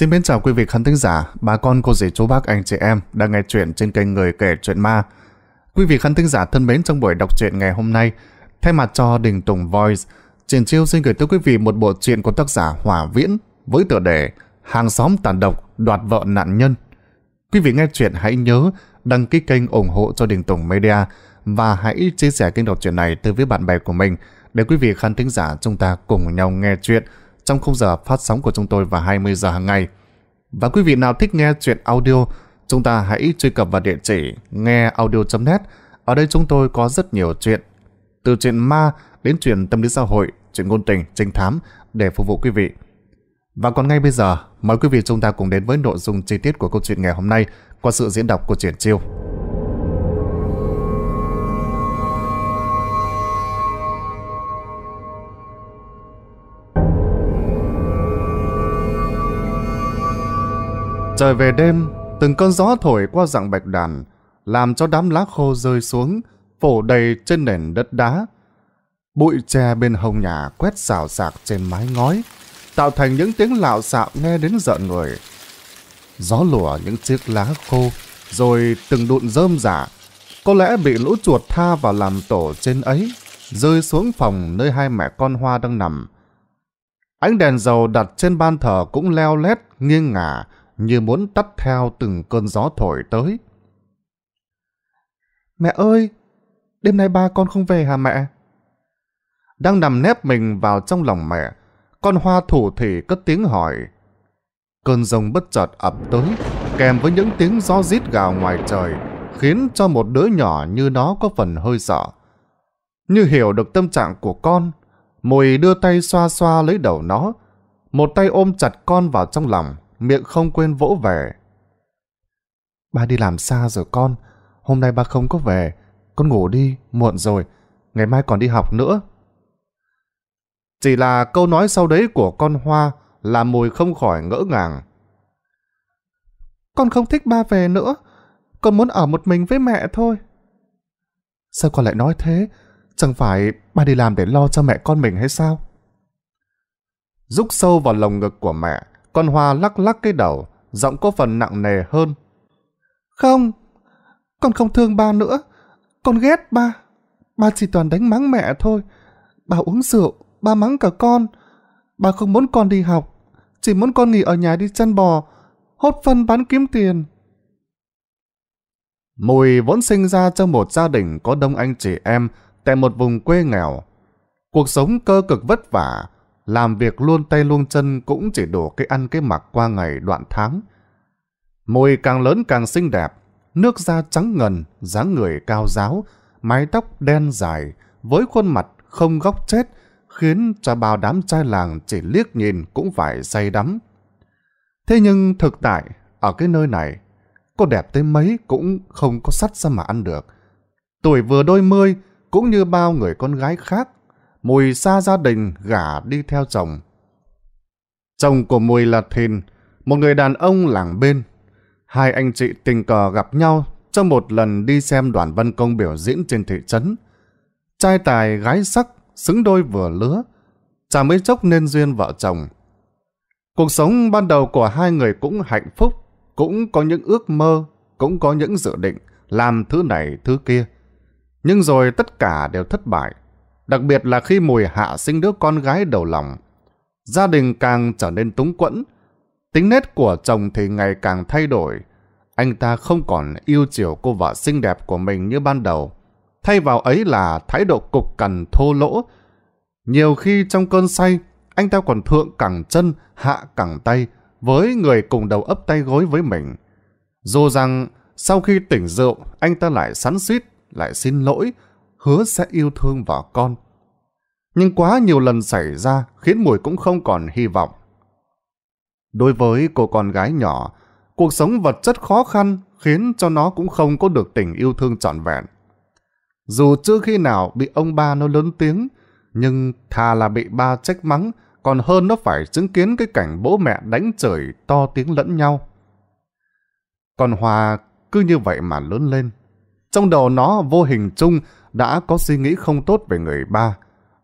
Xin mến chào quý vị khán thính giả, bà con cô dì chú bác anh chị em đang nghe chuyện trên kênh Người Kể Chuyện Ma. Quý vị khán thính giả thân mến trong buổi đọc truyện ngày hôm nay, thay mặt cho Đình Tùng Voice, Triển Chiêu xin gửi tới quý vị một bộ truyện của tác giả Hỏa Viễn với tựa đề Hàng xóm tàn độc đoạt vợ nạn nhân. Quý vị nghe chuyện hãy nhớ đăng ký kênh ủng hộ cho Đình Tùng Media và hãy chia sẻ kênh đọc truyện này tới với bạn bè của mình để quý vị khán thính giả chúng ta cùng nhau nghe chuyện trong khung giờ phát sóng của chúng tôi vào 20 giờ hàng ngày. Và quý vị nào thích nghe chuyện audio, chúng ta hãy truy cập vào địa chỉ ngheaudio.net. Ở đây chúng tôi có rất nhiều chuyện, từ chuyện ma đến chuyện tâm lý xã hội, chuyện ngôn tình, trinh thám để phục vụ quý vị. Và còn ngay bây giờ, mời quý vị chúng ta cùng đến với nội dung chi tiết của câu chuyện ngày hôm nay qua sự diễn đọc của Triển Chiêu. Trời về đêm, từng cơn gió thổi qua dạng bạch đàn, làm cho đám lá khô rơi xuống, phủ đầy trên nền đất đá. Bụi tre bên hông nhà quét xào xạc trên mái ngói, tạo thành những tiếng lạo xạo nghe đến giận người. Gió lùa những chiếc lá khô, rồi từng đụn rơm giả, có lẽ bị lũ chuột tha vào làm tổ trên ấy, rơi xuống phòng nơi hai mẹ con Hoa đang nằm. Ánh đèn dầu đặt trên ban thờ cũng leo lét, nghiêng ngả, như muốn tắt theo từng cơn gió thổi tới. Mẹ ơi! Đêm nay ba con không về hả mẹ? Đang nằm nép mình vào trong lòng mẹ, con hoa thủ thì cất tiếng hỏi. Cơn rông bất chợt ập tới, kèm với những tiếng gió rít gào ngoài trời, khiến cho một đứa nhỏ như nó có phần hơi sợ. Như hiểu được tâm trạng của con, Mùi đưa tay xoa xoa lấy đầu nó, một tay ôm chặt con vào trong lòng miệng không quên vỗ về. Ba đi làm xa rồi con, hôm nay ba không có về, con ngủ đi, muộn rồi, ngày mai còn đi học nữa. Chỉ là câu nói sau đấy của con Hoa làm mùi không khỏi ngỡ ngàng. Con không thích ba về nữa, con muốn ở một mình với mẹ thôi. Sao con lại nói thế? Chẳng phải ba đi làm để lo cho mẹ con mình hay sao? Rút sâu vào lòng ngực của mẹ, con Hoa lắc lắc cái đầu, giọng có phần nặng nề hơn. Không, con không thương ba nữa. Con ghét ba. Ba chỉ toàn đánh mắng mẹ thôi. Ba uống rượu, ba mắng cả con. Ba không muốn con đi học, chỉ muốn con nghỉ ở nhà đi chăn bò, hốt phân bán kiếm tiền. Mùi vốn sinh ra trong một gia đình có đông anh chị em tại một vùng quê nghèo. Cuộc sống cơ cực vất vả, làm việc luôn tay luôn chân cũng chỉ đủ cái ăn cái mặc qua ngày đoạn tháng. Môi càng lớn càng xinh đẹp, nước da trắng ngần, dáng người cao giáo, mái tóc đen dài, với khuôn mặt không góc chết, khiến cho bao đám trai làng chỉ liếc nhìn cũng phải say đắm. Thế nhưng thực tại, ở cái nơi này, cô đẹp tới mấy cũng không có sắt ra mà ăn được. Tuổi vừa đôi mươi, cũng như bao người con gái khác, Mùi xa gia đình gả đi theo chồng. Chồng của Mùi là Thìn, một người đàn ông làng bên. Hai anh chị tình cờ gặp nhau trong một lần đi xem đoàn văn công biểu diễn trên thị trấn. Trai tài gái sắc, xứng đôi vừa lứa, chả mấy chốc nên duyên vợ chồng. Cuộc sống ban đầu của hai người cũng hạnh phúc, cũng có những ước mơ, cũng có những dự định làm thứ này thứ kia. Nhưng rồi tất cả đều thất bại đặc biệt là khi mùi hạ sinh đứa con gái đầu lòng. Gia đình càng trở nên túng quẫn, tính nết của chồng thì ngày càng thay đổi. Anh ta không còn yêu chiều cô vợ xinh đẹp của mình như ban đầu. Thay vào ấy là thái độ cục cằn thô lỗ. Nhiều khi trong cơn say, anh ta còn thượng cẳng chân, hạ cẳng tay với người cùng đầu ấp tay gối với mình. Dù rằng sau khi tỉnh rượu, anh ta lại sắn suýt, lại xin lỗi, hứa sẽ yêu thương vợ con. Nhưng quá nhiều lần xảy ra khiến Mùi cũng không còn hy vọng. Đối với cô con gái nhỏ, cuộc sống vật chất khó khăn khiến cho nó cũng không có được tình yêu thương trọn vẹn. Dù chưa khi nào bị ông ba nó lớn tiếng, nhưng thà là bị ba trách mắng, còn hơn nó phải chứng kiến cái cảnh bố mẹ đánh trời to tiếng lẫn nhau. Còn Hòa cứ như vậy mà lớn lên. Trong đầu nó vô hình chung đã có suy nghĩ không tốt về người ba.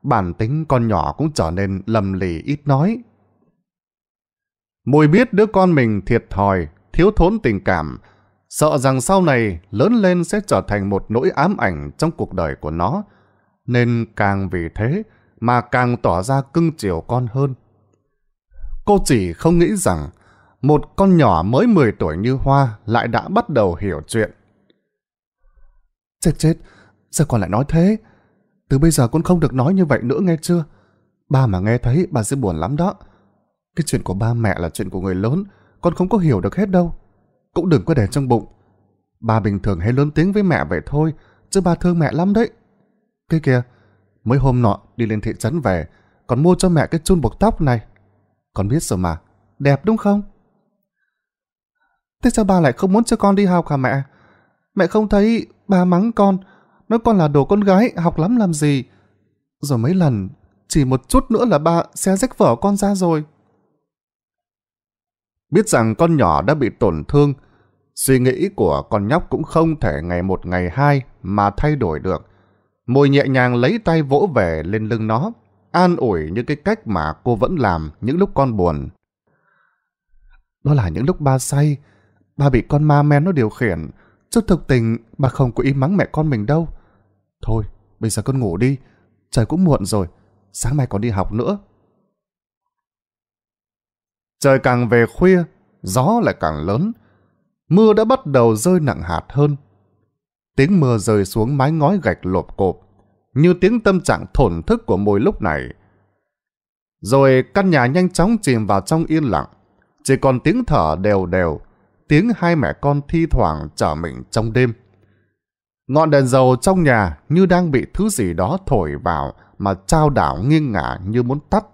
Bản tính con nhỏ cũng trở nên lầm lì ít nói. Mùi biết đứa con mình thiệt thòi, thiếu thốn tình cảm, sợ rằng sau này lớn lên sẽ trở thành một nỗi ám ảnh trong cuộc đời của nó, nên càng vì thế mà càng tỏ ra cưng chiều con hơn. Cô chỉ không nghĩ rằng một con nhỏ mới 10 tuổi như Hoa lại đã bắt đầu hiểu chuyện. Chết chết, Sao con lại nói thế? Từ bây giờ con không được nói như vậy nữa nghe chưa? Ba mà nghe thấy bà sẽ buồn lắm đó. Cái chuyện của ba mẹ là chuyện của người lớn, con không có hiểu được hết đâu. Cũng đừng có để trong bụng. Ba bình thường hay lớn tiếng với mẹ vậy thôi, chứ ba thương mẹ lắm đấy. Cái kìa, mới hôm nọ đi lên thị trấn về, còn mua cho mẹ cái chun buộc tóc này. Con biết rồi mà, đẹp đúng không? Thế sao ba lại không muốn cho con đi học hả mẹ? Mẹ không thấy ba mắng con, nói con là đồ con gái, học lắm làm gì. Rồi mấy lần, chỉ một chút nữa là ba sẽ rách vở con ra rồi. Biết rằng con nhỏ đã bị tổn thương, suy nghĩ của con nhóc cũng không thể ngày một ngày hai mà thay đổi được. môi nhẹ nhàng lấy tay vỗ về lên lưng nó, an ủi như cái cách mà cô vẫn làm những lúc con buồn. Đó là những lúc ba say, ba bị con ma men nó điều khiển, rất thực tình, bà không có ý mắng mẹ con mình đâu. Thôi, bây giờ con ngủ đi, trời cũng muộn rồi, sáng mai còn đi học nữa. Trời càng về khuya, gió lại càng lớn. Mưa đã bắt đầu rơi nặng hạt hơn. Tiếng mưa rơi xuống mái ngói gạch lộp cộp, như tiếng tâm trạng thổn thức của môi lúc này. Rồi căn nhà nhanh chóng chìm vào trong yên lặng, chỉ còn tiếng thở đều đều tiếng hai mẹ con thi thoảng trở mình trong đêm. Ngọn đèn dầu trong nhà như đang bị thứ gì đó thổi vào mà trao đảo nghiêng ngả như muốn tắt.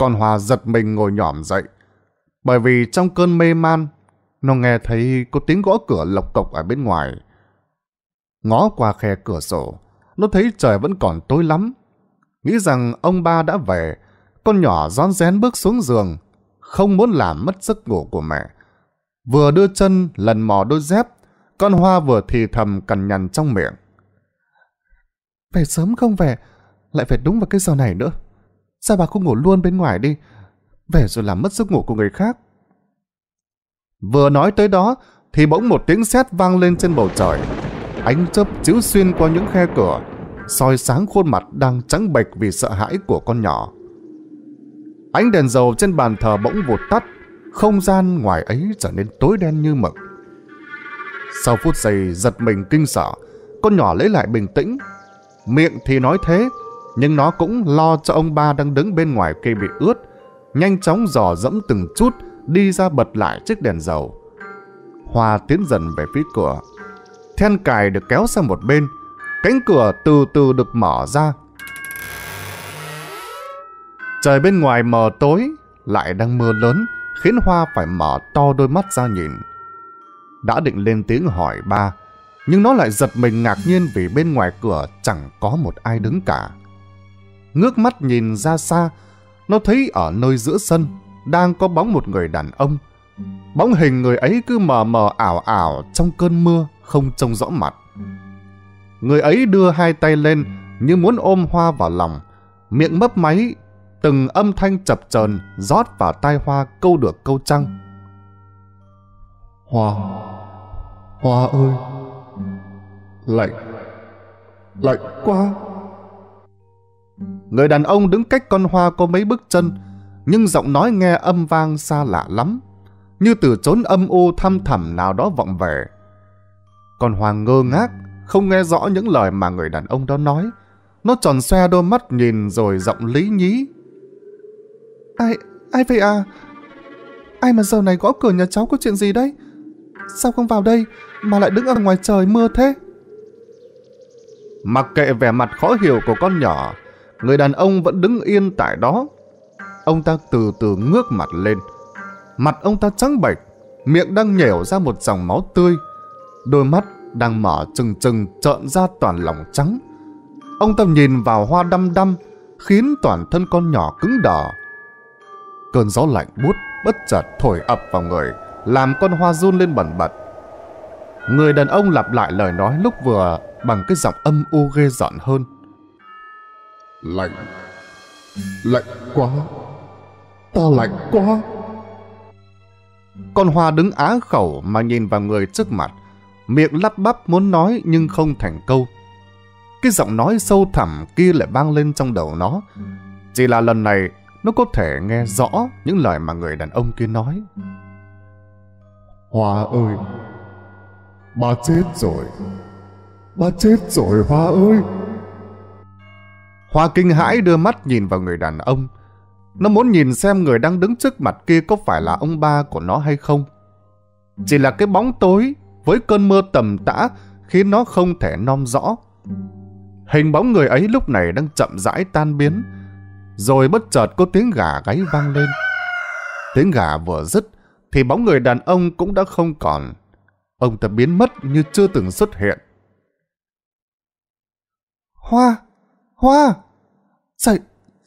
Còn Hòa giật mình ngồi nhỏm dậy, bởi vì trong cơn mê man, nó nghe thấy có tiếng gõ cửa lộc cộc ở bên ngoài. Ngó qua khe cửa sổ, nó thấy trời vẫn còn tối lắm. Nghĩ rằng ông ba đã về, con nhỏ rón rén bước xuống giường, không muốn làm mất giấc ngủ của mẹ. Vừa đưa chân lần mò đôi dép, con Hoa vừa thì thầm cằn nhằn trong miệng. Về sớm không về, lại phải đúng vào cái giờ này nữa. Sao bà không ngủ luôn bên ngoài đi, về rồi làm mất giấc ngủ của người khác. Vừa nói tới đó, thì bỗng một tiếng sét vang lên trên bầu trời. Ánh chớp chiếu xuyên qua những khe cửa, soi sáng khuôn mặt đang trắng bệch vì sợ hãi của con nhỏ. Ánh đèn dầu trên bàn thờ bỗng vụt tắt, không gian ngoài ấy trở nên tối đen như mực. Sau phút giây giật mình kinh sợ, con nhỏ lấy lại bình tĩnh. Miệng thì nói thế, nhưng nó cũng lo cho ông ba đang đứng bên ngoài cây bị ướt, nhanh chóng dò dẫm từng chút đi ra bật lại chiếc đèn dầu. Hoa tiến dần về phía cửa. Then cài được kéo sang một bên, cánh cửa từ từ được mở ra Trời bên ngoài mờ tối, lại đang mưa lớn, khiến Hoa phải mở to đôi mắt ra nhìn. Đã định lên tiếng hỏi ba, nhưng nó lại giật mình ngạc nhiên vì bên ngoài cửa chẳng có một ai đứng cả. Ngước mắt nhìn ra xa, nó thấy ở nơi giữa sân đang có bóng một người đàn ông. Bóng hình người ấy cứ mờ mờ ảo ảo trong cơn mưa, không trông rõ mặt. Người ấy đưa hai tay lên như muốn ôm hoa vào lòng, miệng mấp máy từng âm thanh chập chờn rót vào tai hoa câu được câu trăng. Hoa, hoa ơi, lạnh, lạnh quá. Người đàn ông đứng cách con hoa có mấy bước chân, nhưng giọng nói nghe âm vang xa lạ lắm, như từ chốn âm u thăm thẳm nào đó vọng về. Con hoa ngơ ngác, không nghe rõ những lời mà người đàn ông đó nói, nó tròn xoe đôi mắt nhìn rồi giọng lý nhí, Ai, ai vậy à? Ai mà giờ này gõ cửa nhà cháu có chuyện gì đấy? Sao không vào đây mà lại đứng ở ngoài trời mưa thế? Mặc kệ vẻ mặt khó hiểu của con nhỏ, người đàn ông vẫn đứng yên tại đó. Ông ta từ từ ngước mặt lên. Mặt ông ta trắng bệch, miệng đang nhẻo ra một dòng máu tươi. Đôi mắt đang mở trừng trừng trợn ra toàn lòng trắng. Ông ta nhìn vào hoa đăm đăm, khiến toàn thân con nhỏ cứng đỏ. Cơn gió lạnh bút bất chợt thổi ập vào người, làm con hoa run lên bẩn bật. Người đàn ông lặp lại lời nói lúc vừa bằng cái giọng âm u ghê giận hơn. Lạnh, lạnh quá, ta lạnh quá. Con hoa đứng á khẩu mà nhìn vào người trước mặt, miệng lắp bắp muốn nói nhưng không thành câu. Cái giọng nói sâu thẳm kia lại vang lên trong đầu nó. Chỉ là lần này nó có thể nghe rõ những lời mà người đàn ông kia nói. Hoa ơi, bà chết rồi, bà chết rồi Hoa ơi. Hoa kinh hãi đưa mắt nhìn vào người đàn ông. Nó muốn nhìn xem người đang đứng trước mặt kia có phải là ông ba của nó hay không. Chỉ là cái bóng tối với cơn mưa tầm tã khiến nó không thể nom rõ. Hình bóng người ấy lúc này đang chậm rãi tan biến, rồi bất chợt có tiếng gà gáy vang lên. Tiếng gà vừa dứt thì bóng người đàn ông cũng đã không còn. Ông ta biến mất như chưa từng xuất hiện. Hoa! Hoa! Dậy!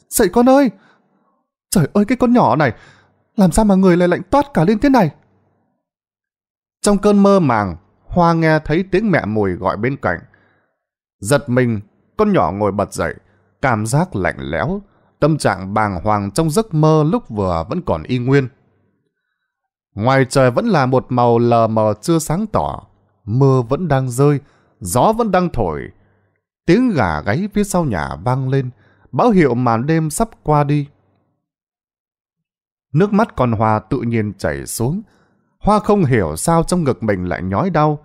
Dậy con ơi! Trời ơi cái con nhỏ này! Làm sao mà người lại lạnh toát cả lên thế này? Trong cơn mơ màng, Hoa nghe thấy tiếng mẹ mùi gọi bên cạnh. Giật mình, con nhỏ ngồi bật dậy, cảm giác lạnh lẽo, Tâm trạng bàng hoàng trong giấc mơ lúc vừa vẫn còn y nguyên. Ngoài trời vẫn là một màu lờ mờ chưa sáng tỏ, mưa vẫn đang rơi, gió vẫn đang thổi. Tiếng gà gáy phía sau nhà vang lên, báo hiệu màn đêm sắp qua đi. Nước mắt còn Hòa tự nhiên chảy xuống. Hoa không hiểu sao trong ngực mình lại nhói đau.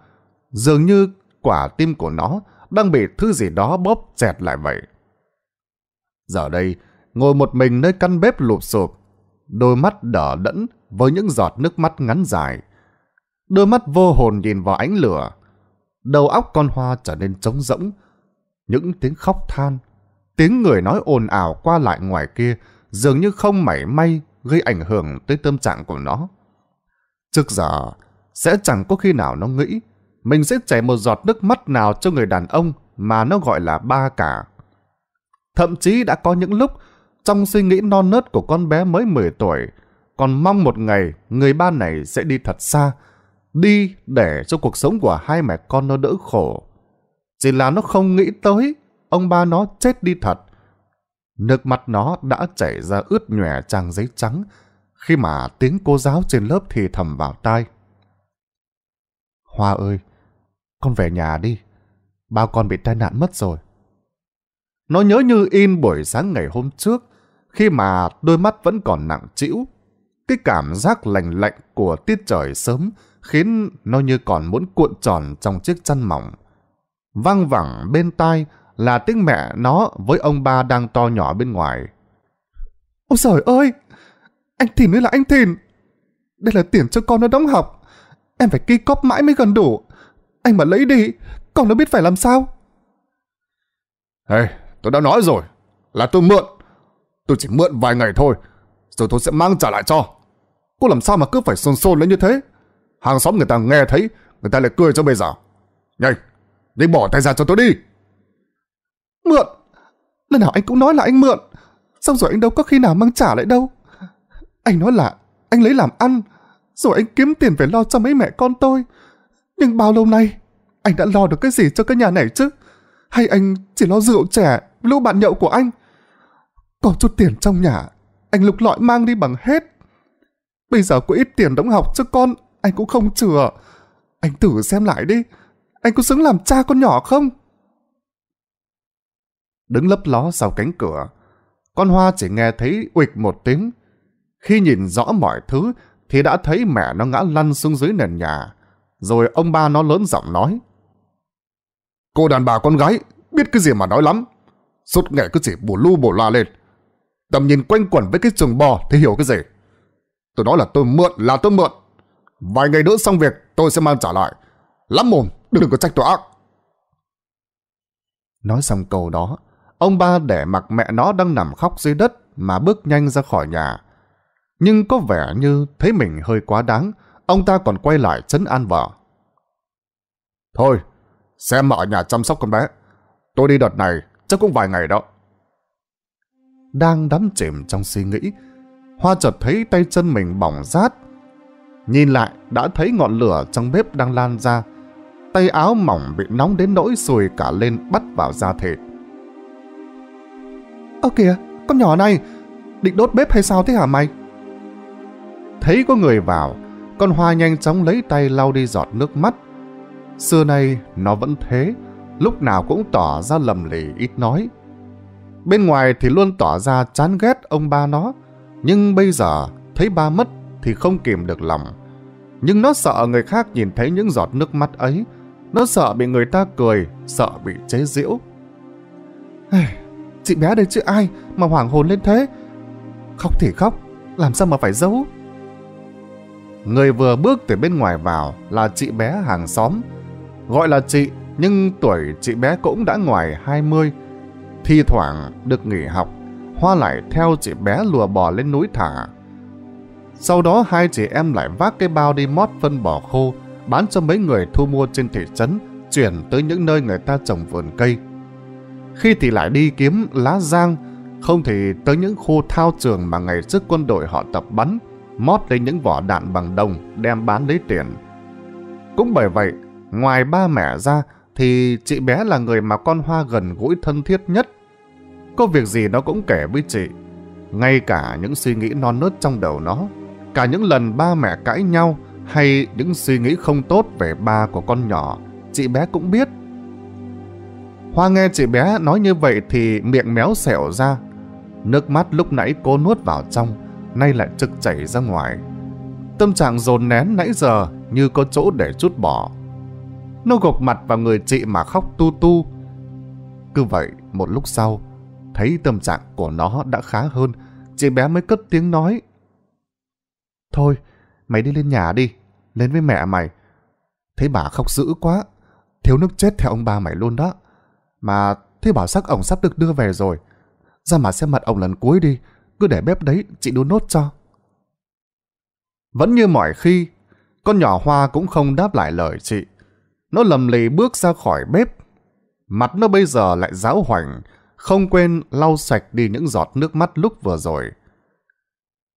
Dường như quả tim của nó đang bị thứ gì đó bóp chẹt lại vậy. Giờ đây, ngồi một mình nơi căn bếp lụp sụp, đôi mắt đỏ đẫn với những giọt nước mắt ngắn dài. Đôi mắt vô hồn nhìn vào ánh lửa, đầu óc con hoa trở nên trống rỗng. Những tiếng khóc than, tiếng người nói ồn ào qua lại ngoài kia dường như không mảy may gây ảnh hưởng tới tâm trạng của nó. Trước giờ, sẽ chẳng có khi nào nó nghĩ mình sẽ chảy một giọt nước mắt nào cho người đàn ông mà nó gọi là ba cả. Thậm chí đã có những lúc trong suy nghĩ non nớt của con bé mới 10 tuổi, còn mong một ngày người ba này sẽ đi thật xa, đi để cho cuộc sống của hai mẹ con nó đỡ khổ. Chỉ là nó không nghĩ tới, ông ba nó chết đi thật. Nước mắt nó đã chảy ra ướt nhòe trang giấy trắng khi mà tiếng cô giáo trên lớp thì thầm vào tai. Hoa ơi, con về nhà đi. Bao con bị tai nạn mất rồi. Nó nhớ như in buổi sáng ngày hôm trước, khi mà đôi mắt vẫn còn nặng trĩu. Cái cảm giác lành lạnh của tiết trời sớm khiến nó như còn muốn cuộn tròn trong chiếc chăn mỏng. Văng vẳng bên tai là tiếng mẹ nó với ông ba đang to nhỏ bên ngoài. Ôi trời ơi! Anh Thìn ơi là anh Thìn! Đây là tiền cho con nó đóng học. Em phải ký cóp mãi mới gần đủ. Anh mà lấy đi, con nó biết phải làm sao? Hey, tôi đã nói rồi, là tôi mượn. Tôi chỉ mượn vài ngày thôi, rồi tôi sẽ mang trả lại cho. Cô làm sao mà cứ phải xôn xôn lên như thế? Hàng xóm người ta nghe thấy, người ta lại cười cho bây giờ. Nhanh, đi bỏ tay ra cho tôi đi. Mượn? Lần nào anh cũng nói là anh mượn. Xong rồi anh đâu có khi nào mang trả lại đâu. Anh nói là anh lấy làm ăn, rồi anh kiếm tiền về lo cho mấy mẹ con tôi. Nhưng bao lâu nay, anh đã lo được cái gì cho cái nhà này chứ? Hay anh chỉ lo rượu trẻ, lũ bạn nhậu của anh? Có chút tiền trong nhà, anh lục lọi mang đi bằng hết. Bây giờ có ít tiền đóng học cho con, anh cũng không chừa. Anh thử xem lại đi, anh có xứng làm cha con nhỏ không? Đứng lấp ló sau cánh cửa, con Hoa chỉ nghe thấy uịch một tiếng. Khi nhìn rõ mọi thứ thì đã thấy mẹ nó ngã lăn xuống dưới nền nhà. Rồi ông ba nó lớn giọng nói. Cô đàn bà con gái, biết cái gì mà nói lắm. Suốt ngày cứ chỉ bù lu bù la lên, tầm nhìn quanh quẩn với cái trường bò thì hiểu cái gì. Tôi nói là tôi mượn là tôi mượn. Vài ngày nữa xong việc tôi sẽ mang trả lại. Lắm mồm, đừng có trách tôi ác. Nói xong câu đó, ông ba để mặc mẹ nó đang nằm khóc dưới đất mà bước nhanh ra khỏi nhà. Nhưng có vẻ như thấy mình hơi quá đáng, ông ta còn quay lại chấn an vợ. Thôi, xem mợ nhà chăm sóc con bé. Tôi đi đợt này chắc cũng vài ngày đó đang đắm chìm trong suy nghĩ. Hoa chợt thấy tay chân mình bỏng rát. Nhìn lại, đã thấy ngọn lửa trong bếp đang lan ra. Tay áo mỏng bị nóng đến nỗi sùi cả lên bắt vào da thịt. Ơ kìa, con nhỏ này, định đốt bếp hay sao thế hả mày? Thấy có người vào, con hoa nhanh chóng lấy tay lau đi giọt nước mắt. Xưa nay nó vẫn thế, lúc nào cũng tỏ ra lầm lì ít nói. Bên ngoài thì luôn tỏ ra chán ghét ông ba nó, nhưng bây giờ thấy ba mất thì không kìm được lòng. Nhưng nó sợ người khác nhìn thấy những giọt nước mắt ấy, nó sợ bị người ta cười, sợ bị chế giễu. Chị bé đây chứ ai mà hoảng hồn lên thế? Khóc thì khóc, làm sao mà phải giấu? Người vừa bước từ bên ngoài vào là chị bé hàng xóm. Gọi là chị, nhưng tuổi chị bé cũng đã ngoài 20, Thi thoảng được nghỉ học, Hoa lại theo chị bé lùa bò lên núi thả. Sau đó hai chị em lại vác cái bao đi mót phân bò khô, bán cho mấy người thu mua trên thị trấn, chuyển tới những nơi người ta trồng vườn cây. Khi thì lại đi kiếm lá giang, không thì tới những khu thao trường mà ngày trước quân đội họ tập bắn, mót lên những vỏ đạn bằng đồng đem bán lấy tiền. Cũng bởi vậy, ngoài ba mẹ ra thì chị bé là người mà con Hoa gần gũi thân thiết nhất. Có việc gì nó cũng kể với chị. Ngay cả những suy nghĩ non nớt trong đầu nó, cả những lần ba mẹ cãi nhau hay những suy nghĩ không tốt về ba của con nhỏ, chị bé cũng biết. Hoa nghe chị bé nói như vậy thì miệng méo xẻo ra. Nước mắt lúc nãy cô nuốt vào trong, nay lại trực chảy ra ngoài. Tâm trạng dồn nén nãy giờ như có chỗ để chút bỏ. Nó gục mặt vào người chị mà khóc tu tu. Cứ vậy, một lúc sau, thấy tâm trạng của nó đã khá hơn, chị bé mới cất tiếng nói. Thôi, mày đi lên nhà đi, lên với mẹ mày. Thấy bà khóc dữ quá, thiếu nước chết theo ông ba mày luôn đó. Mà thấy bảo sắc ổng sắp được đưa về rồi. Ra mà xem mặt ổng lần cuối đi, cứ để bếp đấy chị đun nốt cho. Vẫn như mọi khi, con nhỏ Hoa cũng không đáp lại lời chị. Nó lầm lì bước ra khỏi bếp. Mặt nó bây giờ lại giáo hoành, không quên lau sạch đi những giọt nước mắt lúc vừa rồi.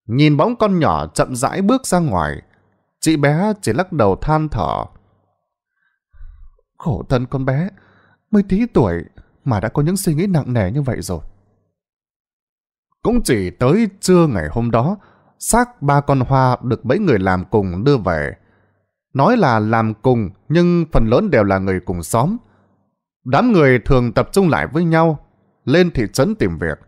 Nhìn bóng con nhỏ chậm rãi bước ra ngoài, chị bé chỉ lắc đầu than thở. Khổ thân con bé, mới tí tuổi mà đã có những suy nghĩ nặng nề như vậy rồi. Cũng chỉ tới trưa ngày hôm đó, xác ba con hoa được mấy người làm cùng đưa về. Nói là làm cùng nhưng phần lớn đều là người cùng xóm. Đám người thường tập trung lại với nhau lên thị trấn tìm việc.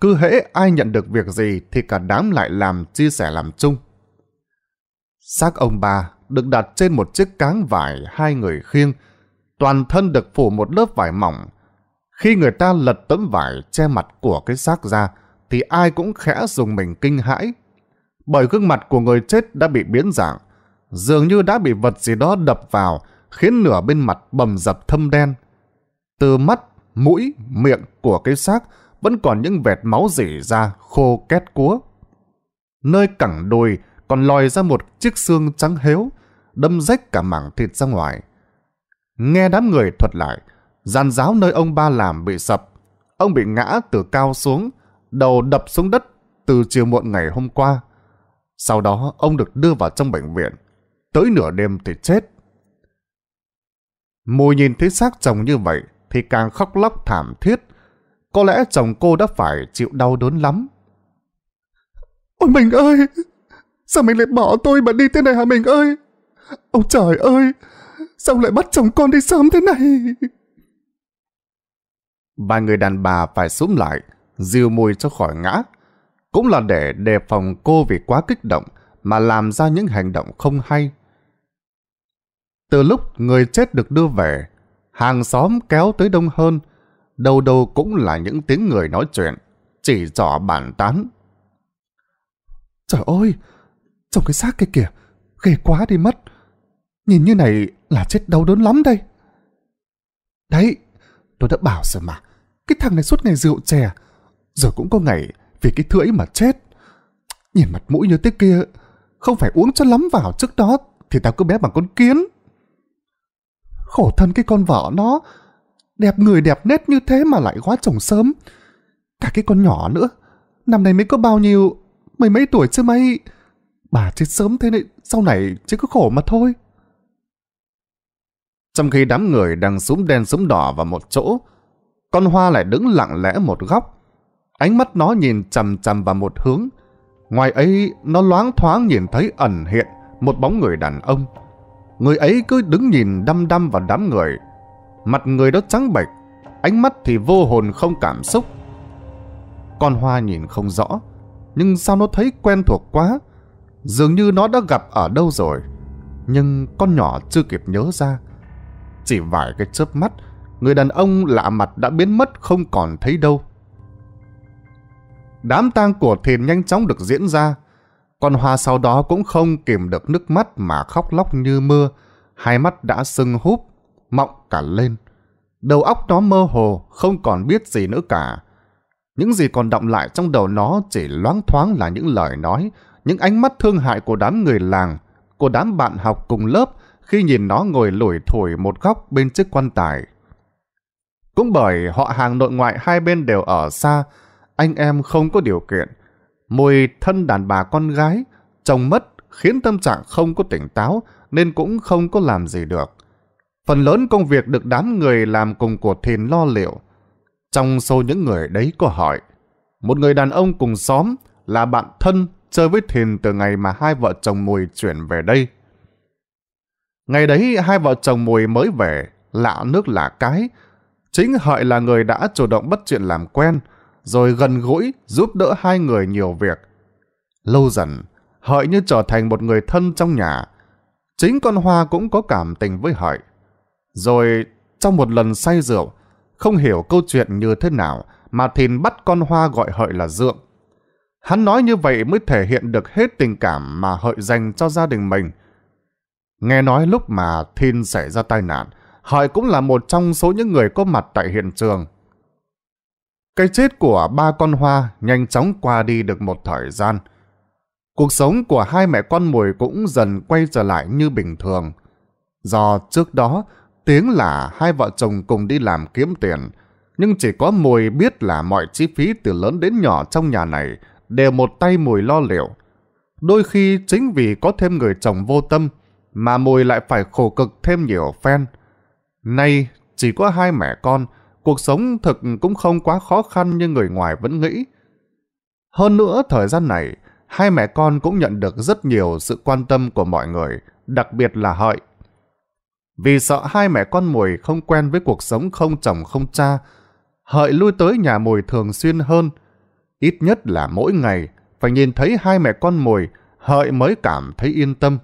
Cứ hễ ai nhận được việc gì thì cả đám lại làm chia sẻ làm chung. Xác ông bà được đặt trên một chiếc cáng vải hai người khiêng, toàn thân được phủ một lớp vải mỏng. Khi người ta lật tấm vải che mặt của cái xác ra, thì ai cũng khẽ dùng mình kinh hãi. Bởi gương mặt của người chết đã bị biến dạng, dường như đã bị vật gì đó đập vào, khiến nửa bên mặt bầm dập thâm đen. Từ mắt mũi, miệng của cái xác vẫn còn những vẹt máu rỉ ra khô két cúa. Nơi cẳng đùi còn lòi ra một chiếc xương trắng héo, đâm rách cả mảng thịt ra ngoài. Nghe đám người thuật lại, giàn giáo nơi ông ba làm bị sập. Ông bị ngã từ cao xuống, đầu đập xuống đất từ chiều muộn ngày hôm qua. Sau đó ông được đưa vào trong bệnh viện. Tới nửa đêm thì chết. Mùi nhìn thấy xác chồng như vậy, thì càng khóc lóc thảm thiết. Có lẽ chồng cô đã phải chịu đau đớn lắm. Ôi mình ơi! Sao mình lại bỏ tôi mà đi thế này hả mình ơi? Ông trời ơi! Sao lại bắt chồng con đi sớm thế này? Ba người đàn bà phải xuống lại, dìu mùi cho khỏi ngã. Cũng là để đề phòng cô vì quá kích động mà làm ra những hành động không hay. Từ lúc người chết được đưa về, hàng xóm kéo tới đông hơn, đâu đâu cũng là những tiếng người nói chuyện, chỉ trò bàn tán. Trời ơi, trong cái xác kia kìa, ghê quá đi mất. Nhìn như này là chết đau đớn lắm đây. Đấy, tôi đã bảo rồi mà, cái thằng này suốt ngày rượu chè, rồi cũng có ngày vì cái ấy mà chết. Nhìn mặt mũi như thế kia, không phải uống cho lắm vào trước đó thì tao cứ bé bằng con kiến khổ thân cái con vợ nó. Đẹp người đẹp nét như thế mà lại quá chồng sớm. Cả cái con nhỏ nữa, năm nay mới có bao nhiêu, mấy mấy tuổi chứ mấy. Bà chết sớm thế này, sau này chỉ có khổ mà thôi. Trong khi đám người đang súng đen súng đỏ vào một chỗ, con hoa lại đứng lặng lẽ một góc. Ánh mắt nó nhìn chằm chằm vào một hướng. Ngoài ấy, nó loáng thoáng nhìn thấy ẩn hiện một bóng người đàn ông người ấy cứ đứng nhìn đăm đăm vào đám người. Mặt người đó trắng bệch, ánh mắt thì vô hồn không cảm xúc. Con hoa nhìn không rõ, nhưng sao nó thấy quen thuộc quá, dường như nó đã gặp ở đâu rồi. Nhưng con nhỏ chưa kịp nhớ ra. Chỉ vài cái chớp mắt, người đàn ông lạ mặt đã biến mất không còn thấy đâu. Đám tang của Thìn nhanh chóng được diễn ra, con hoa sau đó cũng không kìm được nước mắt mà khóc lóc như mưa. Hai mắt đã sưng húp, mọng cả lên. Đầu óc nó mơ hồ, không còn biết gì nữa cả. Những gì còn động lại trong đầu nó chỉ loáng thoáng là những lời nói, những ánh mắt thương hại của đám người làng, của đám bạn học cùng lớp khi nhìn nó ngồi lủi thủi một góc bên chiếc quan tài. Cũng bởi họ hàng nội ngoại hai bên đều ở xa, anh em không có điều kiện. Mùi thân đàn bà con gái, chồng mất khiến tâm trạng không có tỉnh táo nên cũng không có làm gì được. Phần lớn công việc được đám người làm cùng của Thìn lo liệu. Trong số những người đấy có hỏi, một người đàn ông cùng xóm là bạn thân chơi với Thìn từ ngày mà hai vợ chồng Mùi chuyển về đây. Ngày đấy hai vợ chồng Mùi mới về, lạ nước lạ cái. Chính Hợi là người đã chủ động bất chuyện làm quen, rồi gần gũi giúp đỡ hai người nhiều việc. Lâu dần, Hợi như trở thành một người thân trong nhà. Chính con Hoa cũng có cảm tình với Hợi. Rồi trong một lần say rượu, không hiểu câu chuyện như thế nào mà Thìn bắt con Hoa gọi Hợi là Dượng. Hắn nói như vậy mới thể hiện được hết tình cảm mà Hợi dành cho gia đình mình. Nghe nói lúc mà Thìn xảy ra tai nạn, Hợi cũng là một trong số những người có mặt tại hiện trường. Cái chết của ba con hoa nhanh chóng qua đi được một thời gian. Cuộc sống của hai mẹ con mùi cũng dần quay trở lại như bình thường. Do trước đó, tiếng là hai vợ chồng cùng đi làm kiếm tiền, nhưng chỉ có mùi biết là mọi chi phí từ lớn đến nhỏ trong nhà này đều một tay mùi lo liệu. Đôi khi chính vì có thêm người chồng vô tâm mà mùi lại phải khổ cực thêm nhiều phen. Nay chỉ có hai mẹ con, cuộc sống thực cũng không quá khó khăn như người ngoài vẫn nghĩ. Hơn nữa, thời gian này, hai mẹ con cũng nhận được rất nhiều sự quan tâm của mọi người, đặc biệt là Hợi. Vì sợ hai mẹ con Mùi không quen với cuộc sống không chồng không cha, Hợi lui tới nhà Mùi thường xuyên hơn. Ít nhất là mỗi ngày, phải nhìn thấy hai mẹ con Mùi, Hợi mới cảm thấy yên tâm.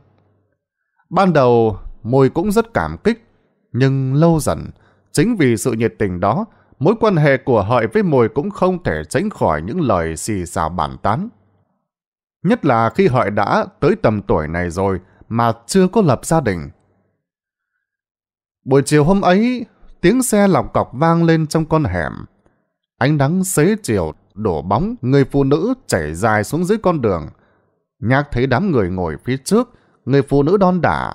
Ban đầu, Mùi cũng rất cảm kích, nhưng lâu dần, Chính vì sự nhiệt tình đó, mối quan hệ của Hợi với Mùi cũng không thể tránh khỏi những lời xì xào bàn tán. Nhất là khi Hợi đã tới tầm tuổi này rồi mà chưa có lập gia đình. Buổi chiều hôm ấy, tiếng xe lọc cọc vang lên trong con hẻm. Ánh nắng xế chiều, đổ bóng, người phụ nữ chảy dài xuống dưới con đường. Nhạc thấy đám người ngồi phía trước, người phụ nữ đon đả.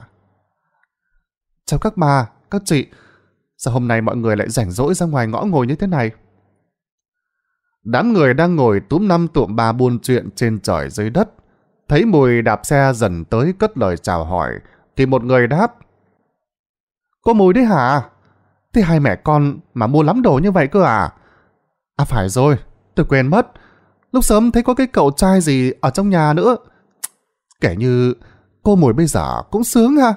Chào các bà, các chị, Sao hôm nay mọi người lại rảnh rỗi ra ngoài ngõ ngồi như thế này? Đám người đang ngồi túm năm tụm ba buôn chuyện trên trời dưới đất. Thấy mùi đạp xe dần tới cất lời chào hỏi, thì một người đáp. Cô mùi đấy hả? Thế hai mẹ con mà mua lắm đồ như vậy cơ à? À phải rồi, tôi quên mất. Lúc sớm thấy có cái cậu trai gì ở trong nhà nữa. Kể như cô mùi bây giờ cũng sướng ha.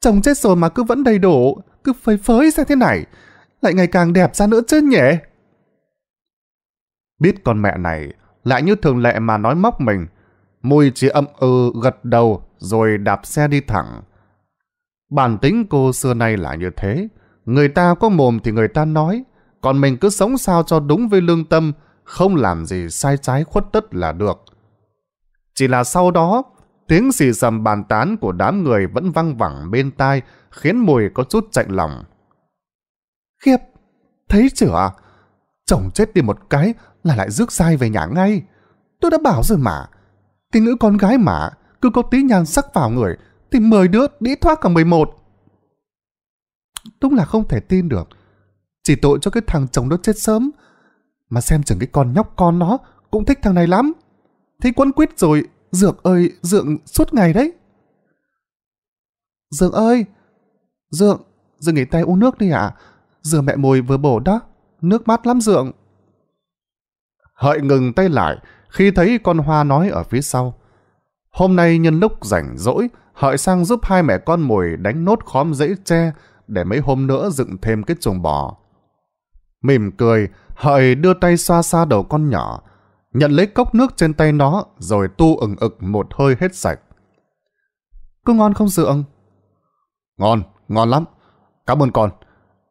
Chồng chết rồi mà cứ vẫn đầy đủ cứ phơi phới ra thế này, lại ngày càng đẹp ra nữa chứ nhỉ? Biết con mẹ này lại như thường lệ mà nói móc mình, Mùi chỉ âm ư ừ gật đầu rồi đạp xe đi thẳng. Bản tính cô xưa nay là như thế, người ta có mồm thì người ta nói, còn mình cứ sống sao cho đúng với lương tâm, không làm gì sai trái khuất tất là được. Chỉ là sau đó, tiếng xì xầm bàn tán của đám người vẫn văng vẳng bên tai, khiến mùi có chút chạy lòng. Khiếp! Thấy chửa Chồng chết đi một cái là lại rước sai về nhà ngay. Tôi đã bảo rồi mà. Thì nữ con gái mà, cứ có tí nhan sắc vào người, thì mời đứa đi thoát cả mười một. Đúng là không thể tin được. Chỉ tội cho cái thằng chồng đó chết sớm. Mà xem chừng cái con nhóc con nó cũng thích thằng này lắm. Thì quân quyết rồi, Dược ơi, Dượng suốt ngày đấy. Dượng ơi, Dượng, dừng nghỉ tay uống nước đi ạ. À? Dừa mẹ mùi vừa bổ đó, nước mát lắm dượng. Hợi ngừng tay lại khi thấy con Hoa nói ở phía sau. Hôm nay nhân lúc rảnh rỗi, Hợi sang giúp hai mẹ con mùi đánh nốt khóm rễ tre để mấy hôm nữa dựng thêm cái chuồng bò. Mỉm cười, Hợi đưa tay xoa xa đầu con nhỏ, nhận lấy cốc nước trên tay nó rồi tu ừng ực một hơi hết sạch. Cứ ngon không dượng? Ngon, ngon lắm. Cảm ơn con.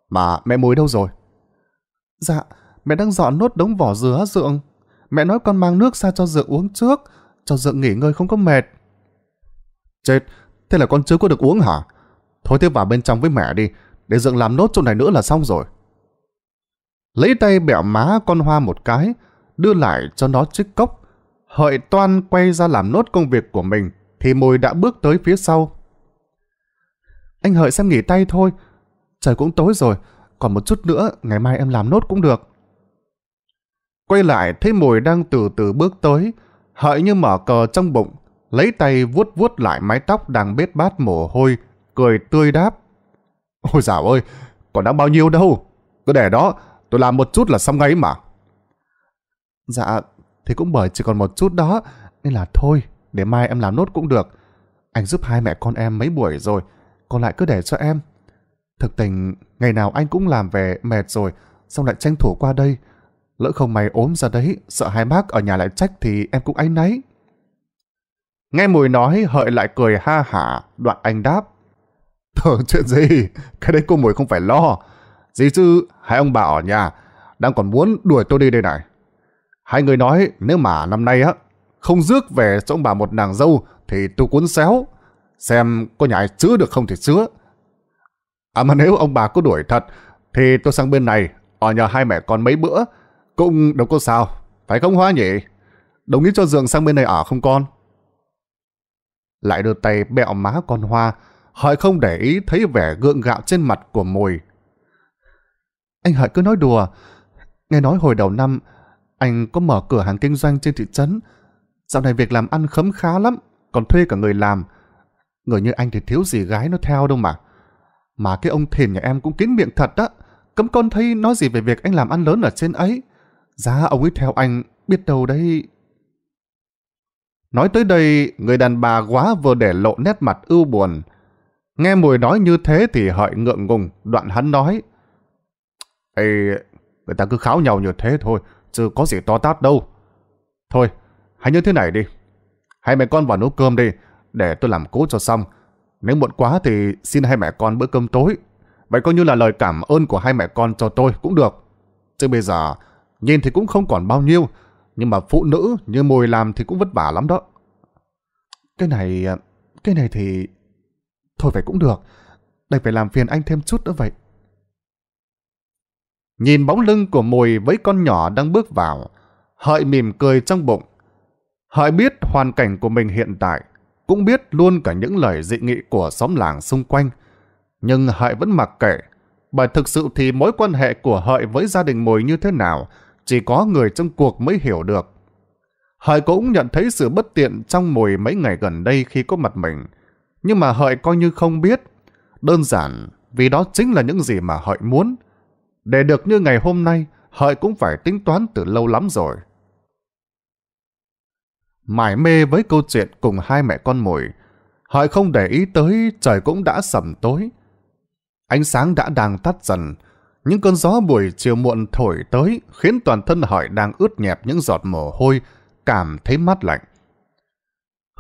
Mà mẹ muối đâu rồi? Dạ, mẹ đang dọn nốt đống vỏ dứa á Dượng. Mẹ nói con mang nước ra cho Dượng uống trước, cho Dượng nghỉ ngơi không có mệt. Chết, thế là con chưa có được uống hả? Thôi tiếp vào bên trong với mẹ đi, để Dượng làm nốt chỗ này nữa là xong rồi. Lấy tay bẻ má con hoa một cái, đưa lại cho nó chiếc cốc. Hợi toan quay ra làm nốt công việc của mình, thì mùi đã bước tới phía sau, anh hợi xem nghỉ tay thôi. Trời cũng tối rồi, còn một chút nữa ngày mai em làm nốt cũng được. Quay lại thấy mùi đang từ từ bước tới, hợi như mở cờ trong bụng, lấy tay vuốt vuốt lại mái tóc đang bết bát mồ hôi, cười tươi đáp. Ôi dạo ơi, còn đã bao nhiêu đâu, cứ để đó, tôi làm một chút là xong ngay mà. Dạ, thì cũng bởi chỉ còn một chút đó, nên là thôi, để mai em làm nốt cũng được. Anh giúp hai mẹ con em mấy buổi rồi, còn lại cứ để cho em. Thực tình, ngày nào anh cũng làm về mệt rồi, xong lại tranh thủ qua đây. Lỡ không mày ốm ra đấy, sợ hai bác ở nhà lại trách thì em cũng anh náy. Nghe mùi nói, hợi lại cười ha hả, đoạn anh đáp. Thường chuyện gì, cái đấy cô mùi không phải lo. Dì chứ, hai ông bà ở nhà, đang còn muốn đuổi tôi đi đây này. Hai người nói, nếu mà năm nay á, không rước về cho ông bà một nàng dâu, thì tôi cuốn xéo xem có nhà ai chữa được không thì chữa. À mà nếu ông bà có đuổi thật, thì tôi sang bên này, ở nhà hai mẹ con mấy bữa, cũng đâu có sao, phải không Hoa nhỉ? Đồng ý cho giường sang bên này ở không con? Lại đưa tay bẹo má con Hoa, hỏi không để ý thấy vẻ gượng gạo trên mặt của mùi. Anh Hợi cứ nói đùa, nghe nói hồi đầu năm, anh có mở cửa hàng kinh doanh trên thị trấn, dạo này việc làm ăn khấm khá lắm, còn thuê cả người làm, Người như anh thì thiếu gì gái nó theo đâu mà. Mà cái ông thìn nhà em cũng kín miệng thật đó. Cấm con thấy nói gì về việc anh làm ăn lớn ở trên ấy. Giá ông ấy theo anh, biết đâu đấy... Nói tới đây, người đàn bà quá vừa để lộ nét mặt ưu buồn. Nghe mùi nói như thế thì hợi ngượng ngùng, đoạn hắn nói. Ê, người ta cứ kháo nhau như thế thôi, chứ có gì to tát đâu. Thôi, hãy như thế này đi. Hai mẹ con vào nấu cơm đi, để tôi làm cố cho xong. Nếu muộn quá thì xin hai mẹ con bữa cơm tối. Vậy coi như là lời cảm ơn của hai mẹ con cho tôi cũng được. Chứ bây giờ, nhìn thì cũng không còn bao nhiêu, nhưng mà phụ nữ như mồi làm thì cũng vất vả lắm đó. Cái này, cái này thì... Thôi vậy cũng được, Đây phải làm phiền anh thêm chút nữa vậy. Nhìn bóng lưng của Mồi với con nhỏ đang bước vào, hợi mỉm cười trong bụng. Hợi biết hoàn cảnh của mình hiện tại, cũng biết luôn cả những lời dị nghị của xóm làng xung quanh. Nhưng Hợi vẫn mặc kệ, bởi thực sự thì mối quan hệ của Hợi với gia đình Mồi như thế nào, chỉ có người trong cuộc mới hiểu được. Hợi cũng nhận thấy sự bất tiện trong Mùi mấy ngày gần đây khi có mặt mình, nhưng mà Hợi coi như không biết. Đơn giản, vì đó chính là những gì mà Hợi muốn. Để được như ngày hôm nay, Hợi cũng phải tính toán từ lâu lắm rồi mải mê với câu chuyện cùng hai mẹ con mồi. Hợi không để ý tới trời cũng đã sầm tối. Ánh sáng đã đang tắt dần, những cơn gió buổi chiều muộn thổi tới khiến toàn thân hợi đang ướt nhẹp những giọt mồ hôi, cảm thấy mát lạnh.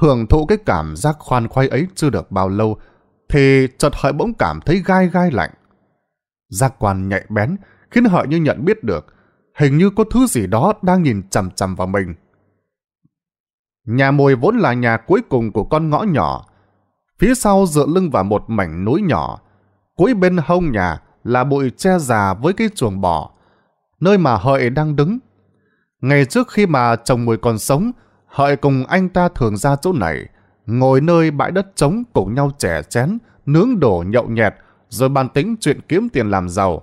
Hưởng thụ cái cảm giác khoan khoái ấy chưa được bao lâu, thì chợt hợi bỗng cảm thấy gai gai lạnh. Giác quan nhạy bén khiến hợi như nhận biết được, hình như có thứ gì đó đang nhìn chằm chằm vào mình Nhà mồi vốn là nhà cuối cùng của con ngõ nhỏ. Phía sau dựa lưng vào một mảnh núi nhỏ. Cuối bên hông nhà là bụi che già với cái chuồng bò, nơi mà Hợi đang đứng. Ngày trước khi mà chồng mùi còn sống, Hợi cùng anh ta thường ra chỗ này, ngồi nơi bãi đất trống cùng nhau trẻ chén, nướng đổ nhậu nhẹt, rồi bàn tính chuyện kiếm tiền làm giàu.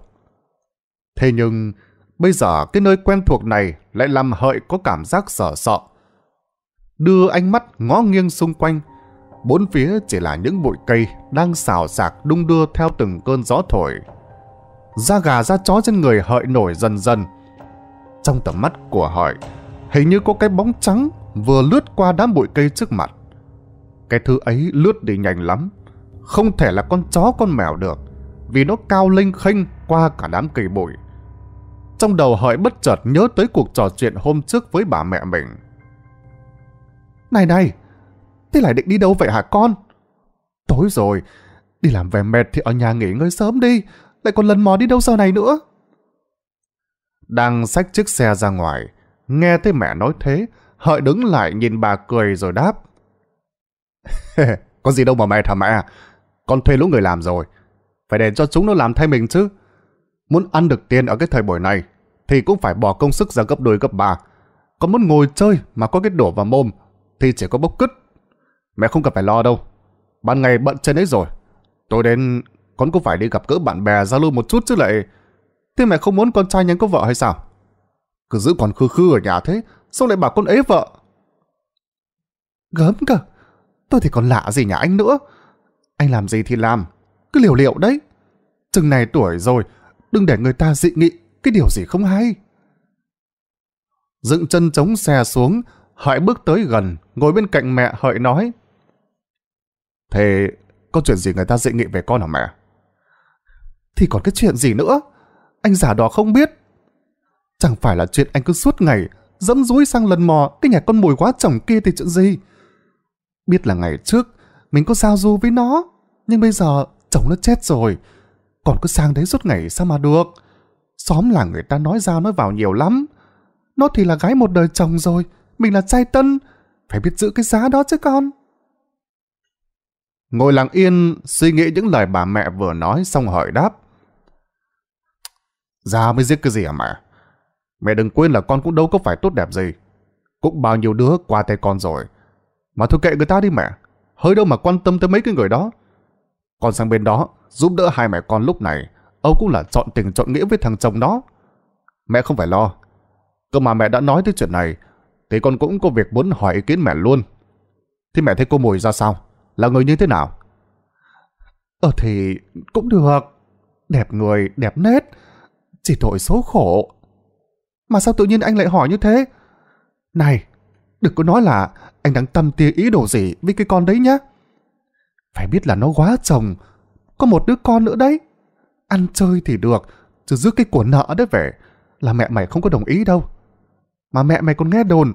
Thế nhưng, bây giờ cái nơi quen thuộc này lại làm Hợi có cảm giác sợ sọ đưa ánh mắt ngó nghiêng xung quanh. Bốn phía chỉ là những bụi cây đang xào xạc đung đưa theo từng cơn gió thổi. Da gà da chó trên người hợi nổi dần dần. Trong tầm mắt của hợi, hình như có cái bóng trắng vừa lướt qua đám bụi cây trước mặt. Cái thứ ấy lướt đi nhanh lắm, không thể là con chó con mèo được, vì nó cao lênh khênh qua cả đám cây bụi. Trong đầu hợi bất chợt nhớ tới cuộc trò chuyện hôm trước với bà mẹ mình. Này thế lại định đi đâu vậy hả con? Tối rồi, đi làm về mệt thì ở nhà nghỉ ngơi sớm đi, lại còn lần mò đi đâu sau này nữa. Đang xách chiếc xe ra ngoài, nghe thấy mẹ nói thế, hợi đứng lại nhìn bà cười rồi đáp. có gì đâu mà mệt hả mẹ? Con thuê lũ người làm rồi, phải để cho chúng nó làm thay mình chứ. Muốn ăn được tiền ở cái thời buổi này, thì cũng phải bỏ công sức ra gấp đôi gấp ba. Còn muốn ngồi chơi mà có cái đổ vào mồm thì chỉ có bốc cứt. Mẹ không cần phải lo đâu. Ban ngày bận trên ấy rồi. Tôi đến con cũng phải đi gặp cỡ bạn bè giao lưu một chút chứ lại. Thế mẹ không muốn con trai nhắn có vợ hay sao? Cứ giữ còn khư khư ở nhà thế, sao lại bảo con ấy vợ? Gớm cơ, tôi thì còn lạ gì nhà anh nữa. Anh làm gì thì làm, cứ liều liệu đấy. Chừng này tuổi rồi, đừng để người ta dị nghị cái điều gì không hay. Dựng chân chống xe xuống, Hợi bước tới gần, ngồi bên cạnh mẹ Hợi nói. Thế có chuyện gì người ta dị nghị về con hả mẹ? Thì còn cái chuyện gì nữa? Anh giả đò không biết. Chẳng phải là chuyện anh cứ suốt ngày dẫm dúi sang lần mò cái nhà con mùi quá chồng kia thì chuyện gì? Biết là ngày trước mình có giao du với nó, nhưng bây giờ chồng nó chết rồi. Còn cứ sang đấy suốt ngày sao mà được? Xóm là người ta nói ra nói vào nhiều lắm. Nó thì là gái một đời chồng rồi mình là trai tân, phải biết giữ cái giá đó chứ con. Ngồi lặng yên, suy nghĩ những lời bà mẹ vừa nói xong hỏi đáp. Ra mới giết cái gì hả mẹ? Mẹ đừng quên là con cũng đâu có phải tốt đẹp gì. Cũng bao nhiêu đứa qua tay con rồi. Mà thôi kệ người ta đi mẹ. Hơi đâu mà quan tâm tới mấy cái người đó. con sang bên đó, giúp đỡ hai mẹ con lúc này, ông cũng là chọn tình chọn nghĩa với thằng chồng đó. Mẹ không phải lo. Cơ mà mẹ đã nói tới chuyện này, thì con cũng có việc muốn hỏi ý kiến mẹ luôn. Thế mẹ thấy cô Mùi ra sao? Là người như thế nào? Ờ thì cũng được. Đẹp người, đẹp nết. Chỉ tội số khổ. Mà sao tự nhiên anh lại hỏi như thế? Này, đừng có nói là anh đang tâm tia ý đồ gì với cái con đấy nhá. Phải biết là nó quá chồng. Có một đứa con nữa đấy. Ăn chơi thì được, chứ giữ cái của nợ đấy về là mẹ mày không có đồng ý đâu. Mà mẹ mày còn nghe đồn,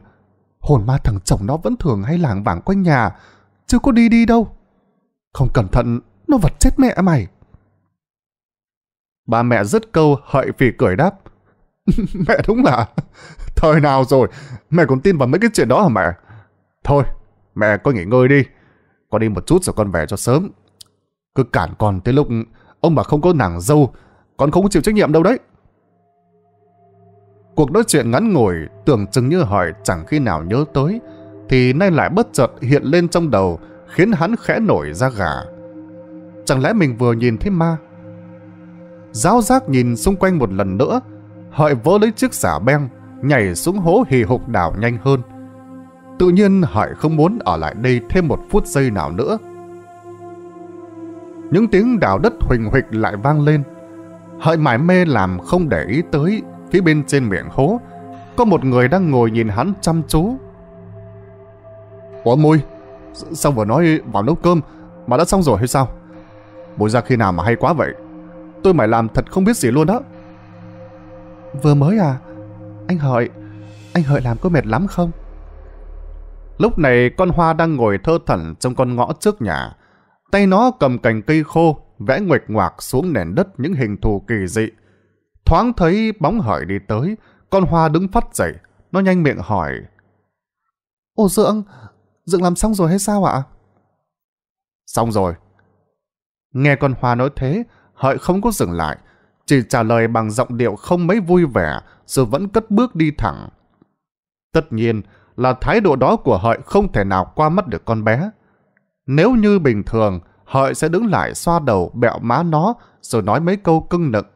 hồn ma thằng chồng nó vẫn thường hay lảng vảng quanh nhà, chứ có đi đi đâu. Không cẩn thận, nó vật chết mẹ mày. Ba mẹ dứt câu hợi phì cười đáp. mẹ đúng là, thời nào rồi, mẹ còn tin vào mấy cái chuyện đó hả mẹ? Thôi, mẹ con nghỉ ngơi đi, con đi một chút rồi con về cho sớm. Cứ cản con tới lúc ông bà không có nàng dâu, con không chịu trách nhiệm đâu đấy. Cuộc nói chuyện ngắn ngủi tưởng chừng như hỏi chẳng khi nào nhớ tới thì nay lại bất chợt hiện lên trong đầu khiến hắn khẽ nổi ra gà. Chẳng lẽ mình vừa nhìn thấy ma? Giáo giác nhìn xung quanh một lần nữa Hợi vỡ lấy chiếc xả beng Nhảy xuống hố hì hục đảo nhanh hơn Tự nhiên Hợi không muốn ở lại đây thêm một phút giây nào nữa Những tiếng đào đất huỳnh huỳnh lại vang lên Hợi mải mê làm không để ý tới phía bên trên miệng hố, có một người đang ngồi nhìn hắn chăm chú. Ủa mùi, sao vừa nói vào nấu cơm mà đã xong rồi hay sao? Mùi ra khi nào mà hay quá vậy? Tôi mày làm thật không biết gì luôn đó. Vừa mới à, anh Hợi, anh Hợi làm có mệt lắm không? Lúc này con hoa đang ngồi thơ thẩn trong con ngõ trước nhà. Tay nó cầm cành cây khô, vẽ nguệch ngoạc xuống nền đất những hình thù kỳ dị Thoáng thấy bóng hỏi đi tới, con hoa đứng phát dậy, nó nhanh miệng hỏi. Ô Dượng, Dượng làm xong rồi hay sao ạ? Xong rồi. Nghe con hoa nói thế, hợi không có dừng lại, chỉ trả lời bằng giọng điệu không mấy vui vẻ, rồi vẫn cất bước đi thẳng. Tất nhiên là thái độ đó của hợi không thể nào qua mắt được con bé. Nếu như bình thường, hợi sẽ đứng lại xoa đầu bẹo má nó rồi nói mấy câu cưng nực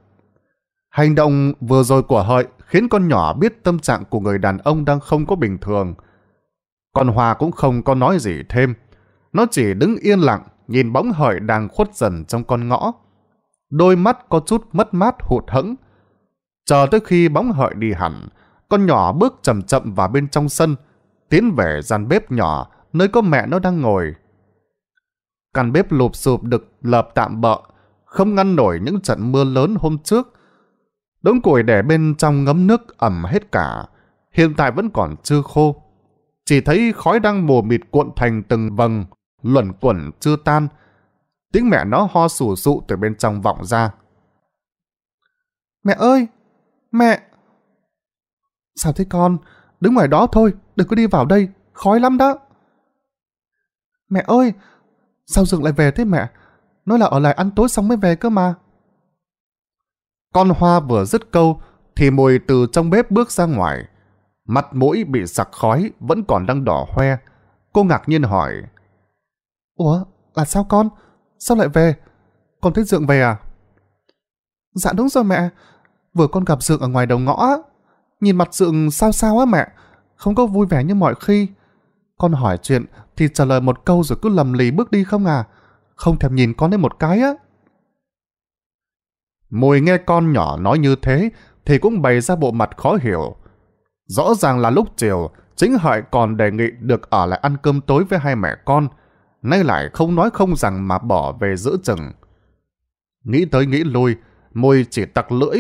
Hành động vừa rồi của Hợi khiến con nhỏ biết tâm trạng của người đàn ông đang không có bình thường. Còn Hòa cũng không có nói gì thêm. Nó chỉ đứng yên lặng, nhìn bóng Hợi đang khuất dần trong con ngõ. Đôi mắt có chút mất mát hụt hẫng. Chờ tới khi bóng Hợi đi hẳn, con nhỏ bước chậm chậm vào bên trong sân, tiến về gian bếp nhỏ nơi có mẹ nó đang ngồi. Căn bếp lụp sụp được lợp tạm bợ, không ngăn nổi những trận mưa lớn hôm trước, Đống củi để bên trong ngấm nước ẩm hết cả, hiện tại vẫn còn chưa khô. Chỉ thấy khói đang mù mịt cuộn thành từng vầng, luẩn quẩn chưa tan. Tiếng mẹ nó ho sủ sụ từ bên trong vọng ra. Mẹ ơi! Mẹ! Sao thế con? Đứng ngoài đó thôi, đừng có đi vào đây, khói lắm đó. Mẹ ơi! Sao dừng lại về thế mẹ? Nói là ở lại ăn tối xong mới về cơ mà. Con hoa vừa dứt câu, thì mùi từ trong bếp bước ra ngoài. Mặt mũi bị sặc khói, vẫn còn đang đỏ hoe. Cô ngạc nhiên hỏi. Ủa, là sao con? Sao lại về? Con thấy Dượng về à? Dạ đúng rồi mẹ. Vừa con gặp Dượng ở ngoài đầu ngõ á. Nhìn mặt Dượng sao sao á mẹ. Không có vui vẻ như mọi khi. Con hỏi chuyện thì trả lời một câu rồi cứ lầm lì bước đi không à. Không thèm nhìn con đến một cái á. Mùi nghe con nhỏ nói như thế thì cũng bày ra bộ mặt khó hiểu. Rõ ràng là lúc chiều, chính hợi còn đề nghị được ở lại ăn cơm tối với hai mẹ con, nay lại không nói không rằng mà bỏ về giữa chừng. Nghĩ tới nghĩ lui, môi chỉ tặc lưỡi.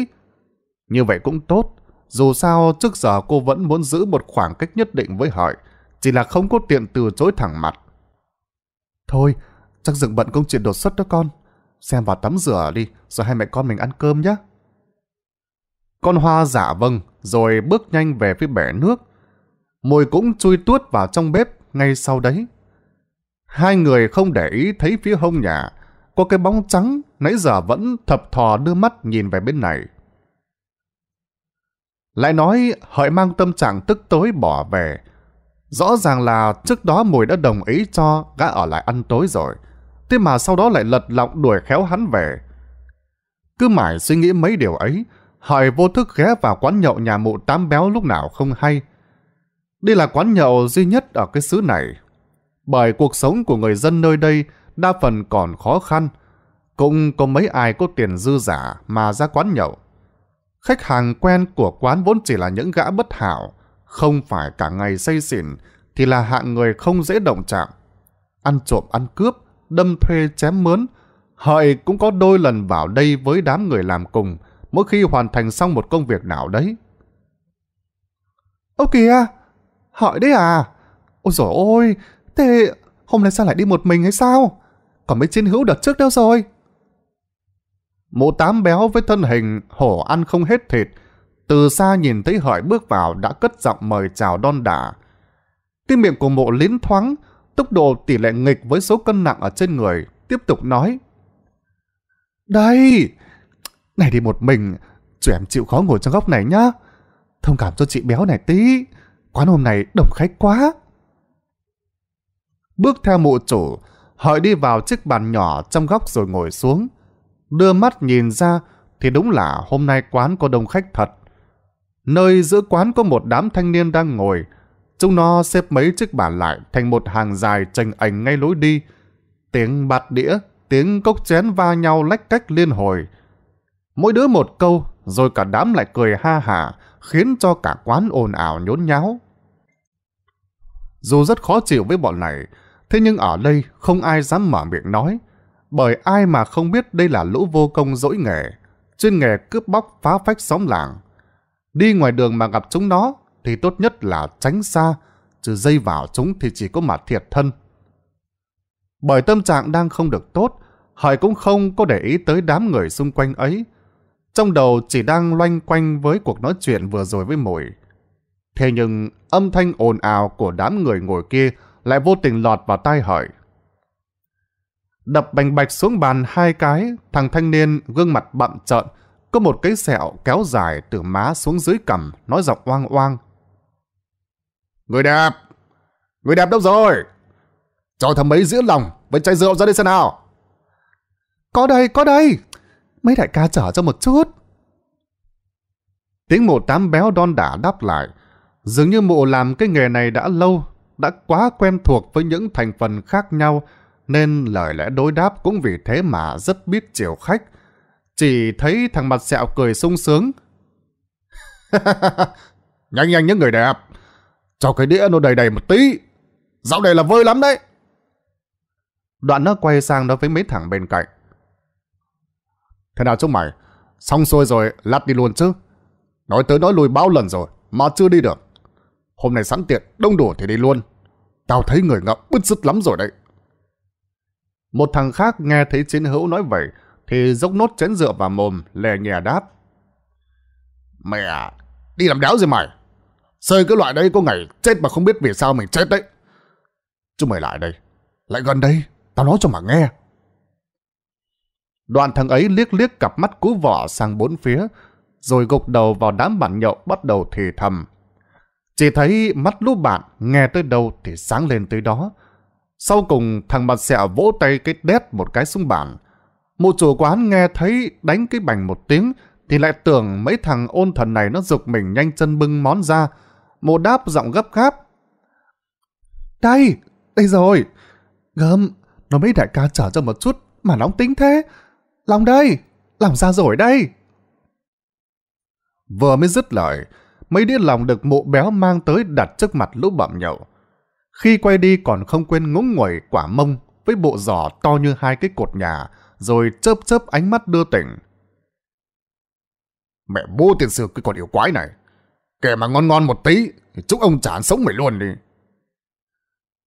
Như vậy cũng tốt, dù sao trước giờ cô vẫn muốn giữ một khoảng cách nhất định với hợi, chỉ là không có tiện từ chối thẳng mặt. Thôi, chắc dừng bận công chuyện đột xuất đó con. Xem vào tắm rửa đi, rồi hai mẹ con mình ăn cơm nhé. Con hoa giả vâng, rồi bước nhanh về phía bể nước. Mùi cũng chui tuốt vào trong bếp ngay sau đấy. Hai người không để ý thấy phía hông nhà, có cái bóng trắng nãy giờ vẫn thập thò đưa mắt nhìn về bên này. Lại nói hợi mang tâm trạng tức tối bỏ về. Rõ ràng là trước đó mùi đã đồng ý cho gã ở lại ăn tối rồi thế mà sau đó lại lật lọng đuổi khéo hắn về. Cứ mãi suy nghĩ mấy điều ấy, hỏi vô thức ghé vào quán nhậu nhà mụ tám béo lúc nào không hay. Đây là quán nhậu duy nhất ở cái xứ này. Bởi cuộc sống của người dân nơi đây đa phần còn khó khăn, cũng có mấy ai có tiền dư giả mà ra quán nhậu. Khách hàng quen của quán vốn chỉ là những gã bất hảo, không phải cả ngày say xỉn thì là hạng người không dễ động chạm. Ăn trộm ăn cướp, đâm thuê chém mướn. Hợi cũng có đôi lần vào đây với đám người làm cùng, mỗi khi hoàn thành xong một công việc nào đấy. Ô kìa, Hợi đấy à? Ôi dồi ôi, thế hôm nay sao lại đi một mình hay sao? Còn mấy chiến hữu đợt trước đâu rồi? Mụ tám béo với thân hình hổ ăn không hết thịt, từ xa nhìn thấy hợi bước vào đã cất giọng mời chào đon đả. Tiếng miệng của mộ lín thoáng, Tốc độ tỷ lệ nghịch với số cân nặng ở trên người, tiếp tục nói. Đây! Này đi một mình, chủ em chịu khó ngồi trong góc này nhá. Thông cảm cho chị béo này tí, quán hôm nay đông khách quá. Bước theo mụ chủ, hợi đi vào chiếc bàn nhỏ trong góc rồi ngồi xuống. Đưa mắt nhìn ra thì đúng là hôm nay quán có đông khách thật. Nơi giữa quán có một đám thanh niên đang ngồi, Chúng nó xếp mấy chiếc bàn lại thành một hàng dài tranh ảnh ngay lối đi. Tiếng bạt đĩa, tiếng cốc chén va nhau lách cách liên hồi. Mỗi đứa một câu, rồi cả đám lại cười ha hả, khiến cho cả quán ồn ào nhốn nháo. Dù rất khó chịu với bọn này, thế nhưng ở đây không ai dám mở miệng nói, bởi ai mà không biết đây là lũ vô công dỗi nghề, chuyên nghề cướp bóc phá phách xóm làng. Đi ngoài đường mà gặp chúng nó thì tốt nhất là tránh xa, chứ dây vào chúng thì chỉ có mà thiệt thân. Bởi tâm trạng đang không được tốt, Hợi cũng không có để ý tới đám người xung quanh ấy. Trong đầu chỉ đang loanh quanh với cuộc nói chuyện vừa rồi với mồi. Thế nhưng âm thanh ồn ào của đám người ngồi kia lại vô tình lọt vào tai Hợi. Đập bành bạch xuống bàn hai cái, thằng thanh niên gương mặt bậm trợn, có một cái sẹo kéo dài từ má xuống dưới cằm, nói giọng oang oang. Người đẹp! Người đẹp đâu rồi? Cho thầm mấy giữa lòng với chai rượu ra đây xem nào! Có đây, có đây! Mấy đại ca chở cho một chút. Tiếng mộ tám béo đon đả đáp lại. Dường như mộ làm cái nghề này đã lâu, đã quá quen thuộc với những thành phần khác nhau, nên lời lẽ đối đáp cũng vì thế mà rất biết chiều khách. Chỉ thấy thằng mặt sẹo cười sung sướng. nhanh nhanh những người đẹp. Cho cái đĩa nó đầy đầy một tí. Dạo này là vơi lắm đấy. Đoạn nó quay sang nói với mấy thằng bên cạnh. Thế nào chúng mày? Xong xôi rồi, lát đi luôn chứ. Nói tới nói lùi bao lần rồi, mà chưa đi được. Hôm nay sẵn tiện, đông đủ thì đi luôn. Tao thấy người ngậm bứt rứt lắm rồi đấy. Một thằng khác nghe thấy chiến hữu nói vậy, thì dốc nốt chén rượu vào mồm, lè nhè đáp. Mẹ, đi làm đéo gì mày? Sơi cái loại đấy có ngày chết mà không biết vì sao mình chết đấy. chúng mày lại đây. Lại gần đây. Tao nói cho mà nghe. Đoàn thằng ấy liếc liếc cặp mắt cú vỏ sang bốn phía, rồi gục đầu vào đám bạn nhậu bắt đầu thì thầm. Chỉ thấy mắt lũ bạn nghe tới đâu thì sáng lên tới đó. Sau cùng thằng mặt sẹo vỗ tay cái đét một cái xuống bàn. Một chủ quán nghe thấy đánh cái bành một tiếng thì lại tưởng mấy thằng ôn thần này nó giục mình nhanh chân bưng món ra Mô đáp giọng gấp gáp. Đây, đây rồi. Gầm, nó mới đại ca trở cho một chút mà nóng tính thế. Lòng đây, làm ra rồi đây. Vừa mới dứt lời, mấy đĩa lòng được mụ béo mang tới đặt trước mặt lũ bẩm nhậu. Khi quay đi còn không quên ngúng nguẩy quả mông với bộ giỏ to như hai cái cột nhà, rồi chớp chớp ánh mắt đưa tỉnh. Mẹ bố tiền sư cái con yêu quái này, kẻ mà ngon ngon một tí, thì chúc ông chán sống mày luôn đi.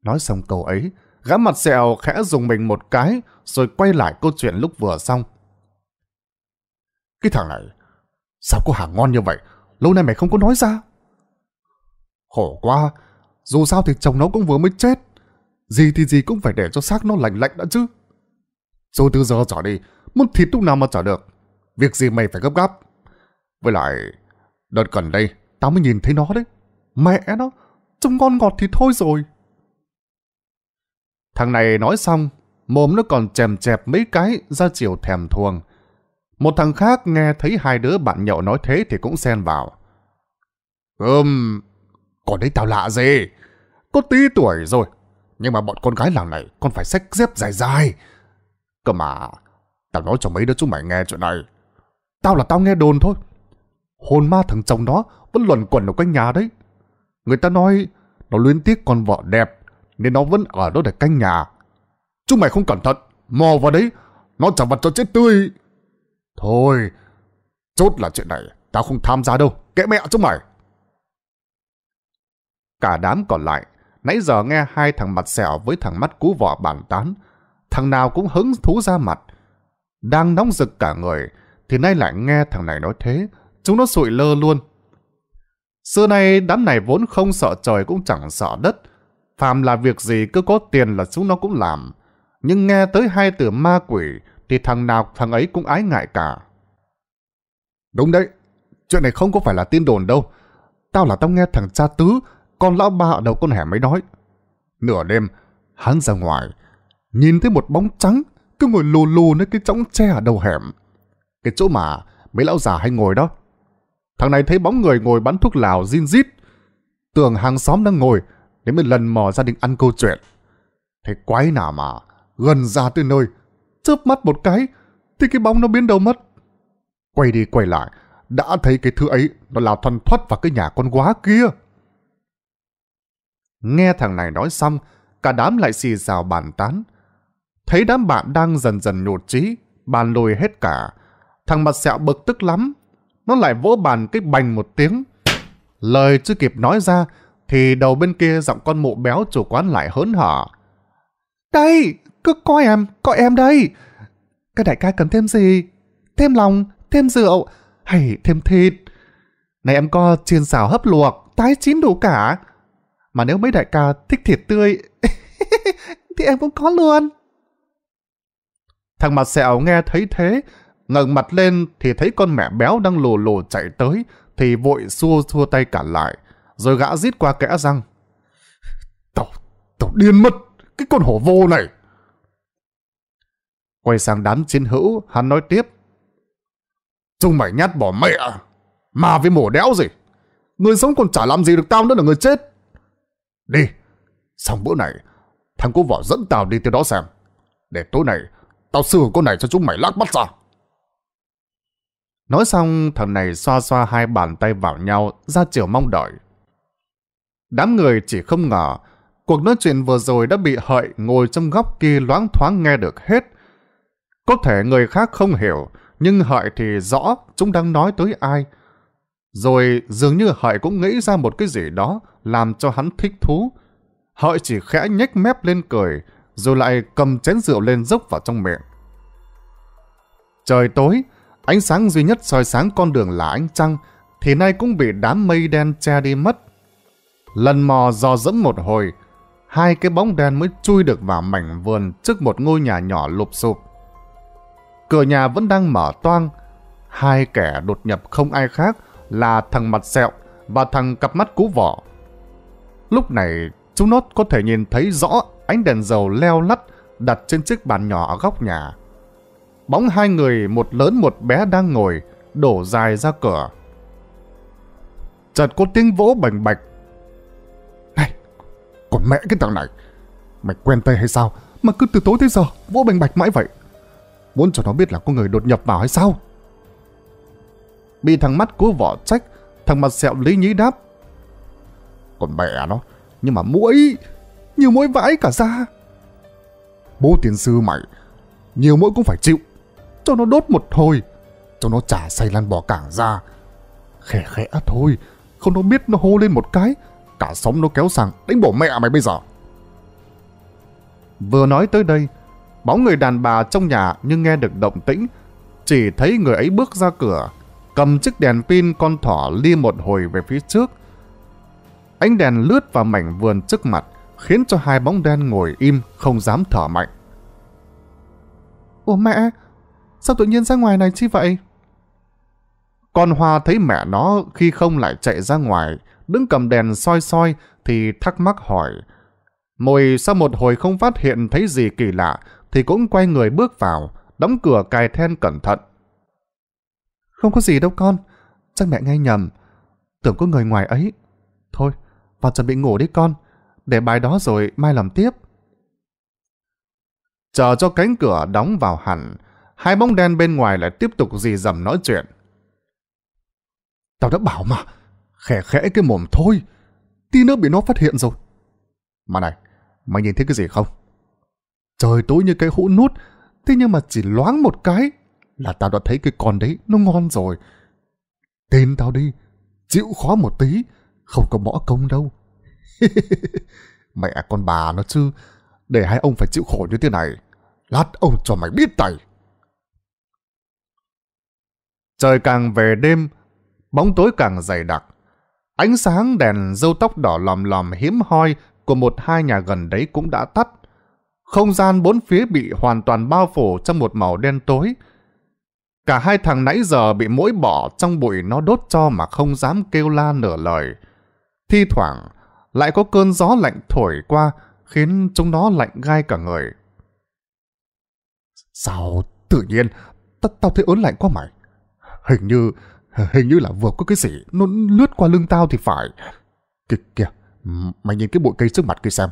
Nói xong câu ấy, gã mặt sẹo khẽ dùng mình một cái, rồi quay lại câu chuyện lúc vừa xong. Cái thằng này, sao có hàng ngon như vậy? Lâu nay mày không có nói ra. Khổ quá, dù sao thì chồng nó cũng vừa mới chết. Gì thì gì cũng phải để cho xác nó lạnh lạnh đã chứ. Rồi từ giờ trở đi, muốn thịt lúc nào mà trả được. Việc gì mày phải gấp gáp. Với lại, đợt gần đây, tao mới nhìn thấy nó đấy. Mẹ nó, trông ngon ngọt thì thôi rồi. Thằng này nói xong, mồm nó còn chèm chẹp mấy cái ra chiều thèm thuồng. Một thằng khác nghe thấy hai đứa bạn nhậu nói thế thì cũng xen vào. Ừm, còn đấy tao lạ gì? Có tí tuổi rồi, nhưng mà bọn con gái làng này còn phải xách dép dài dài. Cơ mà, tao nói cho mấy đứa chúng mày nghe chuyện này. Tao là tao nghe đồn thôi, Hồn ma thằng chồng nó vẫn luẩn quẩn ở quanh nhà đấy. Người ta nói nó luyến tiếc con vợ đẹp nên nó vẫn ở đó để canh nhà. Chúng mày không cẩn thận, mò vào đấy, nó trả vật cho chết tươi. Thôi, chốt là chuyện này, tao không tham gia đâu, kệ mẹ chúng mày. Cả đám còn lại, nãy giờ nghe hai thằng mặt xẻo với thằng mắt cú vỏ bàn tán, thằng nào cũng hứng thú ra mặt. Đang nóng rực cả người, thì nay lại nghe thằng này nói thế, chúng nó sụi lơ luôn. Xưa nay đám này vốn không sợ trời cũng chẳng sợ đất. Phàm là việc gì cứ có tiền là chúng nó cũng làm. Nhưng nghe tới hai từ ma quỷ thì thằng nào thằng ấy cũng ái ngại cả. Đúng đấy, chuyện này không có phải là tin đồn đâu. Tao là tao nghe thằng cha tứ, con lão ba ở đầu con hẻm ấy nói. Nửa đêm, hắn ra ngoài, nhìn thấy một bóng trắng cứ ngồi lù lù nơi cái trống tre ở đầu hẻm. Cái chỗ mà mấy lão già hay ngồi đó. Thằng này thấy bóng người ngồi bắn thuốc lào zin rít. Tưởng hàng xóm đang ngồi, đến một lần mò gia đình ăn câu chuyện. Thấy quái nào mà, gần ra tới nơi, chớp mắt một cái, thì cái bóng nó biến đâu mất. Quay đi quay lại, đã thấy cái thứ ấy nó lao thoăn thoát vào cái nhà con quá kia. Nghe thằng này nói xong, cả đám lại xì xào bàn tán. Thấy đám bạn đang dần dần nhột trí, bàn lùi hết cả. Thằng mặt sẹo bực tức lắm, nó lại vỗ bàn cái bành một tiếng. Lời chưa kịp nói ra, thì đầu bên kia giọng con mụ béo chủ quán lại hớn hở. Đây, cứ coi em, coi em đây. Các đại ca cần thêm gì? Thêm lòng, thêm rượu, hay thêm thịt. Này em có chiên xào hấp luộc, tái chín đủ cả. Mà nếu mấy đại ca thích thịt tươi, thì em cũng có luôn. Thằng mặt sẹo nghe thấy thế, ngẩng mặt lên thì thấy con mẹ béo đang lồ lồ chạy tới, thì vội xua xua tay cản lại, rồi gã rít qua kẽ răng. Tao, tao điên mất, cái con hổ vô này. Quay sang đám chiến hữu, hắn nói tiếp. Chúng mày nhát bỏ mẹ, mà với mổ đéo gì. Người sống còn chả làm gì được tao nữa là người chết. Đi, xong bữa này, thằng cô vỏ dẫn tao đi tới đó xem. Để tối này, tao sửa con này cho chúng mày lắc bắt ra. Nói xong, thằng này xoa xoa hai bàn tay vào nhau, ra chiều mong đợi. Đám người chỉ không ngờ, cuộc nói chuyện vừa rồi đã bị hợi ngồi trong góc kia loáng thoáng nghe được hết. Có thể người khác không hiểu, nhưng hợi thì rõ chúng đang nói tới ai. Rồi dường như hợi cũng nghĩ ra một cái gì đó làm cho hắn thích thú. Hợi chỉ khẽ nhếch mép lên cười, rồi lại cầm chén rượu lên dốc vào trong miệng. Trời tối, Ánh sáng duy nhất soi sáng con đường là ánh trăng, thì nay cũng bị đám mây đen che đi mất. Lần mò dò dẫm một hồi, hai cái bóng đen mới chui được vào mảnh vườn trước một ngôi nhà nhỏ lụp sụp. Cửa nhà vẫn đang mở toang, hai kẻ đột nhập không ai khác là thằng mặt sẹo và thằng cặp mắt cú vỏ. Lúc này, chúng nó có thể nhìn thấy rõ ánh đèn dầu leo lắt đặt trên chiếc bàn nhỏ ở góc nhà bóng hai người một lớn một bé đang ngồi, đổ dài ra cửa. Chợt có tiếng vỗ bành bạch. Này, còn mẹ cái thằng này, mày quen tay hay sao mà cứ từ tối tới giờ vỗ bành bạch mãi vậy? Muốn cho nó biết là có người đột nhập vào hay sao? Bị thằng mắt của vỏ trách, thằng mặt sẹo lý nhí đáp. Còn mẹ nó, nhưng mà mũi, nhiều mũi vãi cả ra. Bố tiền sư mày, nhiều mũi cũng phải chịu cho nó đốt một hồi, cho nó chả say lan bò cảng ra. Khẽ khẽ thôi, không nó biết nó hô lên một cái, cả xóm nó kéo sang đánh bổ mẹ mày bây giờ. Vừa nói tới đây, bóng người đàn bà trong nhà nhưng nghe được động tĩnh, chỉ thấy người ấy bước ra cửa, cầm chiếc đèn pin con thỏ lia một hồi về phía trước. Ánh đèn lướt vào mảnh vườn trước mặt, khiến cho hai bóng đen ngồi im không dám thở mạnh. Ủa mẹ, Sao tự nhiên ra ngoài này chi vậy? Con Hoa thấy mẹ nó khi không lại chạy ra ngoài, đứng cầm đèn soi soi thì thắc mắc hỏi. Mồi sau một hồi không phát hiện thấy gì kỳ lạ thì cũng quay người bước vào, đóng cửa cài then cẩn thận. Không có gì đâu con, chắc mẹ nghe nhầm. Tưởng có người ngoài ấy. Thôi, vào chuẩn bị ngủ đi con, để bài đó rồi mai làm tiếp. Chờ cho cánh cửa đóng vào hẳn, hai bóng đen bên ngoài lại tiếp tục dì dầm nói chuyện. Tao đã bảo mà, khẽ khẽ cái mồm thôi, tí nữa bị nó phát hiện rồi. Mà này, mày nhìn thấy cái gì không? Trời tối như cái hũ nút, thế nhưng mà chỉ loáng một cái là tao đã thấy cái con đấy nó ngon rồi. Tên tao đi, chịu khó một tí, không có mõ công đâu. Mẹ con bà nó chứ, để hai ông phải chịu khổ như thế này, lát ông cho mày biết tay. Trời càng về đêm, bóng tối càng dày đặc. Ánh sáng đèn râu tóc đỏ lòm lòm hiếm hoi của một hai nhà gần đấy cũng đã tắt. Không gian bốn phía bị hoàn toàn bao phủ trong một màu đen tối. Cả hai thằng nãy giờ bị mỗi bỏ trong bụi nó đốt cho mà không dám kêu la nửa lời. Thi thoảng, lại có cơn gió lạnh thổi qua khiến chúng nó lạnh gai cả người. Sao tự nhiên, tao thấy ớn lạnh quá mày. Hình như, hình như là vừa có cái gì nó lướt qua lưng tao thì phải. Kìa, kìa, mày nhìn cái bụi cây trước mặt kia xem.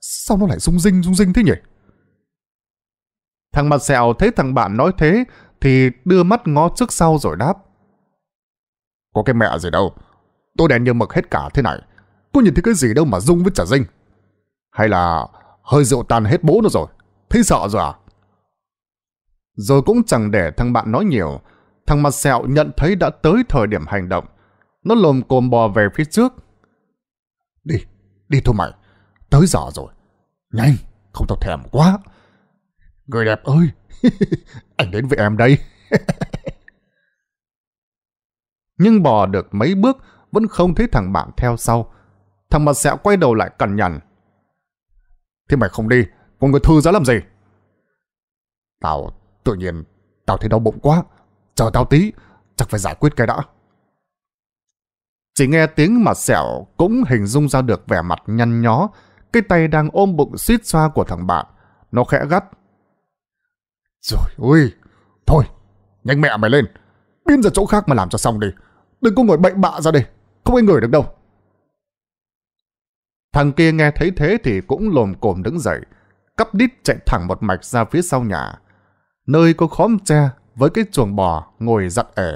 Sao nó lại rung rinh rung rinh thế nhỉ? Thằng mặt sẹo thấy thằng bạn nói thế thì đưa mắt ngó trước sau rồi đáp. Có cái mẹ gì đâu. Tôi đèn như mực hết cả thế này. Có nhìn thấy cái gì đâu mà rung với chả rinh Hay là hơi rượu tàn hết bố nó rồi. Thấy sợ rồi à? Rồi cũng chẳng để thằng bạn nói nhiều thằng mặt sẹo nhận thấy đã tới thời điểm hành động. Nó lồm cồm bò về phía trước. Đi, đi thôi mày, tới giờ rồi. Nhanh, không tao thèm quá. Người đẹp ơi, anh đến với em đây. Nhưng bò được mấy bước vẫn không thấy thằng bạn theo sau. Thằng mặt sẹo quay đầu lại cằn nhằn. Thế mày không đi, còn người thư ra làm gì? Tao, tự nhiên, tao thấy đau bụng quá. Chờ tao tí, chắc phải giải quyết cái đã. Chỉ nghe tiếng mà sẹo cũng hình dung ra được vẻ mặt nhăn nhó, cái tay đang ôm bụng suýt xoa của thằng bạn. Nó khẽ gắt. Rồi ôi, thôi, nhanh mẹ mày lên. Biến ra chỗ khác mà làm cho xong đi. Đừng có ngồi bệnh bạ ra đây, không ai ngửi được đâu. Thằng kia nghe thấy thế thì cũng lồm cồm đứng dậy, cắp đít chạy thẳng một mạch ra phía sau nhà. Nơi có khóm tre với cái chuồng bò ngồi giặt ẻ.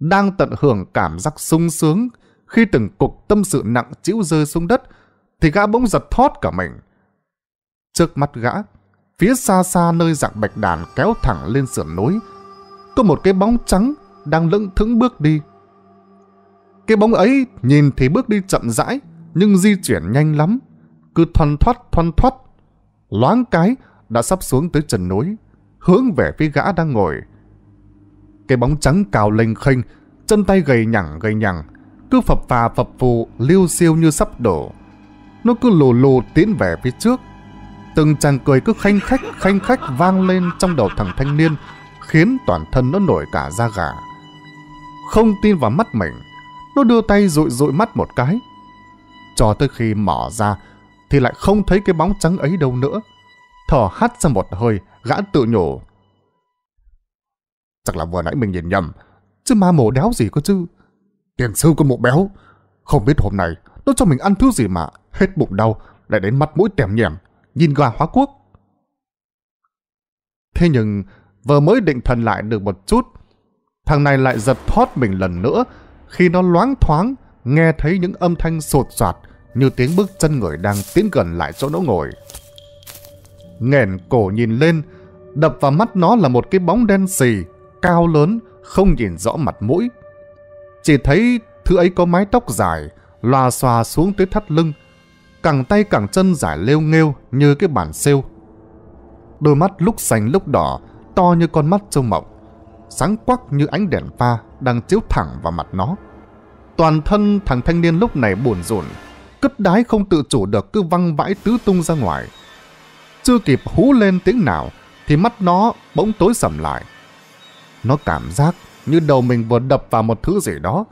Đang tận hưởng cảm giác sung sướng khi từng cục tâm sự nặng chịu rơi xuống đất thì gã bỗng giật thót cả mình. Trước mắt gã, phía xa xa nơi dạng bạch đàn kéo thẳng lên sườn núi, có một cái bóng trắng đang lững thững bước đi. Cái bóng ấy nhìn thì bước đi chậm rãi, nhưng di chuyển nhanh lắm, cứ thoăn thoắt thoăn thoắt. Loáng cái đã sắp xuống tới chân núi hướng về phía gã đang ngồi. Cái bóng trắng cào lênh khênh, chân tay gầy nhẳng gầy nhẳng, cứ phập phà phập phù, liêu siêu như sắp đổ. Nó cứ lù lù tiến về phía trước. Từng chàng cười cứ khanh khách khanh khách vang lên trong đầu thằng thanh niên, khiến toàn thân nó nổi cả da gà. Không tin vào mắt mình, nó đưa tay rụi rụi mắt một cái. Cho tới khi mở ra, thì lại không thấy cái bóng trắng ấy đâu nữa. Thở hắt ra một hơi, gã tự nhổ. Chắc là vừa nãy mình nhìn nhầm, chứ ma mổ đéo gì cơ chứ. Tiền sư con mụ béo, không biết hôm nay nó cho mình ăn thứ gì mà hết bụng đau lại đến mắt mũi tèm nhèm, nhìn gà hóa quốc. Thế nhưng vừa mới định thần lại được một chút, thằng này lại giật thoát mình lần nữa khi nó loáng thoáng nghe thấy những âm thanh sột soạt như tiếng bước chân người đang tiến gần lại chỗ nó ngồi. Nghèn cổ nhìn lên, đập vào mắt nó là một cái bóng đen xì, cao lớn, không nhìn rõ mặt mũi. Chỉ thấy thứ ấy có mái tóc dài, loa xòa xuống tới thắt lưng, cẳng tay cẳng chân dài lêu nghêu như cái bản siêu. Đôi mắt lúc xanh lúc đỏ, to như con mắt trông mộng, sáng quắc như ánh đèn pha đang chiếu thẳng vào mặt nó. Toàn thân thằng thanh niên lúc này buồn rộn, cất đái không tự chủ được cứ văng vãi tứ tung ra ngoài. Chưa kịp hú lên tiếng nào, thì mắt nó bỗng tối sầm lại. Nó cảm giác như đầu mình vừa đập vào một thứ gì đó,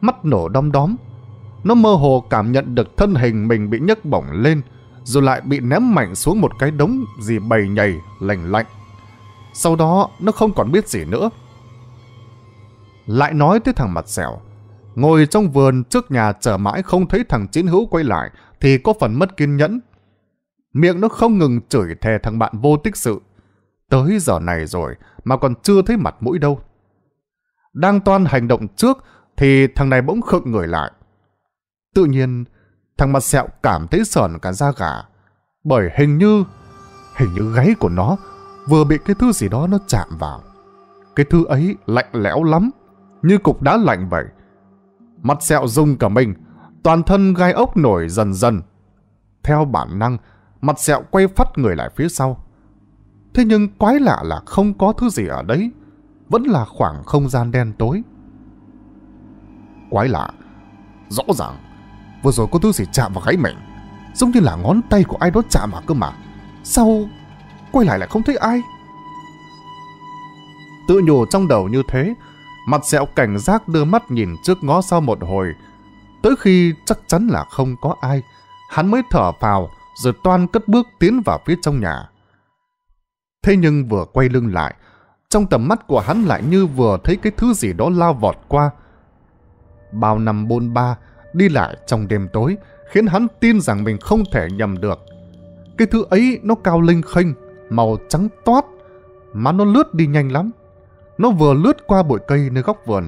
mắt nổ đom đóm. Nó mơ hồ cảm nhận được thân hình mình bị nhấc bổng lên, rồi lại bị ném mạnh xuống một cái đống gì bầy nhầy, lành lạnh. Sau đó nó không còn biết gì nữa. Lại nói tới thằng mặt dẻo, ngồi trong vườn trước nhà chờ mãi không thấy thằng chiến hữu quay lại thì có phần mất kiên nhẫn. Miệng nó không ngừng chửi thề thằng bạn vô tích sự, Tới giờ này rồi mà còn chưa thấy mặt mũi đâu. Đang toan hành động trước thì thằng này bỗng khựng người lại. Tự nhiên, thằng mặt sẹo cảm thấy sờn cả da gà. Bởi hình như, hình như gáy của nó vừa bị cái thứ gì đó nó chạm vào. Cái thứ ấy lạnh lẽo lắm, như cục đá lạnh vậy. Mặt sẹo rung cả mình, toàn thân gai ốc nổi dần dần. Theo bản năng, mặt sẹo quay phát người lại phía sau. Thế nhưng quái lạ là không có thứ gì ở đấy. Vẫn là khoảng không gian đen tối. Quái lạ. Rõ ràng, vừa rồi có thứ gì chạm vào gáy mình. Giống như là ngón tay của ai đó chạm vào cơ mà. Sao quay lại lại không thấy ai? Tự nhủ trong đầu như thế, mặt sẹo cảnh giác đưa mắt nhìn trước ngó sau một hồi. Tới khi chắc chắn là không có ai, hắn mới thở vào rồi toan cất bước tiến vào phía trong nhà thế nhưng vừa quay lưng lại, trong tầm mắt của hắn lại như vừa thấy cái thứ gì đó lao vọt qua. Bao năm bôn ba, đi lại trong đêm tối, khiến hắn tin rằng mình không thể nhầm được. Cái thứ ấy nó cao linh khênh, màu trắng toát, mà nó lướt đi nhanh lắm. Nó vừa lướt qua bụi cây nơi góc vườn,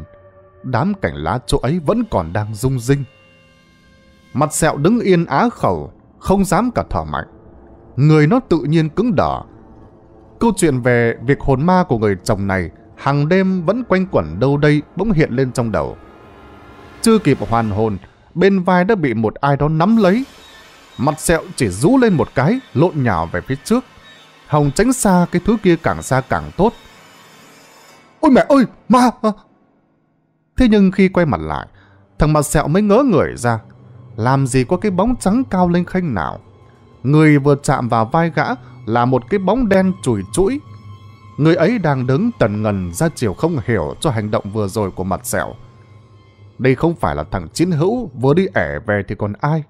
đám cảnh lá chỗ ấy vẫn còn đang rung rinh. Mặt sẹo đứng yên á khẩu, không dám cả thở mạnh. Người nó tự nhiên cứng đỏ, Câu chuyện về việc hồn ma của người chồng này hàng đêm vẫn quanh quẩn đâu đây bỗng hiện lên trong đầu. Chưa kịp hoàn hồn, bên vai đã bị một ai đó nắm lấy. Mặt sẹo chỉ rú lên một cái, lộn nhào về phía trước. Hồng tránh xa cái thứ kia càng xa càng tốt. Ôi mẹ ơi, ma! Thế nhưng khi quay mặt lại, thằng mặt sẹo mới ngỡ người ra. Làm gì có cái bóng trắng cao lên khênh nào. Người vừa chạm vào vai gã, là một cái bóng đen chùi chũi. Người ấy đang đứng tần ngần ra chiều không hiểu cho hành động vừa rồi của mặt sẹo. Đây không phải là thằng chiến hữu vừa đi ẻ về thì còn ai.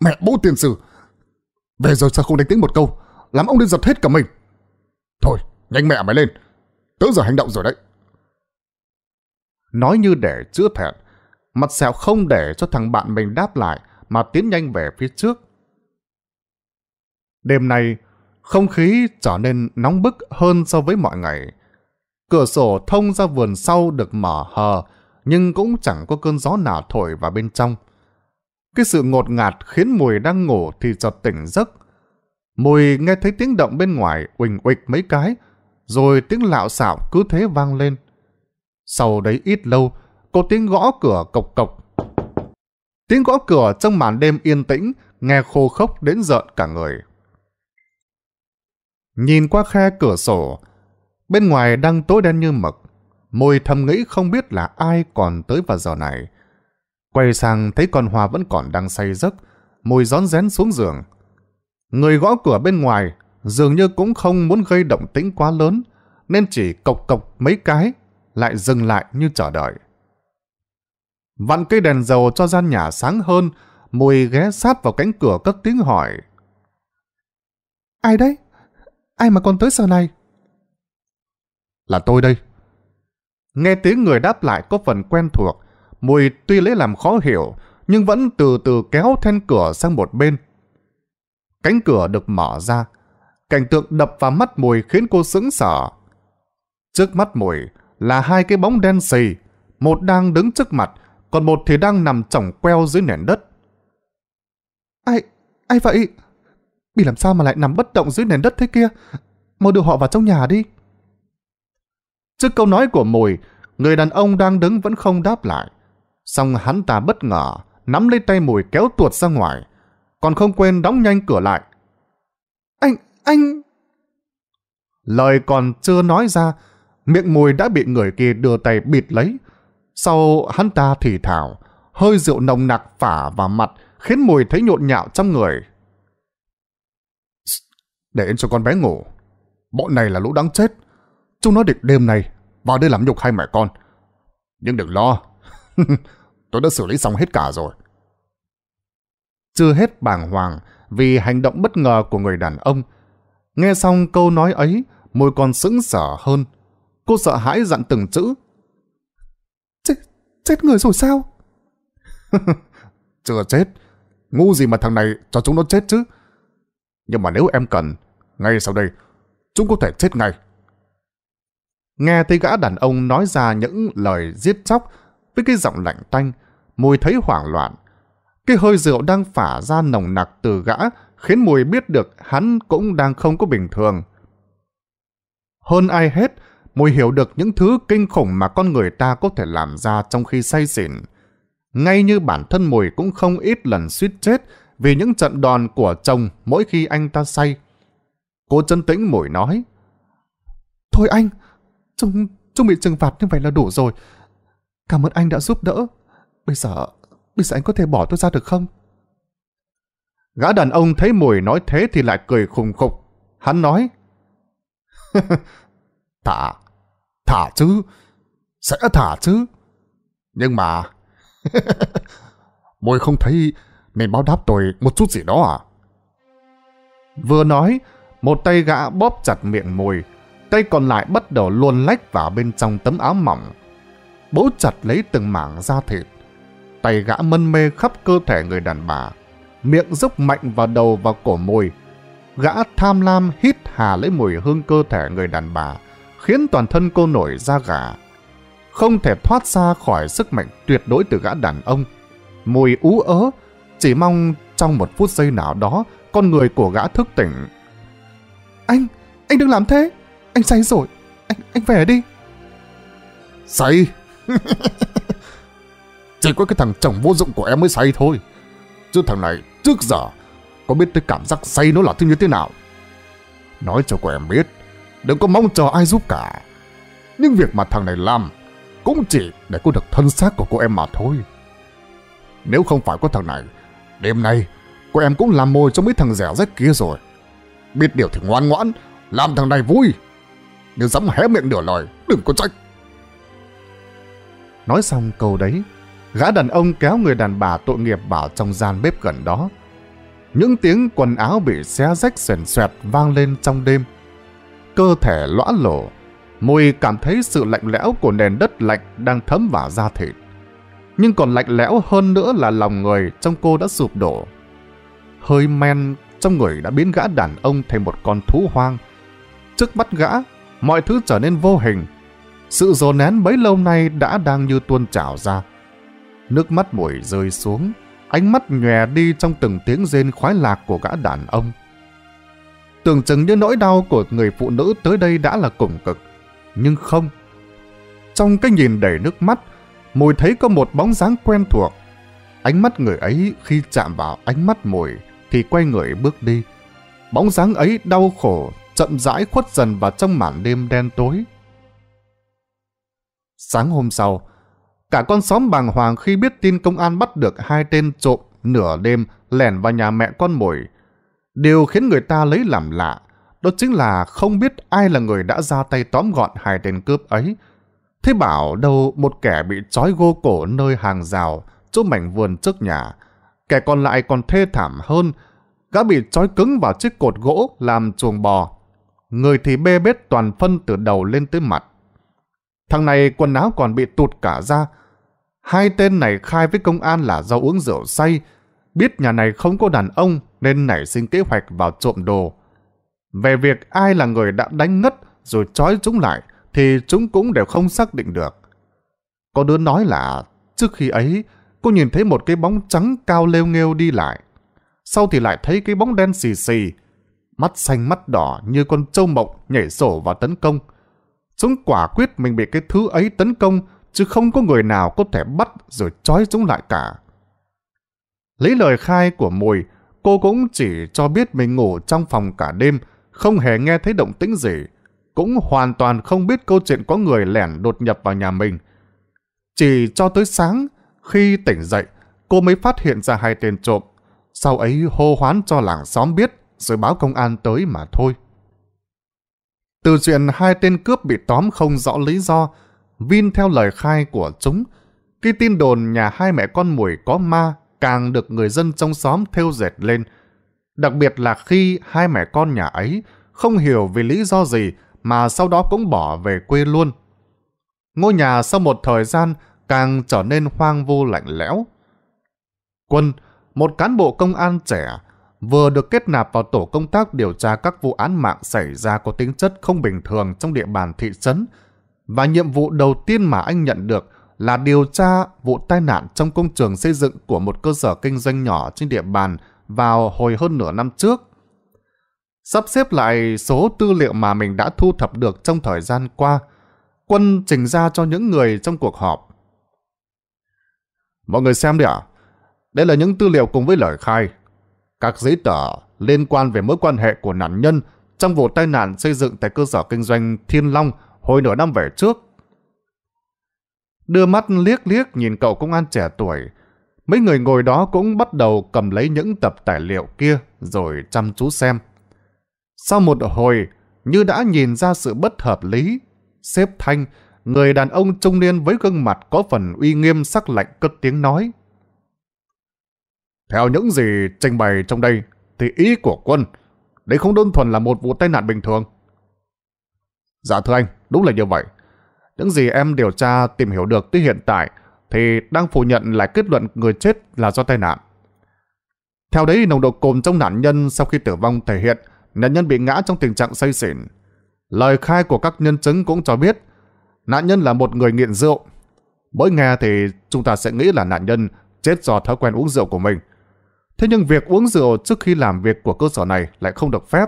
Mẹ bố tiền sử! Về rồi sao không đánh tiếng một câu, làm ông đi giật hết cả mình. Thôi, nhanh mẹ mày lên, tới giờ hành động rồi đấy. Nói như để chữa thẹn, mặt sẹo không để cho thằng bạn mình đáp lại mà tiến nhanh về phía trước. Đêm nay, không khí trở nên nóng bức hơn so với mọi ngày. Cửa sổ thông ra vườn sau được mở hờ, nhưng cũng chẳng có cơn gió nào thổi vào bên trong. Cái sự ngột ngạt khiến Mùi đang ngủ thì chợt tỉnh giấc. Mùi nghe thấy tiếng động bên ngoài quỳnh quịch mấy cái, rồi tiếng lạo xạo cứ thế vang lên. Sau đấy ít lâu, có tiếng gõ cửa cộc cộc. Tiếng gõ cửa trong màn đêm yên tĩnh, nghe khô khốc đến giận cả người nhìn qua khe cửa sổ. Bên ngoài đang tối đen như mực, môi thầm nghĩ không biết là ai còn tới vào giờ này. Quay sang thấy con Hòa vẫn còn đang say giấc, môi rón rén xuống giường. Người gõ cửa bên ngoài dường như cũng không muốn gây động tĩnh quá lớn, nên chỉ cộc cộc mấy cái, lại dừng lại như chờ đợi. Vặn cây đèn dầu cho gian nhà sáng hơn, mùi ghé sát vào cánh cửa cất tiếng hỏi. Ai đấy? Ai mà còn tới giờ này? Là tôi đây. Nghe tiếng người đáp lại có phần quen thuộc, Mùi tuy lấy làm khó hiểu, nhưng vẫn từ từ kéo then cửa sang một bên. Cánh cửa được mở ra, cảnh tượng đập vào mắt Mùi khiến cô sững sờ. Trước mắt Mùi là hai cái bóng đen xì, một đang đứng trước mặt, còn một thì đang nằm chỏng queo dưới nền đất. Ai, ai vậy? bị làm sao mà lại nằm bất động dưới nền đất thế kia? Mau đưa họ vào trong nhà đi. Trước câu nói của Mùi, người đàn ông đang đứng vẫn không đáp lại. song hắn ta bất ngờ, nắm lấy tay Mùi kéo tuột ra ngoài, còn không quên đóng nhanh cửa lại. Anh, anh... Lời còn chưa nói ra, miệng Mùi đã bị người kia đưa tay bịt lấy. Sau hắn ta thì thào hơi rượu nồng nặc phả vào mặt khiến Mùi thấy nhộn nhạo trong người, để cho con bé ngủ. Bọn này là lũ đáng chết. Chúng nó định đêm này vào đây làm nhục hai mẹ con. Nhưng đừng lo, tôi đã xử lý xong hết cả rồi. Chưa hết bàng hoàng vì hành động bất ngờ của người đàn ông. Nghe xong câu nói ấy, môi còn sững sờ hơn. Cô sợ hãi dặn từng chữ. Chết, chết người rồi sao? Chưa chết. Ngu gì mà thằng này cho chúng nó chết chứ. Nhưng mà nếu em cần, ngay sau đây, chúng có thể chết ngay. Nghe thấy gã đàn ông nói ra những lời giết chóc với cái giọng lạnh tanh, mùi thấy hoảng loạn. Cái hơi rượu đang phả ra nồng nặc từ gã khiến mùi biết được hắn cũng đang không có bình thường. Hơn ai hết, mùi hiểu được những thứ kinh khủng mà con người ta có thể làm ra trong khi say xỉn. Ngay như bản thân mùi cũng không ít lần suýt chết vì những trận đòn của chồng mỗi khi anh ta say. Cô chân tĩnh mủi nói. Thôi anh, chúng, chúng bị trừng phạt như vậy là đủ rồi. Cảm ơn anh đã giúp đỡ. Bây giờ, bây giờ anh có thể bỏ tôi ra được không? Gã đàn ông thấy mùi nói thế thì lại cười khùng khục. Hắn nói. thả, thả chứ, sẽ thả chứ. Nhưng mà... mùi không thấy nên báo đáp tôi một chút gì đó à? Vừa nói, một tay gã bóp chặt miệng mùi, tay còn lại bắt đầu luồn lách vào bên trong tấm áo mỏng. Bố chặt lấy từng mảng da thịt, tay gã mân mê khắp cơ thể người đàn bà, miệng dốc mạnh vào đầu và cổ mùi. Gã tham lam hít hà lấy mùi hương cơ thể người đàn bà, khiến toàn thân cô nổi da gà. Không thể thoát ra khỏi sức mạnh tuyệt đối từ gã đàn ông. Mùi ú ớ, chỉ mong trong một phút giây nào đó, con người của gã thức tỉnh. Anh, anh đừng làm thế. Anh say rồi. Anh, anh về đi. Say? Chỉ có cái thằng chồng vô dụng của em mới say thôi. Chứ thằng này trước giờ có biết tới cảm giác say nó là thứ như thế nào. Nói cho của em biết, đừng có mong chờ ai giúp cả. Nhưng việc mà thằng này làm cũng chỉ để có được thân xác của cô em mà thôi. Nếu không phải có thằng này, Đêm nay, cô em cũng làm mồi cho mấy thằng rẻ rách kia rồi. Biết điều thì ngoan ngoãn, làm thằng này vui. nếu dám hé miệng nửa lời, đừng có trách. Nói xong câu đấy, gã đàn ông kéo người đàn bà tội nghiệp vào trong gian bếp gần đó. Những tiếng quần áo bị xé rách xoèn xoẹt vang lên trong đêm. Cơ thể lõa lổ, mùi cảm thấy sự lạnh lẽo của nền đất lạnh đang thấm vào da thịt nhưng còn lạnh lẽo hơn nữa là lòng người trong cô đã sụp đổ. Hơi men trong người đã biến gã đàn ông thành một con thú hoang. Trước mắt gã, mọi thứ trở nên vô hình. Sự dồn nén bấy lâu nay đã đang như tuôn trào ra. Nước mắt mũi rơi xuống, ánh mắt nhòe đi trong từng tiếng rên khoái lạc của gã đàn ông. Tưởng chừng như nỗi đau của người phụ nữ tới đây đã là cùng cực, nhưng không. Trong cái nhìn đầy nước mắt, Mồi thấy có một bóng dáng quen thuộc. Ánh mắt người ấy khi chạm vào ánh mắt mồi thì quay người bước đi. Bóng dáng ấy đau khổ, chậm rãi khuất dần vào trong màn đêm đen tối. Sáng hôm sau, cả con xóm bàng hoàng khi biết tin công an bắt được hai tên trộm nửa đêm lẻn vào nhà mẹ con mồi. Điều khiến người ta lấy làm lạ, đó chính là không biết ai là người đã ra tay tóm gọn hai tên cướp ấy, Thế bảo đâu một kẻ bị trói gô cổ nơi hàng rào, chỗ mảnh vườn trước nhà. Kẻ còn lại còn thê thảm hơn, gã bị trói cứng vào chiếc cột gỗ làm chuồng bò. Người thì bê bết toàn phân từ đầu lên tới mặt. Thằng này quần áo còn bị tụt cả ra. Hai tên này khai với công an là do uống rượu say, biết nhà này không có đàn ông nên nảy sinh kế hoạch vào trộm đồ. Về việc ai là người đã đánh ngất rồi trói chúng lại, thì chúng cũng đều không xác định được. Có đứa nói là trước khi ấy cô nhìn thấy một cái bóng trắng cao lêu nghêu đi lại. Sau thì lại thấy cái bóng đen xì xì, mắt xanh mắt đỏ như con trâu mộng nhảy sổ và tấn công. Chúng quả quyết mình bị cái thứ ấy tấn công chứ không có người nào có thể bắt rồi trói chúng lại cả. Lấy lời khai của Mùi, cô cũng chỉ cho biết mình ngủ trong phòng cả đêm, không hề nghe thấy động tĩnh gì cũng hoàn toàn không biết câu chuyện có người lẻn đột nhập vào nhà mình. Chỉ cho tới sáng, khi tỉnh dậy, cô mới phát hiện ra hai tên trộm. Sau ấy hô hoán cho làng xóm biết, rồi báo công an tới mà thôi. Từ chuyện hai tên cướp bị tóm không rõ lý do, Vin theo lời khai của chúng, cái tin đồn nhà hai mẹ con mùi có ma càng được người dân trong xóm theo dệt lên. Đặc biệt là khi hai mẹ con nhà ấy không hiểu vì lý do gì mà sau đó cũng bỏ về quê luôn. Ngôi nhà sau một thời gian càng trở nên hoang vu lạnh lẽo. Quân, một cán bộ công an trẻ, vừa được kết nạp vào tổ công tác điều tra các vụ án mạng xảy ra có tính chất không bình thường trong địa bàn thị trấn, và nhiệm vụ đầu tiên mà anh nhận được là điều tra vụ tai nạn trong công trường xây dựng của một cơ sở kinh doanh nhỏ trên địa bàn vào hồi hơn nửa năm trước sắp xếp lại số tư liệu mà mình đã thu thập được trong thời gian qua, Quân trình ra cho những người trong cuộc họp. Mọi người xem đi ạ. Đây là những tư liệu cùng với lời khai. Các giấy tờ liên quan về mối quan hệ của nạn nhân trong vụ tai nạn xây dựng tại cơ sở kinh doanh Thiên Long hồi nửa năm về trước. Đưa mắt liếc liếc nhìn cậu công an trẻ tuổi, mấy người ngồi đó cũng bắt đầu cầm lấy những tập tài liệu kia rồi chăm chú xem. Sau một hồi, như đã nhìn ra sự bất hợp lý, xếp Thanh, người đàn ông trung niên với gương mặt có phần uy nghiêm sắc lạnh cất tiếng nói. Theo những gì trình bày trong đây, thì ý của quân, đấy không đơn thuần là một vụ tai nạn bình thường. Dạ thưa anh, đúng là như vậy. Những gì em điều tra tìm hiểu được tới hiện tại thì đang phủ nhận lại kết luận người chết là do tai nạn. Theo đấy, nồng độ cồn trong nạn nhân sau khi tử vong thể hiện nạn nhân bị ngã trong tình trạng say xỉn. Lời khai của các nhân chứng cũng cho biết nạn nhân là một người nghiện rượu. Mỗi nghe thì chúng ta sẽ nghĩ là nạn nhân chết do thói quen uống rượu của mình. Thế nhưng việc uống rượu trước khi làm việc của cơ sở này lại không được phép.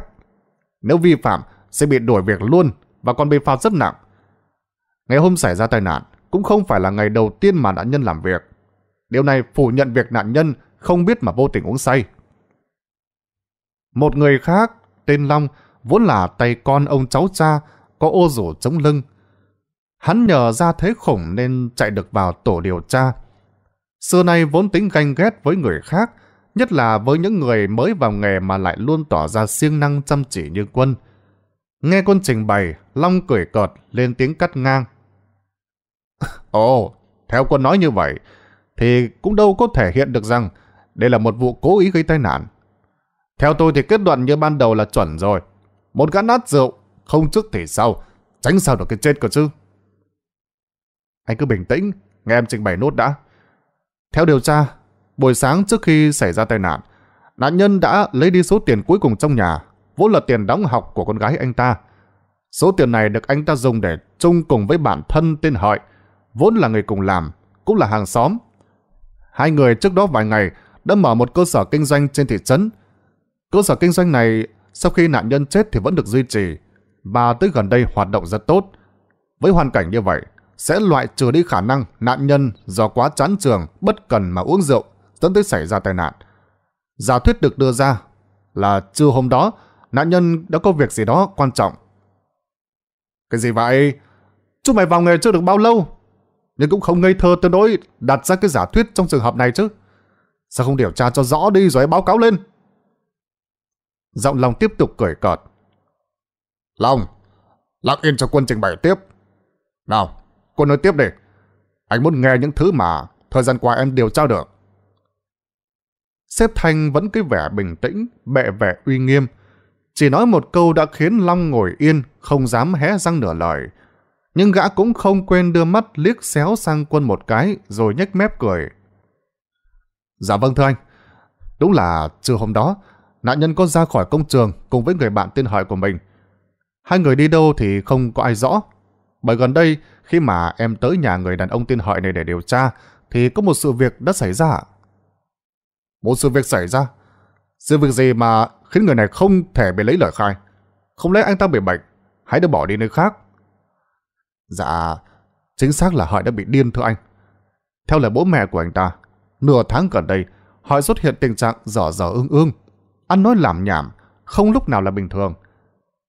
Nếu vi phạm sẽ bị đuổi việc luôn và còn bị phạt rất nặng. Ngày hôm xảy ra tai nạn cũng không phải là ngày đầu tiên mà nạn nhân làm việc. Điều này phủ nhận việc nạn nhân không biết mà vô tình uống say. Một người khác tên Long, vốn là tay con ông cháu cha, có ô rổ chống lưng. Hắn nhờ ra thế khủng nên chạy được vào tổ điều tra. Xưa nay vốn tính ganh ghét với người khác, nhất là với những người mới vào nghề mà lại luôn tỏ ra siêng năng chăm chỉ như quân. Nghe quân trình bày, Long cười cợt, lên tiếng cắt ngang. Ồ, theo quân nói như vậy, thì cũng đâu có thể hiện được rằng đây là một vụ cố ý gây tai nạn. Theo tôi thì kết luận như ban đầu là chuẩn rồi. Một gã nát rượu, không trước thì sau, tránh sao được cái chết cơ chứ. Anh cứ bình tĩnh, nghe em trình bày nốt đã. Theo điều tra, buổi sáng trước khi xảy ra tai nạn, nạn nhân đã lấy đi số tiền cuối cùng trong nhà, vốn là tiền đóng học của con gái anh ta. Số tiền này được anh ta dùng để chung cùng với bản thân tên Hợi, vốn là người cùng làm, cũng là hàng xóm. Hai người trước đó vài ngày đã mở một cơ sở kinh doanh trên thị trấn, Cơ sở kinh doanh này sau khi nạn nhân chết thì vẫn được duy trì và tới gần đây hoạt động rất tốt. Với hoàn cảnh như vậy, sẽ loại trừ đi khả năng nạn nhân do quá chán trường, bất cần mà uống rượu dẫn tới xảy ra tai nạn. Giả thuyết được đưa ra là trưa hôm đó nạn nhân đã có việc gì đó quan trọng. Cái gì vậy? Chúng mày vào nghề chưa được bao lâu nhưng cũng không ngây thơ tới nỗi đặt ra cái giả thuyết trong trường hợp này chứ. Sao không điều tra cho rõ đi rồi báo cáo lên? Giọng Long tiếp tục cười cợt. Long, lặng yên cho quân trình bày tiếp. Nào, quân nói tiếp đi. Anh muốn nghe những thứ mà thời gian qua em điều tra được. Sếp Thanh vẫn cái vẻ bình tĩnh, bệ vẻ uy nghiêm. Chỉ nói một câu đã khiến Long ngồi yên, không dám hé răng nửa lời. Nhưng gã cũng không quên đưa mắt liếc xéo sang quân một cái, rồi nhếch mép cười. Dạ vâng thưa anh, đúng là trưa hôm đó, nạn nhân có ra khỏi công trường cùng với người bạn tên hỏi của mình. Hai người đi đâu thì không có ai rõ. Bởi gần đây, khi mà em tới nhà người đàn ông tên hỏi này để điều tra, thì có một sự việc đã xảy ra. Một sự việc xảy ra? Sự việc gì mà khiến người này không thể bị lấy lời khai? Không lẽ anh ta bị bệnh? Hãy đã bỏ đi nơi khác. Dạ, chính xác là hỏi đã bị điên thưa anh. Theo lời bố mẹ của anh ta, nửa tháng gần đây, hỏi xuất hiện tình trạng dở dở ương ương, ăn nói làm nhảm, không lúc nào là bình thường.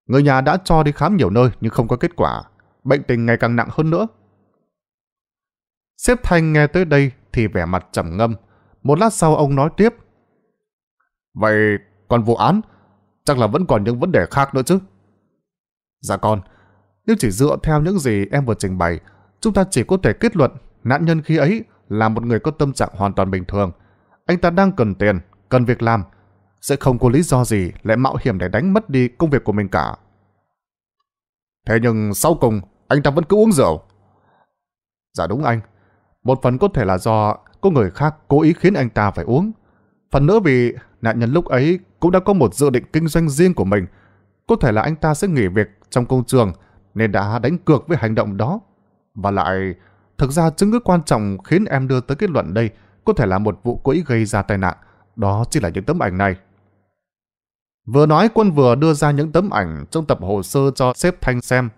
Người nhà đã cho đi khám nhiều nơi nhưng không có kết quả. Bệnh tình ngày càng nặng hơn nữa. Xếp Thanh nghe tới đây thì vẻ mặt trầm ngâm. Một lát sau ông nói tiếp. Vậy còn vụ án, chắc là vẫn còn những vấn đề khác nữa chứ? Dạ con, nếu chỉ dựa theo những gì em vừa trình bày, chúng ta chỉ có thể kết luận nạn nhân khi ấy là một người có tâm trạng hoàn toàn bình thường. Anh ta đang cần tiền, cần việc làm, sẽ không có lý do gì lại mạo hiểm để đánh mất đi công việc của mình cả. Thế nhưng sau cùng, anh ta vẫn cứ uống rượu. Dạ đúng anh, một phần có thể là do có người khác cố ý khiến anh ta phải uống. Phần nữa vì nạn nhân lúc ấy cũng đã có một dự định kinh doanh riêng của mình. Có thể là anh ta sẽ nghỉ việc trong công trường nên đã đánh cược với hành động đó. Và lại, thực ra chứng cứ quan trọng khiến em đưa tới kết luận đây có thể là một vụ cố ý gây ra tai nạn. Đó chỉ là những tấm ảnh này. Vừa nói quân vừa đưa ra những tấm ảnh trong tập hồ sơ cho sếp Thanh xem.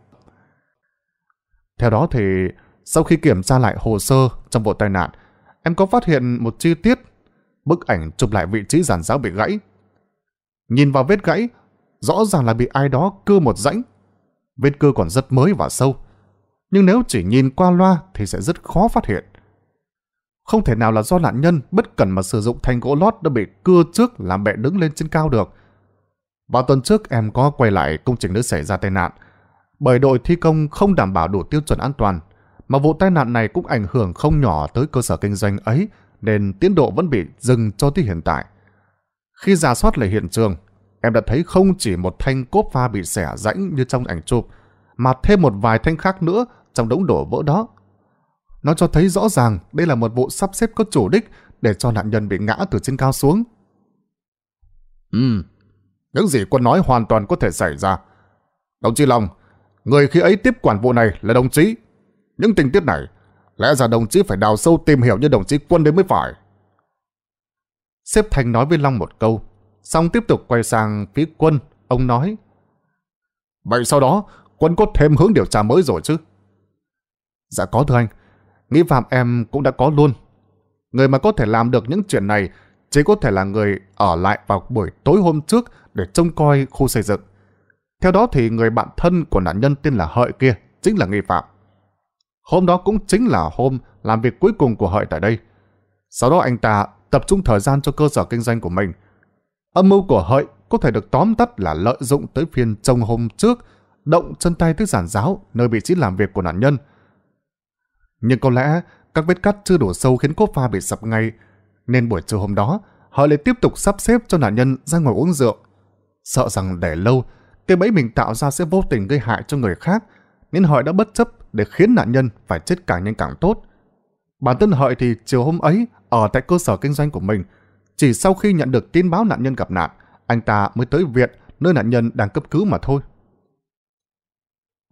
Theo đó thì sau khi kiểm tra lại hồ sơ trong vụ tai nạn, em có phát hiện một chi tiết bức ảnh chụp lại vị trí giàn giáo bị gãy. Nhìn vào vết gãy, rõ ràng là bị ai đó cưa một rãnh. Vết cưa còn rất mới và sâu, nhưng nếu chỉ nhìn qua loa thì sẽ rất khó phát hiện. Không thể nào là do nạn nhân bất cẩn mà sử dụng thanh gỗ lót đã bị cưa trước làm bẹ đứng lên trên cao được. Vào tuần trước em có quay lại công trình nữ xảy ra tai nạn. Bởi đội thi công không đảm bảo đủ tiêu chuẩn an toàn, mà vụ tai nạn này cũng ảnh hưởng không nhỏ tới cơ sở kinh doanh ấy, nên tiến độ vẫn bị dừng cho tới hiện tại. Khi giả soát lại hiện trường, em đã thấy không chỉ một thanh cốp pha bị xẻ rãnh như trong ảnh chụp, mà thêm một vài thanh khác nữa trong đống đổ vỡ đó. Nó cho thấy rõ ràng đây là một vụ sắp xếp có chủ đích để cho nạn nhân bị ngã từ trên cao xuống. Ừm, những gì quân nói hoàn toàn có thể xảy ra. Đồng chí Long, người khi ấy tiếp quản vụ này là đồng chí. Những tình tiết này, lẽ ra đồng chí phải đào sâu tìm hiểu như đồng chí quân đến mới phải. Xếp Thành nói với Long một câu, xong tiếp tục quay sang phía quân, ông nói. Vậy sau đó, quân có thêm hướng điều tra mới rồi chứ? Dạ có thưa anh, nghĩ phạm em cũng đã có luôn. Người mà có thể làm được những chuyện này chỉ có thể là người ở lại vào buổi tối hôm trước để trông coi khu xây dựng. Theo đó thì người bạn thân của nạn nhân tên là Hợi kia chính là nghi phạm. Hôm đó cũng chính là hôm làm việc cuối cùng của Hợi tại đây. Sau đó anh ta tập trung thời gian cho cơ sở kinh doanh của mình. Âm mưu của Hợi có thể được tóm tắt là lợi dụng tới phiên trông hôm trước, động chân tay tới giản giáo nơi vị trí làm việc của nạn nhân. Nhưng có lẽ các vết cắt chưa đủ sâu khiến cốt pha bị sập ngay, nên buổi trưa hôm đó họ lại tiếp tục sắp xếp cho nạn nhân ra ngồi uống rượu. Sợ rằng để lâu, cái bẫy mình tạo ra sẽ vô tình gây hại cho người khác, nên họ đã bất chấp để khiến nạn nhân phải chết càng nhanh càng tốt. Bản thân họ thì chiều hôm ấy ở tại cơ sở kinh doanh của mình, chỉ sau khi nhận được tin báo nạn nhân gặp nạn, anh ta mới tới viện nơi nạn nhân đang cấp cứu mà thôi.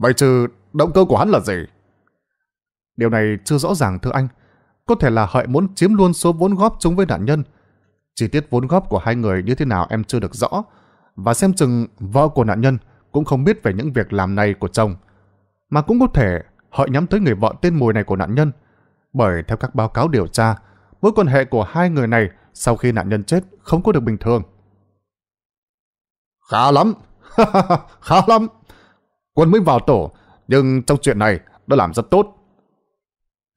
Vậy trừ động cơ của hắn là gì? Điều này chưa rõ ràng thưa anh, có thể là hợi muốn chiếm luôn số vốn góp chung với nạn nhân. Chi tiết vốn góp của hai người như thế nào em chưa được rõ. Và xem chừng vợ của nạn nhân cũng không biết về những việc làm này của chồng. Mà cũng có thể hợi nhắm tới người vợ tên mùi này của nạn nhân. Bởi theo các báo cáo điều tra, mối quan hệ của hai người này sau khi nạn nhân chết không có được bình thường. Khá lắm, khá lắm. Quân mới vào tổ, nhưng trong chuyện này đã làm rất tốt.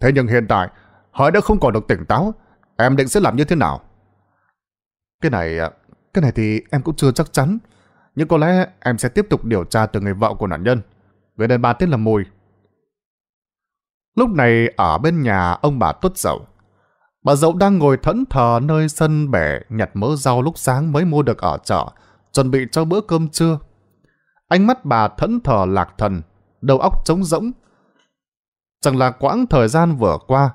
Thế nhưng hiện tại, hỏi đã không còn được tỉnh táo, em định sẽ làm như thế nào? Cái này, à, cái này thì em cũng chưa chắc chắn, nhưng có lẽ em sẽ tiếp tục điều tra từ người vợ của nạn nhân, người đàn bà tên là Mùi. Lúc này ở bên nhà ông bà Tuất Dậu, bà Dậu đang ngồi thẫn thờ nơi sân bể nhặt mỡ rau lúc sáng mới mua được ở chợ, chuẩn bị cho bữa cơm trưa. Ánh mắt bà thẫn thờ lạc thần, đầu óc trống rỗng. Chẳng là quãng thời gian vừa qua,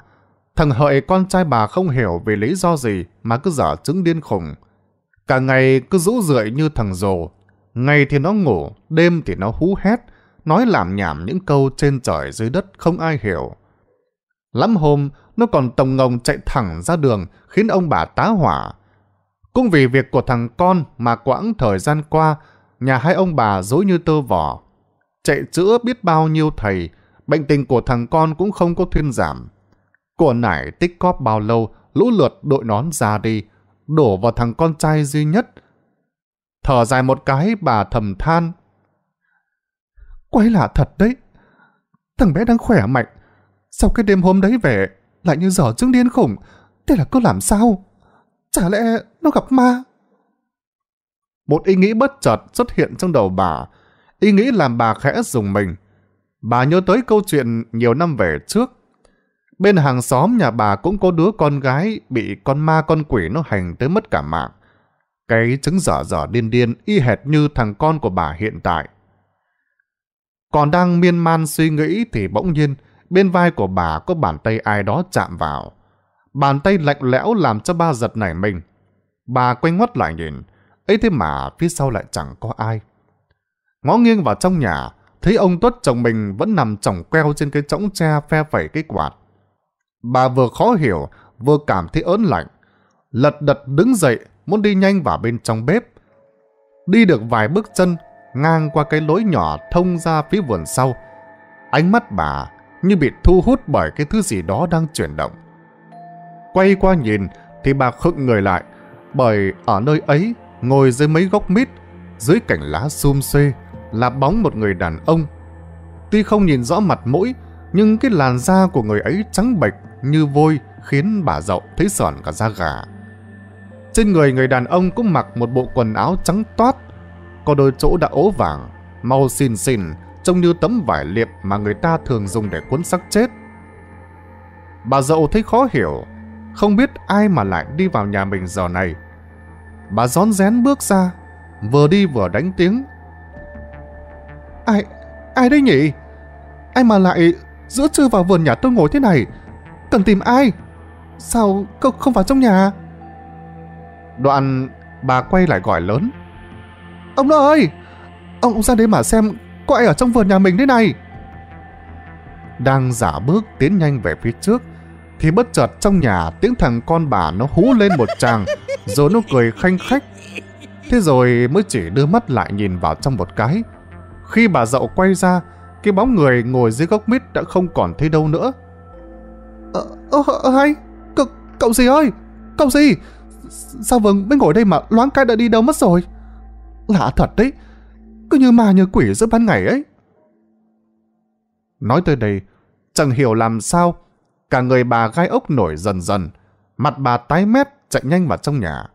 Thằng Hợi con trai bà không hiểu vì lý do gì mà cứ giả chứng điên khủng. Cả ngày cứ rũ rượi như thằng rồ. Ngày thì nó ngủ, đêm thì nó hú hét, nói làm nhảm những câu trên trời dưới đất không ai hiểu. Lắm hôm, nó còn tổng ngồng chạy thẳng ra đường khiến ông bà tá hỏa. Cũng vì việc của thằng con mà quãng thời gian qua, nhà hai ông bà dối như tơ vỏ. Chạy chữa biết bao nhiêu thầy, bệnh tình của thằng con cũng không có thuyên giảm. Của nải tích cóp bao lâu, lũ lượt đội nón ra đi, đổ vào thằng con trai duy nhất. Thở dài một cái, bà thầm than. Quay lạ thật đấy. Thằng bé đang khỏe mạnh. Sau cái đêm hôm đấy về, lại như giỏ chứng điên khủng. Thế là cứ làm sao? Chả lẽ nó gặp ma? Một ý nghĩ bất chợt xuất hiện trong đầu bà. Ý nghĩ làm bà khẽ dùng mình. Bà nhớ tới câu chuyện nhiều năm về trước. Bên hàng xóm nhà bà cũng có đứa con gái bị con ma con quỷ nó hành tới mất cả mạng. Cái chứng dở dở điên điên y hệt như thằng con của bà hiện tại. Còn đang miên man suy nghĩ thì bỗng nhiên bên vai của bà có bàn tay ai đó chạm vào. Bàn tay lạnh lẽo làm cho ba giật nảy mình. Bà quay ngoắt lại nhìn, ấy thế mà phía sau lại chẳng có ai. Ngó nghiêng vào trong nhà, thấy ông Tuất chồng mình vẫn nằm chồng queo trên cái chõng tre phe phẩy cái quạt. Bà vừa khó hiểu, vừa cảm thấy ớn lạnh. Lật đật đứng dậy, muốn đi nhanh vào bên trong bếp. Đi được vài bước chân, ngang qua cái lối nhỏ thông ra phía vườn sau. Ánh mắt bà như bị thu hút bởi cái thứ gì đó đang chuyển động. Quay qua nhìn thì bà khựng người lại, bởi ở nơi ấy, ngồi dưới mấy gốc mít, dưới cảnh lá xum xuê, là bóng một người đàn ông. Tuy không nhìn rõ mặt mũi, nhưng cái làn da của người ấy trắng bệch như vôi khiến bà dậu thấy sởn cả da gà. Trên người người đàn ông cũng mặc một bộ quần áo trắng toát, có đôi chỗ đã ố vàng, màu xin xin, trông như tấm vải liệp mà người ta thường dùng để cuốn xác chết. Bà dậu thấy khó hiểu, không biết ai mà lại đi vào nhà mình giờ này. Bà rón rén bước ra, vừa đi vừa đánh tiếng. Ai, ai đây nhỉ? Ai mà lại giữa trưa vào vườn nhà tôi ngồi thế này, Cần tìm ai? Sao cậu không vào trong nhà? Đoạn bà quay lại gọi lớn. Ông nội ơi! Ông ra đây mà xem có ai ở trong vườn nhà mình thế này. Đang giả bước tiến nhanh về phía trước thì bất chợt trong nhà tiếng thằng con bà nó hú lên một tràng rồi nó cười khanh khách. Thế rồi mới chỉ đưa mắt lại nhìn vào trong một cái. Khi bà dậu quay ra, cái bóng người ngồi dưới gốc mít đã không còn thấy đâu nữa. Ơ ờ, ờ, hay, C cậu gì ơi, cậu gì? Sao vừa mới ngồi đây mà loáng cái đã đi đâu mất rồi? Lạ thật đấy, cứ như ma như quỷ giữa ban ngày ấy. Nói tới đây, chẳng hiểu làm sao, cả người bà gai ốc nổi dần dần, mặt bà tái mét chạy nhanh vào trong nhà.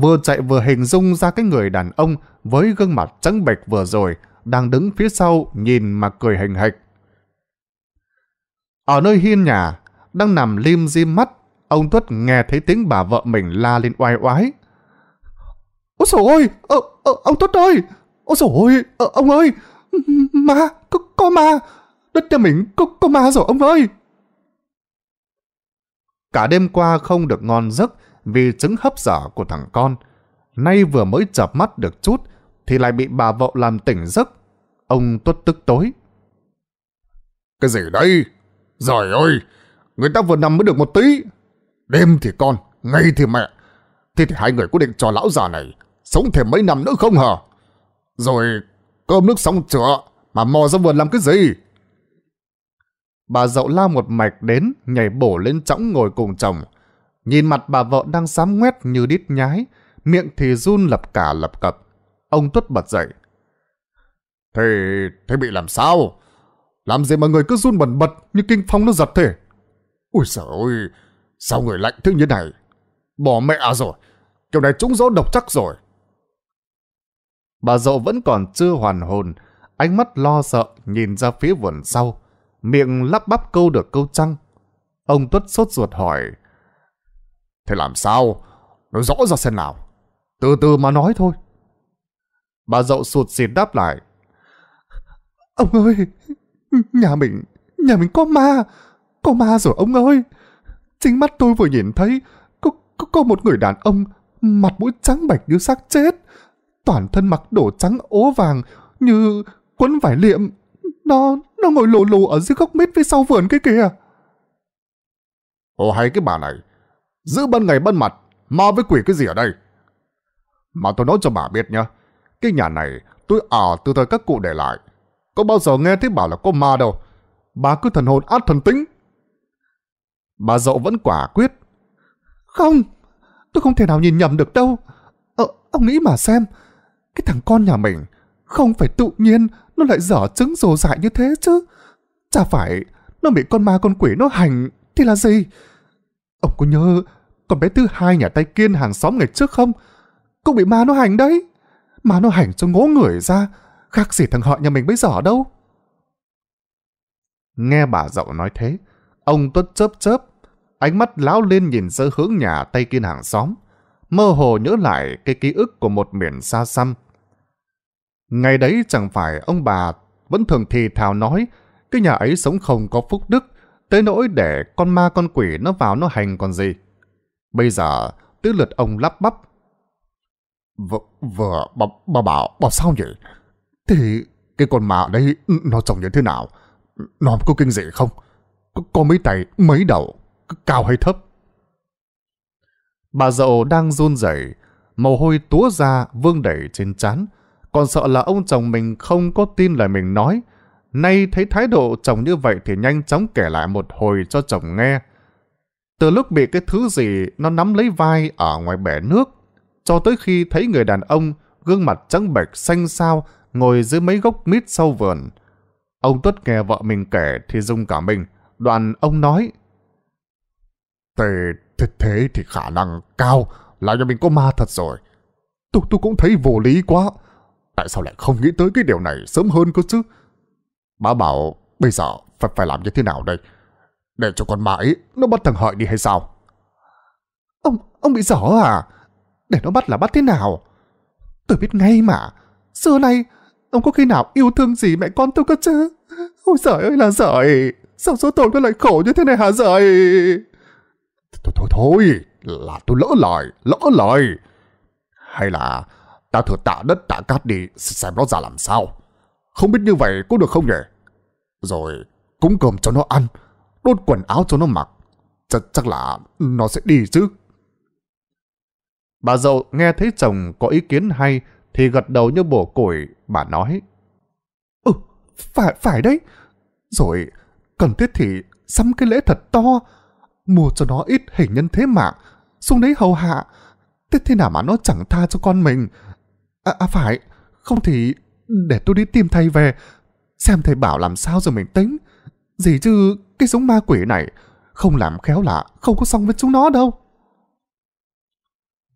Vừa chạy vừa hình dung ra cái người đàn ông với gương mặt trắng bệch vừa rồi đang đứng phía sau nhìn mà cười hình hạch. Ở nơi hiên nhà, đang nằm lim dim mắt, ông Tuất nghe thấy tiếng bà vợ mình la lên oai oái. Ôi dồi ơi, ờ, ờ, ông Tuất ơi, ôi dồi ơi, ờ, ông ơi, ma, có, có ma, đất nhà mình có, có ma rồi ông ơi. Cả đêm qua không được ngon giấc vì trứng hấp dở của thằng con. Nay vừa mới chập mắt được chút thì lại bị bà vợ làm tỉnh giấc. Ông tuất tức tối. Cái gì đây? Rồi ơi! Người ta vừa nằm mới được một tí. Đêm thì con, ngày thì mẹ. Thế thì hai người quyết định cho lão già này sống thêm mấy năm nữa không hả? Rồi cơm nước xong chữa mà mò ra vườn làm cái gì? Bà dậu la một mạch đến, nhảy bổ lên chõng ngồi cùng chồng. Nhìn mặt bà vợ đang sám ngoét như đít nhái, miệng thì run lập cả lập cập. Ông Tuất bật dậy. Thế, thế bị làm sao? Làm gì mà người cứ run bẩn bật như kinh phong nó giật thế? Ui sợ ơi, sao người lạnh thế như này? Bỏ mẹ à rồi, kiểu này trúng gió độc chắc rồi. Bà dậu vẫn còn chưa hoàn hồn, ánh mắt lo sợ nhìn ra phía vườn sau, miệng lắp bắp câu được câu trăng. Ông Tuất sốt ruột hỏi, Thế làm sao? nó rõ ra xem nào. Từ từ mà nói thôi. Bà dậu sụt xịt đáp lại. Ông ơi, nhà mình, nhà mình có ma, có ma rồi ông ơi! Chính mắt tôi vừa nhìn thấy, có, có, có một người đàn ông, mặt mũi trắng bạch như xác chết, toàn thân mặc đồ trắng ố vàng như quấn vải liệm. Nó, nó ngồi lù lù ở dưới gốc mít phía sau vườn cái kia. Ồ hay cái bà này, giữ ban ngày ban mặt, ma với quỷ cái gì ở đây? Mà tôi nói cho bà biết nhá, cái nhà này tôi ở từ thời các cụ để lại. Có bao giờ nghe thấy bảo là có ma đâu. Bà cứ thần hồn át thần tính. Bà dậu vẫn quả quyết. Không, tôi không thể nào nhìn nhầm được đâu. Ờ, ông nghĩ mà xem, cái thằng con nhà mình không phải tự nhiên nó lại dở trứng rồ dại như thế chứ. Chả phải nó bị con ma con quỷ nó hành thì là gì? Ông có nhớ con bé thứ hai nhà tay kiên hàng xóm ngày trước không? Cũng bị ma nó hành đấy. Ma nó hành cho ngố người ra, khác gì thằng họ nhà mình bây giờ đâu. Nghe bà dậu nói thế, ông Tuất chớp chớp ánh mắt lão lên nhìn sơ hướng nhà Tây kia hàng xóm, mơ hồ nhớ lại cái ký ức của một miền xa xăm. Ngày đấy chẳng phải ông bà vẫn thường thì thào nói cái nhà ấy sống không có phúc đức, tới nỗi để con ma con quỷ nó vào nó hành còn gì. Bây giờ, tứ lượt ông lắp bắp. V vừa, bà, bà bảo, bảo sao nhỉ? Thì cái con ma đấy nó trông như thế nào? Nó có kinh dị không? Có, có mấy tay, mấy đầu, cao hay thấp. Bà dậu đang run rẩy, mồ hôi túa ra vương đẩy trên trán, còn sợ là ông chồng mình không có tin lời mình nói. Nay thấy thái độ chồng như vậy thì nhanh chóng kể lại một hồi cho chồng nghe. Từ lúc bị cái thứ gì nó nắm lấy vai ở ngoài bể nước, cho tới khi thấy người đàn ông gương mặt trắng bệch xanh xao ngồi dưới mấy gốc mít sau vườn. Ông Tuất nghe vợ mình kể thì dùng cả mình, đoạn ông nói Thế, thế, thế thì khả năng cao là nhà mình có ma thật rồi. Tôi, tôi cũng thấy vô lý quá. Tại sao lại không nghĩ tới cái điều này sớm hơn cơ chứ? Bà bảo bây giờ phải, phải làm như thế nào đây? Để cho con ma ấy nó bắt thằng Hợi đi hay sao? Ông, ông bị giỏ à? Để nó bắt là bắt thế nào? Tôi biết ngay mà. Xưa nay, ông có khi nào yêu thương gì mẹ con tôi cơ chứ? Ôi giời ơi là giời! Sao số tổn con lại khổ như thế này hả giời? Thôi thôi thôi, là tôi lỡ lời, lỡ lời. Hay là ta thử tạ đất tạ cát đi xem nó ra làm sao. Không biết như vậy có được không nhỉ? Rồi cúng cơm cho nó ăn, đốt quần áo cho nó mặc. Chắc, chắc là nó sẽ đi chứ. Bà dậu nghe thấy chồng có ý kiến hay thì gật đầu như bổ củi, bà nói. Ừ, phải, phải đấy. Rồi, cần thiết thì xăm cái lễ thật to, mua cho nó ít hình nhân thế mạng, xuống đấy hầu hạ. Thế thế nào mà nó chẳng tha cho con mình? À, à phải, không thì để tôi đi tìm thầy về, xem thầy bảo làm sao rồi mình tính. Gì chứ cái giống ma quỷ này, không làm khéo lạ, không có xong với chúng nó đâu.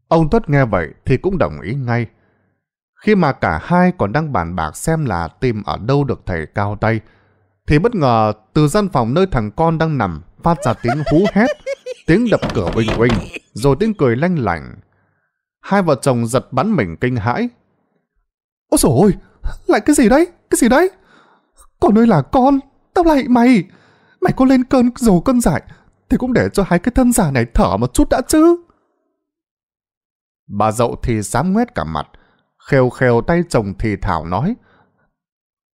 Ông Tuất nghe vậy thì cũng đồng ý ngay. Khi mà cả hai còn đang bàn bạc xem là tìm ở đâu được thầy cao tay, thì bất ngờ từ gian phòng nơi thằng con đang nằm phát ra tiếng hú hét, tiếng đập cửa uỳnh uỳnh, rồi tiếng cười lanh lảnh. Hai vợ chồng giật bắn mình kinh hãi. Ôi dồi ôi, lại cái gì đấy, cái gì đấy? Còn ơi là con, tao lại mày. Mày có lên cơn dầu cơn giải, thì cũng để cho hai cái thân giả này thở một chút đã chứ. Bà dậu thì sám ngoét cả mặt, khều khều tay chồng thì thảo nói.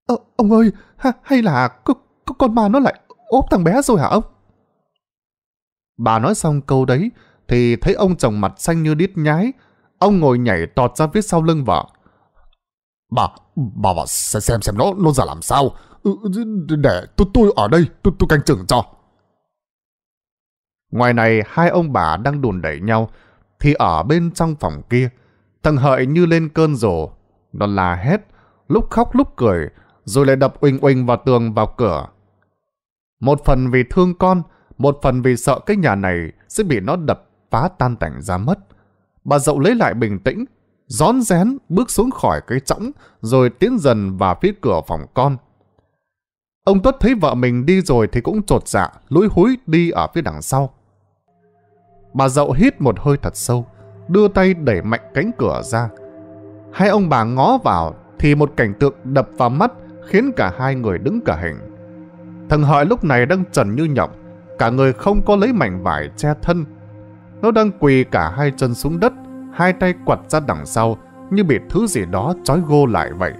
Ờ, ông ơi, ha, hay là con ma nó lại ốp thằng bé rồi hả ông? Bà nói xong câu đấy, thì thấy ông chồng mặt xanh như đít nhái. Ông ngồi nhảy tọt ra phía sau lưng vợ. Bà, bà, bà xem xem, xem nó, nó giả làm sao. Ừ, ừ, ừ, để tôi, tôi ở đây, tôi, tôi canh chừng cho. Ngoài này, hai ông bà đang đùn đẩy nhau, thì ở bên trong phòng kia, thằng Hợi như lên cơn rồ. Nó la hét, lúc khóc lúc cười, rồi lại đập uỳnh uỳnh vào tường vào cửa. Một phần vì thương con, một phần vì sợ cái nhà này sẽ bị nó đập phá tan tành ra mất. Bà dậu lấy lại bình tĩnh, rón rén bước xuống khỏi cái chõng rồi tiến dần vào phía cửa phòng con. Ông Tuất thấy vợ mình đi rồi thì cũng trột dạ, lúi húi đi ở phía đằng sau. Bà dậu hít một hơi thật sâu, đưa tay đẩy mạnh cánh cửa ra. Hai ông bà ngó vào thì một cảnh tượng đập vào mắt khiến cả hai người đứng cả hình. Thằng Hợi lúc này đang trần như nhộng, cả người không có lấy mảnh vải che thân. Nó đang quỳ cả hai chân xuống đất, hai tay quật ra đằng sau như bị thứ gì đó trói gô lại vậy.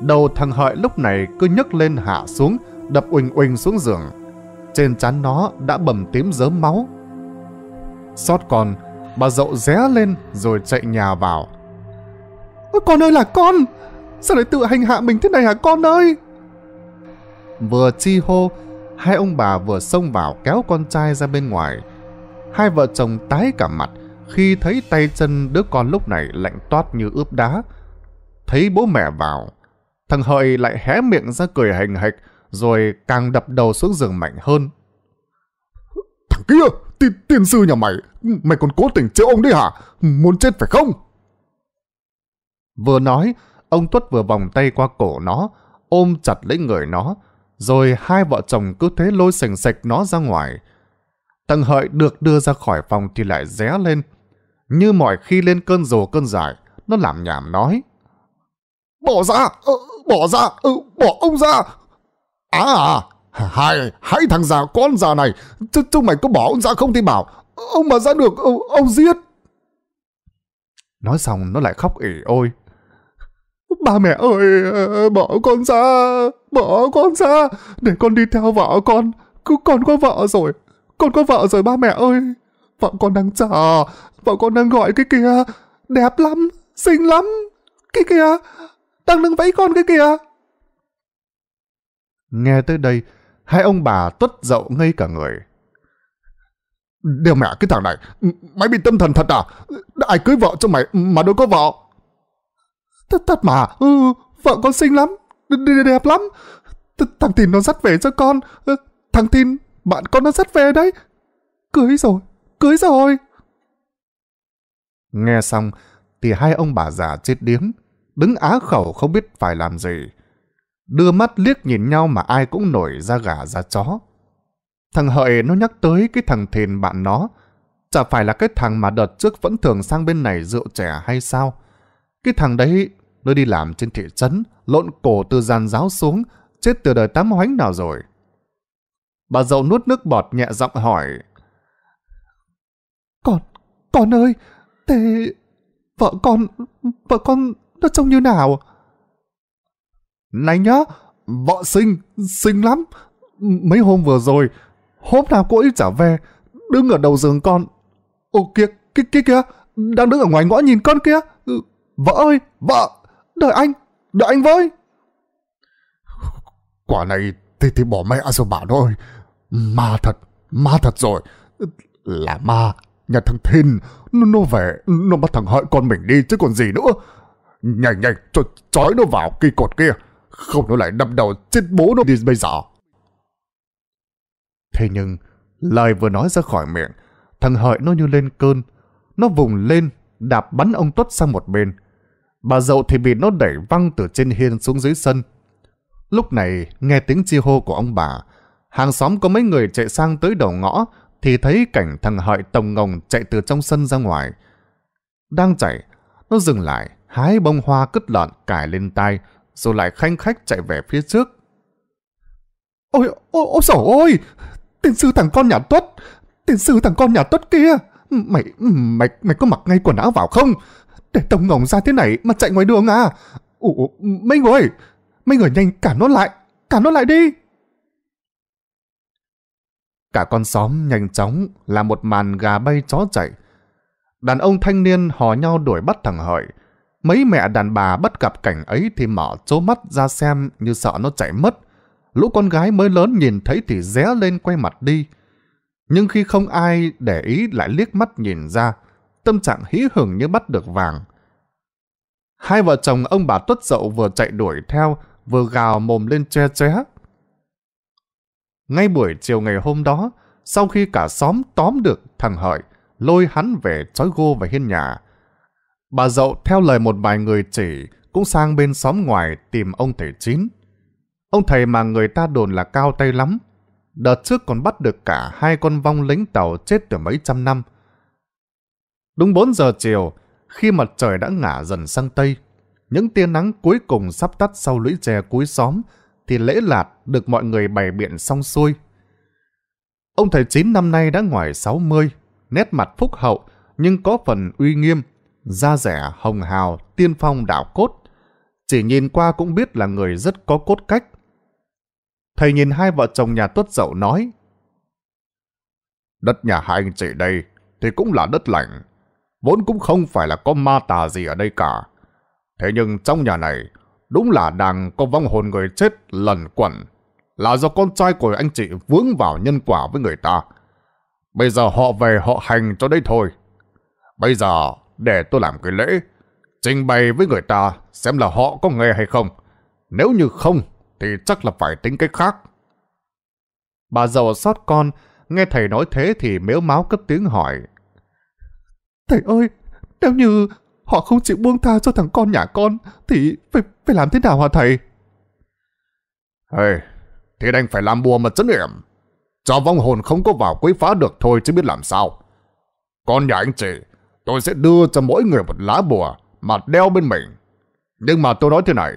Đầu thằng hợi lúc này cứ nhấc lên hạ xuống, đập uỳnh uỳnh xuống giường. Trên trán nó đã bầm tím dớm máu. Xót con, bà dậu ré lên rồi chạy nhà vào. Ôi con ơi là con! Sao lại tự hành hạ mình thế này hả con ơi? Vừa chi hô, hai ông bà vừa xông vào kéo con trai ra bên ngoài. Hai vợ chồng tái cả mặt khi thấy tay chân đứa con lúc này lạnh toát như ướp đá. Thấy bố mẹ vào, thằng Hợi lại hé miệng ra cười hành hạch rồi càng đập đầu xuống giường mạnh hơn. Thằng kia, ti tiên sư nhà mày, mày còn cố tình trêu ông đấy hả? Muốn chết phải không? Vừa nói, ông Tuất vừa vòng tay qua cổ nó, ôm chặt lấy người nó, rồi hai vợ chồng cứ thế lôi sành sạch nó ra ngoài. Tầng Hợi được đưa ra khỏi phòng thì lại ré lên. Như mọi khi lên cơn rồ cơn giải, nó làm nhảm nói. Bỏ ra, ừ, bỏ ra, ừ, bỏ ông ra. À à, hai, hai thằng già con già này, Ch chúng mày có bỏ ông ra không thì bảo, ông mà ra được, ông, ừ, ông giết. Nói xong nó lại khóc ỉ ôi. Ba mẹ ơi, ờ, ờ, bỏ con ra, bỏ con ra, để con đi theo vợ con. Cứ con có vợ rồi, con có vợ rồi ba mẹ ơi. Vợ con đang chờ, vợ con đang gọi cái kia đẹp lắm, xinh lắm. Cái kia đang đứng váy con cái kia Nghe tới đây, hai ông bà tuất dậu ngay cả người. Điều mẹ cái thằng này, mày bị tâm thần thật à? Ai cưới vợ cho mày mà đâu có vợ? Thật, thật mà, ừ, ừ, vợ con xinh lắm, đẹp lắm. Thằng tin nó dắt về cho con, thằng tin bạn con nó dắt về đấy. Cưới rồi, cưới rồi. Nghe xong, thì hai ông bà già chết điếng, đứng á khẩu không biết phải làm gì. Đưa mắt liếc nhìn nhau mà ai cũng nổi ra gà ra chó. Thằng Hợi nó nhắc tới cái thằng Thìn bạn nó, chả phải là cái thằng mà đợt trước vẫn thường sang bên này rượu trẻ hay sao. Cái thằng đấy Nơi đi làm trên thị trấn, lộn cổ từ giàn giáo xuống, chết từ đời tám hoánh nào rồi. Bà dậu nuốt nước bọt nhẹ giọng hỏi. Con, con ơi, thế vợ con, vợ con nó trông như nào? Này nhá, vợ xinh, xinh lắm. Mấy hôm vừa rồi, hôm nào cô ấy trả về, đứng ở đầu giường con. Ô kìa, kia kia kìa, đang đứng ở ngoài ngõ nhìn con kìa ừ, Vợ ơi, vợ! Đợi anh, đợi anh với. Quả này thì, thì bỏ mẹ rồi bà thôi. Ma thật, ma thật rồi. Là ma, nhà thằng Thìn, nó, nó về, nó bắt thằng hợi con mình đi chứ còn gì nữa. Nhanh nhanh, cho trói nó vào cây cột kia. Không nó lại đâm đầu chết bố nó đi bây giờ. Thế nhưng, lời vừa nói ra khỏi miệng, thằng hợi nó như lên cơn. Nó vùng lên, đạp bắn ông Tuất sang một bên bà dậu thì bị nó đẩy văng từ trên hiên xuống dưới sân. Lúc này, nghe tiếng chi hô của ông bà, hàng xóm có mấy người chạy sang tới đầu ngõ thì thấy cảnh thằng hợi tổng ngồng chạy từ trong sân ra ngoài. Đang chạy, nó dừng lại, hái bông hoa cất lọn cài lên tai, rồi lại khanh khách chạy về phía trước. Ôi, ôi, ôi sổ ôi! Tiền sư thằng con nhà Tuất! Tiền sư thằng con nhà Tuất kia! Mày, mày, mày có mặc ngay quần áo vào không? Để tông ngỏng ra thế này mà chạy ngoài đường à? Ủa, mấy người mấy người nhanh cả nó lại! Cả nó lại đi! Cả con xóm nhanh chóng là một màn gà bay chó chạy. Đàn ông thanh niên hò nhau đuổi bắt thằng Hợi. Mấy mẹ đàn bà bắt gặp cảnh ấy thì mở trố mắt ra xem như sợ nó chạy mất. Lũ con gái mới lớn nhìn thấy thì ré lên quay mặt đi. Nhưng khi không ai để ý lại liếc mắt nhìn ra, tâm trạng hí hửng như bắt được vàng. Hai vợ chồng ông bà tuất dậu vừa chạy đuổi theo, vừa gào mồm lên che che. Ngay buổi chiều ngày hôm đó, sau khi cả xóm tóm được thằng Hợi, lôi hắn về trói gô và hiên nhà. Bà dậu theo lời một vài người chỉ, cũng sang bên xóm ngoài tìm ông thầy chín. Ông thầy mà người ta đồn là cao tay lắm. Đợt trước còn bắt được cả hai con vong lính tàu chết từ mấy trăm năm. Đúng 4 giờ chiều, khi mặt trời đã ngả dần sang Tây, những tia nắng cuối cùng sắp tắt sau lũy tre cuối xóm, thì lễ lạt được mọi người bày biện xong xuôi. Ông thầy Chín năm nay đã ngoài 60, nét mặt phúc hậu nhưng có phần uy nghiêm, da rẻ hồng hào, tiên phong đảo cốt. Chỉ nhìn qua cũng biết là người rất có cốt cách. Thầy nhìn hai vợ chồng nhà tuất dậu nói, Đất nhà hai anh chị đây thì cũng là đất lạnh vốn cũng không phải là có ma tà gì ở đây cả. Thế nhưng trong nhà này, đúng là đang có vong hồn người chết lần quẩn, là do con trai của anh chị vướng vào nhân quả với người ta. Bây giờ họ về họ hành cho đây thôi. Bây giờ để tôi làm cái lễ, trình bày với người ta xem là họ có nghe hay không. Nếu như không thì chắc là phải tính cách khác. Bà giàu sót con, nghe thầy nói thế thì mếu máu cất tiếng hỏi. Thầy ơi, nếu như họ không chịu buông tha cho thằng con nhà con, thì phải, phải làm thế nào hả thầy? Hey, thì đành phải làm bùa mà chấn hiểm. Cho vong hồn không có vào quấy phá được thôi chứ biết làm sao. Con nhà anh chị, tôi sẽ đưa cho mỗi người một lá bùa mà đeo bên mình. Nhưng mà tôi nói thế này,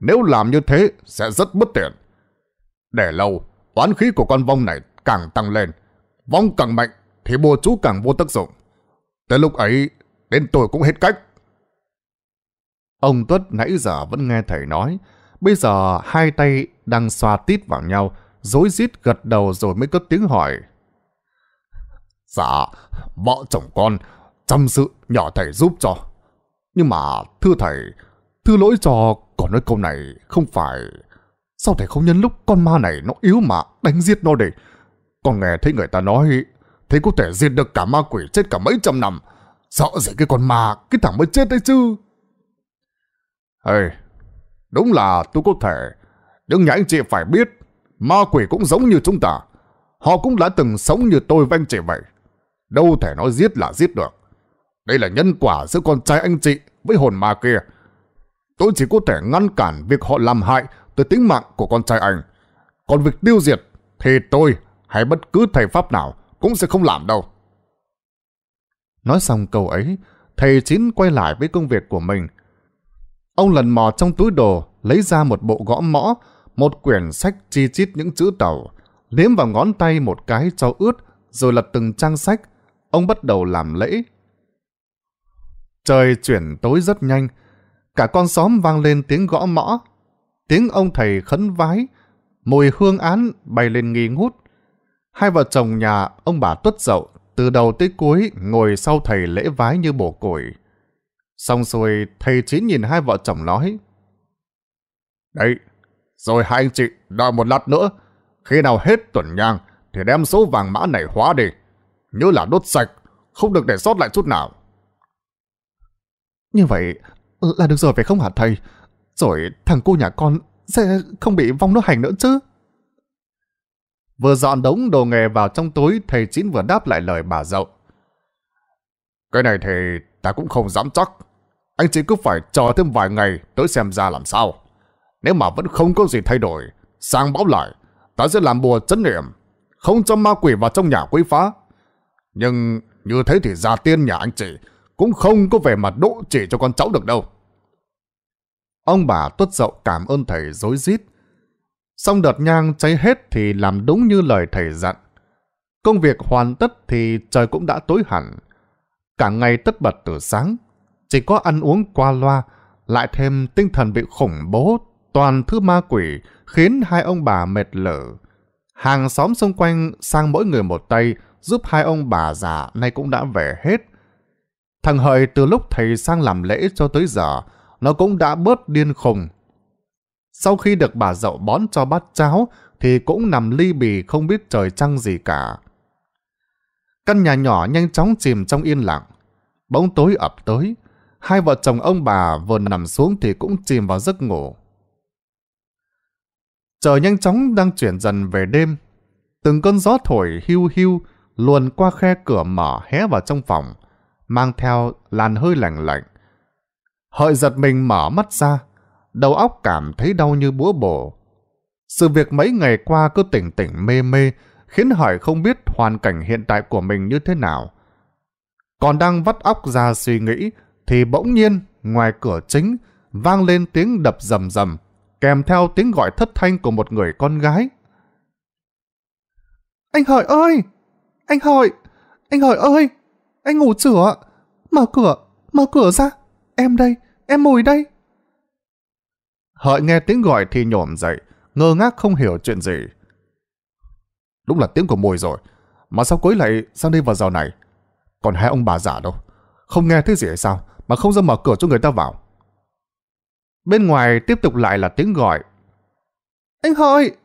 nếu làm như thế sẽ rất bất tiện. Để lâu, oán khí của con vong này càng tăng lên, vong càng mạnh thì bùa chú càng vô tác dụng. Tới lúc ấy, đến tôi cũng hết cách. Ông Tuất nãy giờ vẫn nghe thầy nói, bây giờ hai tay đang xoa tít vào nhau, dối rít gật đầu rồi mới cất tiếng hỏi. Dạ, vợ chồng con chăm sự nhỏ thầy giúp cho. Nhưng mà thưa thầy, thưa lỗi cho còn nói câu này không phải... Sao thầy không nhân lúc con ma này nó yếu mà đánh giết nó để... Con nghe thấy người ta nói Thế có thể diệt được cả ma quỷ chết cả mấy trăm năm. Rõ ràng cái con ma, cái thằng mới chết đấy chứ. Ê, đúng là tôi có thể. Nhưng nhà anh chị phải biết, ma quỷ cũng giống như chúng ta. Họ cũng đã từng sống như tôi và anh chị vậy. Đâu thể nói giết là giết được. Đây là nhân quả giữa con trai anh chị với hồn ma kia. Tôi chỉ có thể ngăn cản việc họ làm hại tới tính mạng của con trai anh. Còn việc tiêu diệt thì tôi hay bất cứ thầy pháp nào cũng sẽ không làm đâu. Nói xong câu ấy, thầy Chín quay lại với công việc của mình. Ông lần mò trong túi đồ, lấy ra một bộ gõ mõ, một quyển sách chi chít những chữ tàu, liếm vào ngón tay một cái cho ướt, rồi lật từng trang sách. Ông bắt đầu làm lễ. Trời chuyển tối rất nhanh, cả con xóm vang lên tiếng gõ mõ, tiếng ông thầy khấn vái, mùi hương án bay lên nghi ngút. Hai vợ chồng nhà ông bà tuất dậu từ đầu tới cuối ngồi sau thầy lễ vái như bổ củi. Xong rồi thầy chín nhìn hai vợ chồng nói. Đấy, rồi hai anh chị đợi một lát nữa. Khi nào hết tuần nhang thì đem số vàng mã này hóa đi. nhớ là đốt sạch, không được để sót lại chút nào. Như vậy là được rồi phải không hả thầy? Rồi thằng cô nhà con sẽ không bị vong nó hành nữa chứ? Vừa dọn đống đồ nghề vào trong túi, thầy Chín vừa đáp lại lời bà dậu. Cái này thì ta cũng không dám chắc. Anh chị cứ phải chờ thêm vài ngày tới xem ra làm sao. Nếu mà vẫn không có gì thay đổi, sang báo lại, ta sẽ làm bùa chấn niệm, không cho ma quỷ vào trong nhà quấy phá. Nhưng như thế thì gia tiên nhà anh chị cũng không có vẻ mặt độ chỉ cho con cháu được đâu. Ông bà tuất dậu cảm ơn thầy dối rít Xong đợt nhang cháy hết thì làm đúng như lời thầy dặn. Công việc hoàn tất thì trời cũng đã tối hẳn. Cả ngày tất bật từ sáng, chỉ có ăn uống qua loa, lại thêm tinh thần bị khủng bố, toàn thứ ma quỷ, khiến hai ông bà mệt lở. Hàng xóm xung quanh sang mỗi người một tay, giúp hai ông bà già nay cũng đã về hết. Thằng Hợi từ lúc thầy sang làm lễ cho tới giờ, nó cũng đã bớt điên khùng, sau khi được bà dậu bón cho bát cháo, thì cũng nằm ly bì không biết trời trăng gì cả. Căn nhà nhỏ nhanh chóng chìm trong yên lặng. Bóng tối ập tới, hai vợ chồng ông bà vừa nằm xuống thì cũng chìm vào giấc ngủ. Trời nhanh chóng đang chuyển dần về đêm. Từng cơn gió thổi hưu hưu luồn qua khe cửa mở hé vào trong phòng, mang theo làn hơi lạnh lạnh. Hợi giật mình mở mắt ra, đầu óc cảm thấy đau như búa bổ. Sự việc mấy ngày qua cứ tỉnh tỉnh mê mê, khiến Hải không biết hoàn cảnh hiện tại của mình như thế nào. Còn đang vắt óc ra suy nghĩ, thì bỗng nhiên, ngoài cửa chính, vang lên tiếng đập rầm rầm, kèm theo tiếng gọi thất thanh của một người con gái. Anh Hợi ơi! Anh Hợi! Anh Hợi ơi! Anh ngủ chửa! Mở cửa! Mở cửa ra! Em đây! Em mùi đây! Hợi nghe tiếng gọi thì nhổm dậy, ngơ ngác không hiểu chuyện gì. Đúng là tiếng của mùi rồi, mà sao cuối lại sang đi vào giờ này? Còn hai ông bà giả đâu, không nghe thấy gì hay sao mà không ra mở cửa cho người ta vào. Bên ngoài tiếp tục lại là tiếng gọi. Anh Hợi!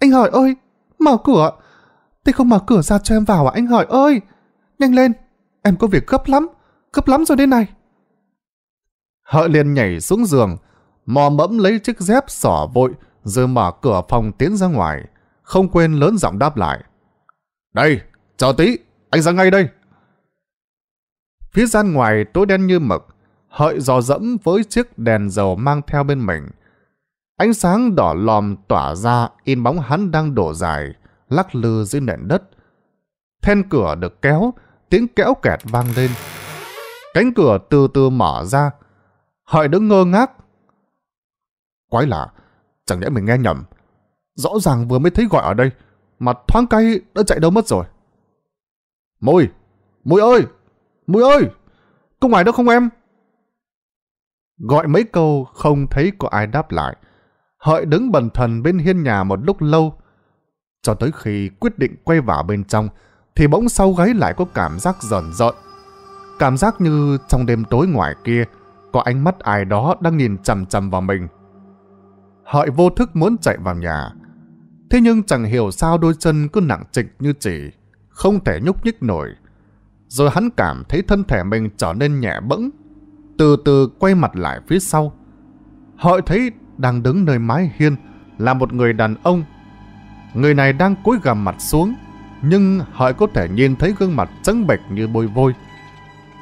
Anh Hợi ơi! Mở cửa! Thế không mở cửa ra cho em vào à anh Hợi ơi! Nhanh lên! Em có việc gấp lắm! Gấp lắm rồi đây này! Hợi liền nhảy xuống giường, mò mẫm lấy chiếc dép xỏ vội, rồi mở cửa phòng tiến ra ngoài, không quên lớn giọng đáp lại. Đây, chờ tí, anh ra ngay đây. Phía gian ngoài tối đen như mực, hợi dò dẫm với chiếc đèn dầu mang theo bên mình. Ánh sáng đỏ lòm tỏa ra in bóng hắn đang đổ dài, lắc lư dưới nền đất. Then cửa được kéo, tiếng kéo kẹt vang lên. Cánh cửa từ từ mở ra. Hợi đứng ngơ ngác, Quái lạ, chẳng lẽ mình nghe nhầm. Rõ ràng vừa mới thấy gọi ở đây, mà thoáng cay đã chạy đâu mất rồi. Mùi! Mùi ơi! Mùi ơi! Có ngoài đó không em? Gọi mấy câu không thấy có ai đáp lại. Hợi đứng bần thần bên hiên nhà một lúc lâu. Cho tới khi quyết định quay vào bên trong, thì bỗng sau gáy lại có cảm giác rờn rợn. Cảm giác như trong đêm tối ngoài kia, có ánh mắt ai đó đang nhìn chầm chầm vào mình. Hợi vô thức muốn chạy vào nhà. Thế nhưng chẳng hiểu sao đôi chân cứ nặng trịch như chỉ, không thể nhúc nhích nổi. Rồi hắn cảm thấy thân thể mình trở nên nhẹ bẫng, từ từ quay mặt lại phía sau. Hợi thấy đang đứng nơi mái hiên là một người đàn ông. Người này đang cúi gằm mặt xuống, nhưng hợi có thể nhìn thấy gương mặt trắng bệch như bôi vôi.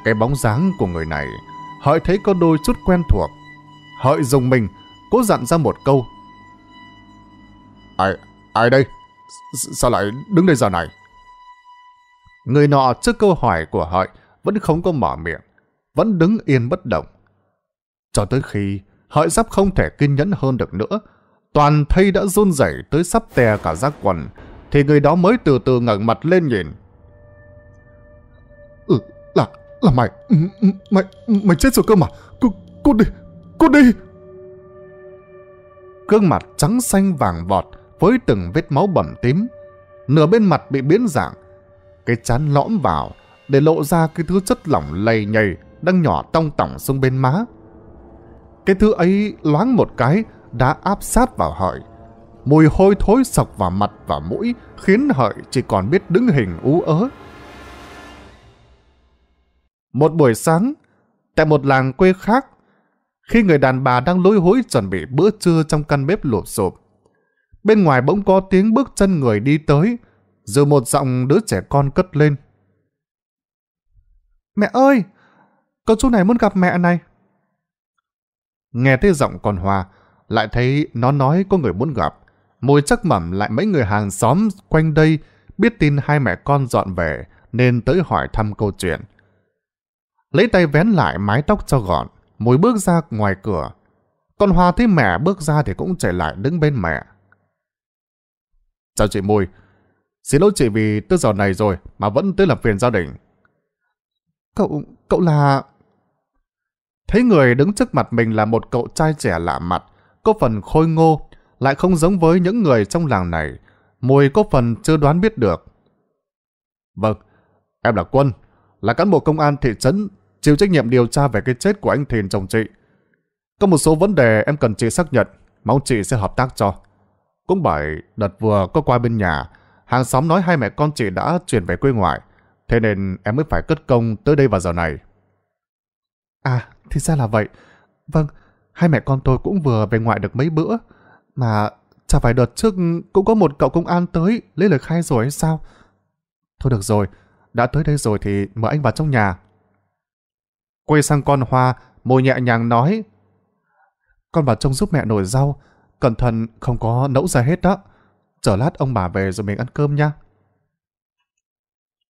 Cái bóng dáng của người này, hợi thấy có đôi chút quen thuộc. Hợi dùng mình, cố dặn ra một câu. Ai, ai đây? S sao lại đứng đây giờ này? Người nọ trước câu hỏi của họ vẫn không có mở miệng, vẫn đứng yên bất động. Cho tới khi họ sắp không thể kiên nhẫn hơn được nữa, toàn thây đã run rẩy tới sắp tè cả giác quần, thì người đó mới từ từ ngẩng mặt lên nhìn. Ừ, là, là mày, mày, mày chết rồi cơ mà, cô, cô đi, cô đi gương mặt trắng xanh vàng vọt với từng vết máu bầm tím. Nửa bên mặt bị biến dạng, cái chán lõm vào để lộ ra cái thứ chất lỏng lầy nhầy đang nhỏ tong tỏng xuống bên má. Cái thứ ấy loáng một cái đã áp sát vào hợi. Mùi hôi thối sọc vào mặt và mũi khiến hợi chỉ còn biết đứng hình ú ớ. Một buổi sáng, tại một làng quê khác khi người đàn bà đang lối hối chuẩn bị bữa trưa trong căn bếp lộp xộp. Bên ngoài bỗng có tiếng bước chân người đi tới, rồi một giọng đứa trẻ con cất lên. Mẹ ơi! Con chú này muốn gặp mẹ này. Nghe thấy giọng con hoa, lại thấy nó nói có người muốn gặp. Mùi chắc mẩm lại mấy người hàng xóm quanh đây biết tin hai mẹ con dọn về nên tới hỏi thăm câu chuyện. Lấy tay vén lại mái tóc cho gọn. Mùi bước ra ngoài cửa. Con Hoa thấy mẹ bước ra thì cũng chạy lại đứng bên mẹ. Chào chị Mùi. Xin lỗi chị vì tới giờ này rồi mà vẫn tới làm phiền gia đình. Cậu, cậu là... Thấy người đứng trước mặt mình là một cậu trai trẻ lạ mặt, có phần khôi ngô, lại không giống với những người trong làng này. Mùi có phần chưa đoán biết được. Vâng, em là Quân, là cán bộ công an thị trấn chịu trách nhiệm điều tra về cái chết của anh Thìn chồng chị. Có một số vấn đề em cần chị xác nhận, mong chị sẽ hợp tác cho. Cũng bởi đợt vừa có qua bên nhà, hàng xóm nói hai mẹ con chị đã chuyển về quê ngoại, thế nên em mới phải cất công tới đây vào giờ này. À, thì ra là vậy. Vâng, hai mẹ con tôi cũng vừa về ngoại được mấy bữa, mà chả phải đợt trước cũng có một cậu công an tới lấy lời khai rồi hay sao? Thôi được rồi, đã tới đây rồi thì mời anh vào trong nhà, quay sang con Hoa, môi nhẹ nhàng nói. Con vào trông giúp mẹ nổi rau, cẩn thận không có nẫu ra hết đó. Chờ lát ông bà về rồi mình ăn cơm nha.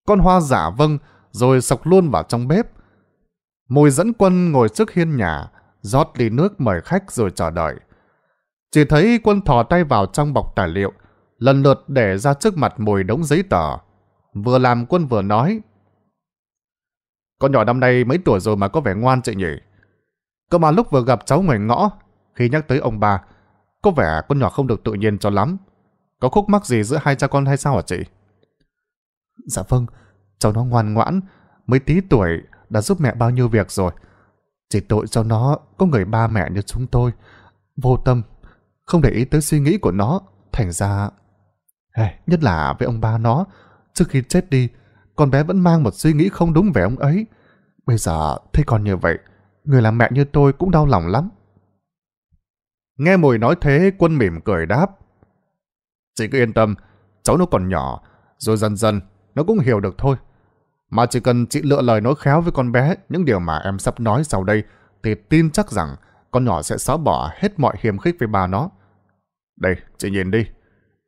Con Hoa giả vâng, rồi sọc luôn vào trong bếp. Mùi dẫn quân ngồi trước hiên nhà, rót ly nước mời khách rồi chờ đợi. Chỉ thấy quân thò tay vào trong bọc tài liệu, lần lượt để ra trước mặt mùi đống giấy tờ. Vừa làm quân vừa nói. Con nhỏ năm nay mấy tuổi rồi mà có vẻ ngoan chị nhỉ? Cơ mà lúc vừa gặp cháu ngoài ngõ, khi nhắc tới ông bà, có vẻ con nhỏ không được tự nhiên cho lắm. Có khúc mắc gì giữa hai cha con hay sao hả chị? Dạ vâng, cháu nó ngoan ngoãn, mấy tí tuổi đã giúp mẹ bao nhiêu việc rồi. Chỉ tội cho nó có người ba mẹ như chúng tôi, vô tâm, không để ý tới suy nghĩ của nó, thành ra... Hey, nhất là với ông ba nó, trước khi chết đi, con bé vẫn mang một suy nghĩ không đúng về ông ấy. Bây giờ thấy con như vậy, người làm mẹ như tôi cũng đau lòng lắm. Nghe mùi nói thế, quân mỉm cười đáp. Chị cứ yên tâm, cháu nó còn nhỏ, rồi dần dần nó cũng hiểu được thôi. Mà chỉ cần chị lựa lời nói khéo với con bé những điều mà em sắp nói sau đây, thì tin chắc rằng con nhỏ sẽ xóa bỏ hết mọi hiềm khích với bà nó. Đây, chị nhìn đi.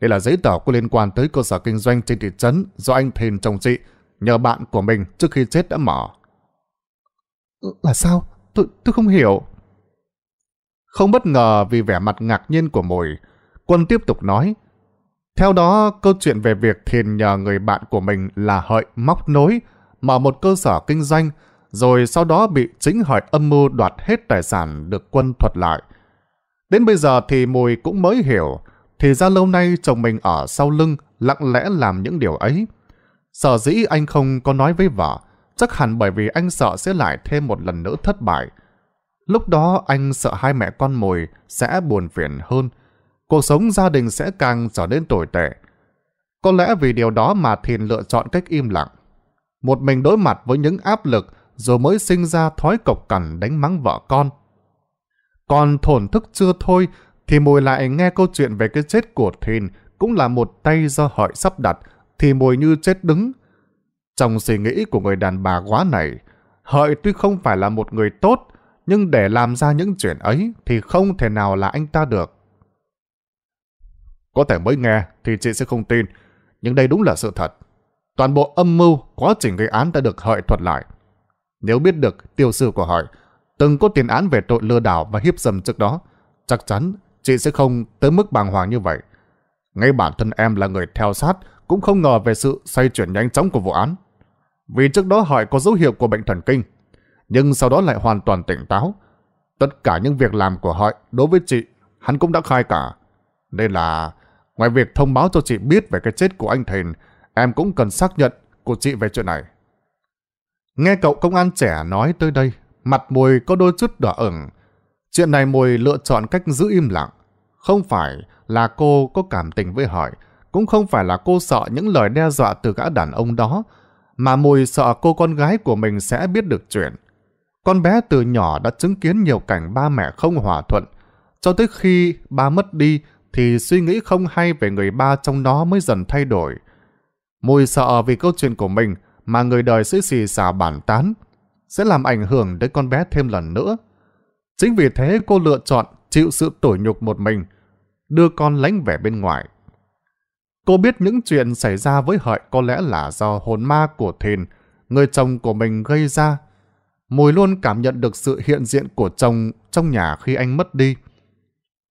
Đây là giấy tờ có liên quan tới cơ sở kinh doanh trên thị trấn do anh Thìn chồng chị nhờ bạn của mình trước khi chết đã mở. Là sao? Tôi, tôi không hiểu. Không bất ngờ vì vẻ mặt ngạc nhiên của mồi quân tiếp tục nói. Theo đó, câu chuyện về việc thiền nhờ người bạn của mình là hợi móc nối, mở một cơ sở kinh doanh, rồi sau đó bị chính hợi âm mưu đoạt hết tài sản được quân thuật lại. Đến bây giờ thì mùi cũng mới hiểu, thì ra lâu nay chồng mình ở sau lưng lặng lẽ làm những điều ấy sợ dĩ anh không có nói với vợ, chắc hẳn bởi vì anh sợ sẽ lại thêm một lần nữa thất bại. Lúc đó anh sợ hai mẹ con mồi sẽ buồn phiền hơn, cuộc sống gia đình sẽ càng trở nên tồi tệ. Có lẽ vì điều đó mà Thìn lựa chọn cách im lặng. Một mình đối mặt với những áp lực rồi mới sinh ra thói cộc cằn đánh mắng vợ con. Còn thổn thức chưa thôi thì mùi lại nghe câu chuyện về cái chết của Thìn cũng là một tay do hợi sắp đặt thì mùi như chết đứng. Trong suy nghĩ của người đàn bà quá này, Hợi tuy không phải là một người tốt, nhưng để làm ra những chuyện ấy thì không thể nào là anh ta được. Có thể mới nghe thì chị sẽ không tin, nhưng đây đúng là sự thật. Toàn bộ âm mưu, quá trình gây án đã được Hợi thuật lại. Nếu biết được tiêu sư của Hợi từng có tiền án về tội lừa đảo và hiếp dâm trước đó, chắc chắn chị sẽ không tới mức bàng hoàng như vậy. Ngay bản thân em là người theo sát cũng không ngờ về sự xoay chuyển nhanh chóng của vụ án. Vì trước đó hỏi có dấu hiệu của bệnh thần kinh, nhưng sau đó lại hoàn toàn tỉnh táo. Tất cả những việc làm của họ đối với chị, hắn cũng đã khai cả. Nên là, ngoài việc thông báo cho chị biết về cái chết của anh Thìn, em cũng cần xác nhận của chị về chuyện này. Nghe cậu công an trẻ nói tới đây, mặt mùi có đôi chút đỏ ửng. Chuyện này mùi lựa chọn cách giữ im lặng. Không phải là cô có cảm tình với hỏi, cũng không phải là cô sợ những lời đe dọa từ gã đàn ông đó, mà Mùi sợ cô con gái của mình sẽ biết được chuyện. Con bé từ nhỏ đã chứng kiến nhiều cảnh ba mẹ không hòa thuận, cho tới khi ba mất đi thì suy nghĩ không hay về người ba trong nó mới dần thay đổi. Mùi sợ vì câu chuyện của mình mà người đời sẽ xì xà bản tán, sẽ làm ảnh hưởng đến con bé thêm lần nữa. Chính vì thế cô lựa chọn chịu sự tủi nhục một mình, đưa con lánh vẻ bên ngoài. Cô biết những chuyện xảy ra với Hợi có lẽ là do hồn ma của Thìn, người chồng của mình gây ra. Mùi luôn cảm nhận được sự hiện diện của chồng trong nhà khi anh mất đi.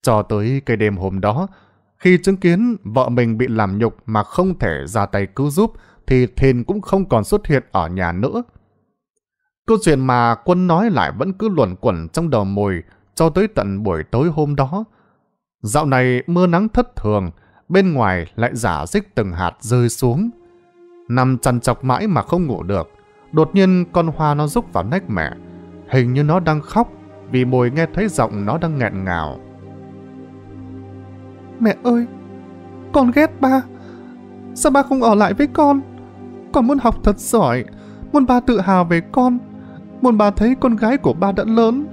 Cho tới cái đêm hôm đó, khi chứng kiến vợ mình bị làm nhục mà không thể ra tay cứu giúp, thì Thìn cũng không còn xuất hiện ở nhà nữa. Câu chuyện mà quân nói lại vẫn cứ luẩn quẩn trong đầu mùi cho tới tận buổi tối hôm đó. Dạo này mưa nắng thất thường, bên ngoài lại giả dích từng hạt rơi xuống. Nằm chằn chọc mãi mà không ngủ được, đột nhiên con hoa nó rúc vào nách mẹ. Hình như nó đang khóc vì bồi nghe thấy giọng nó đang nghẹn ngào. Mẹ ơi, con ghét ba. Sao ba không ở lại với con? Con muốn học thật giỏi, muốn ba tự hào về con. Muốn ba thấy con gái của ba đã lớn.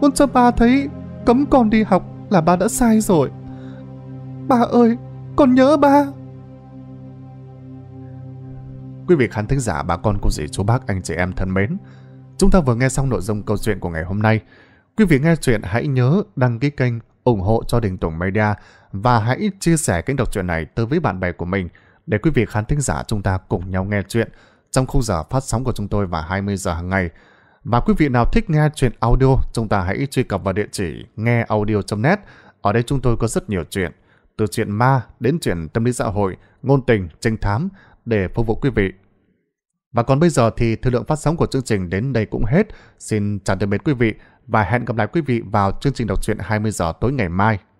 Muốn cho ba thấy cấm con đi học là ba đã sai rồi. Ba ơi, con nhớ ba. Quý vị khán thính giả, bà con cô dì chú bác, anh chị em thân mến. Chúng ta vừa nghe xong nội dung câu chuyện của ngày hôm nay. Quý vị nghe chuyện hãy nhớ đăng ký kênh, ủng hộ cho Đình Tùng Media và hãy chia sẻ kênh đọc truyện này tới với bạn bè của mình để quý vị khán thính giả chúng ta cùng nhau nghe chuyện trong khung giờ phát sóng của chúng tôi vào 20 giờ hàng ngày. Và quý vị nào thích nghe chuyện audio, chúng ta hãy truy cập vào địa chỉ ngheaudio net Ở đây chúng tôi có rất nhiều chuyện từ chuyện ma đến chuyện tâm lý xã hội, ngôn tình, trinh thám để phục vụ quý vị. Và còn bây giờ thì thời lượng phát sóng của chương trình đến đây cũng hết. Xin chào tạm biệt quý vị và hẹn gặp lại quý vị vào chương trình đọc truyện 20 giờ tối ngày mai.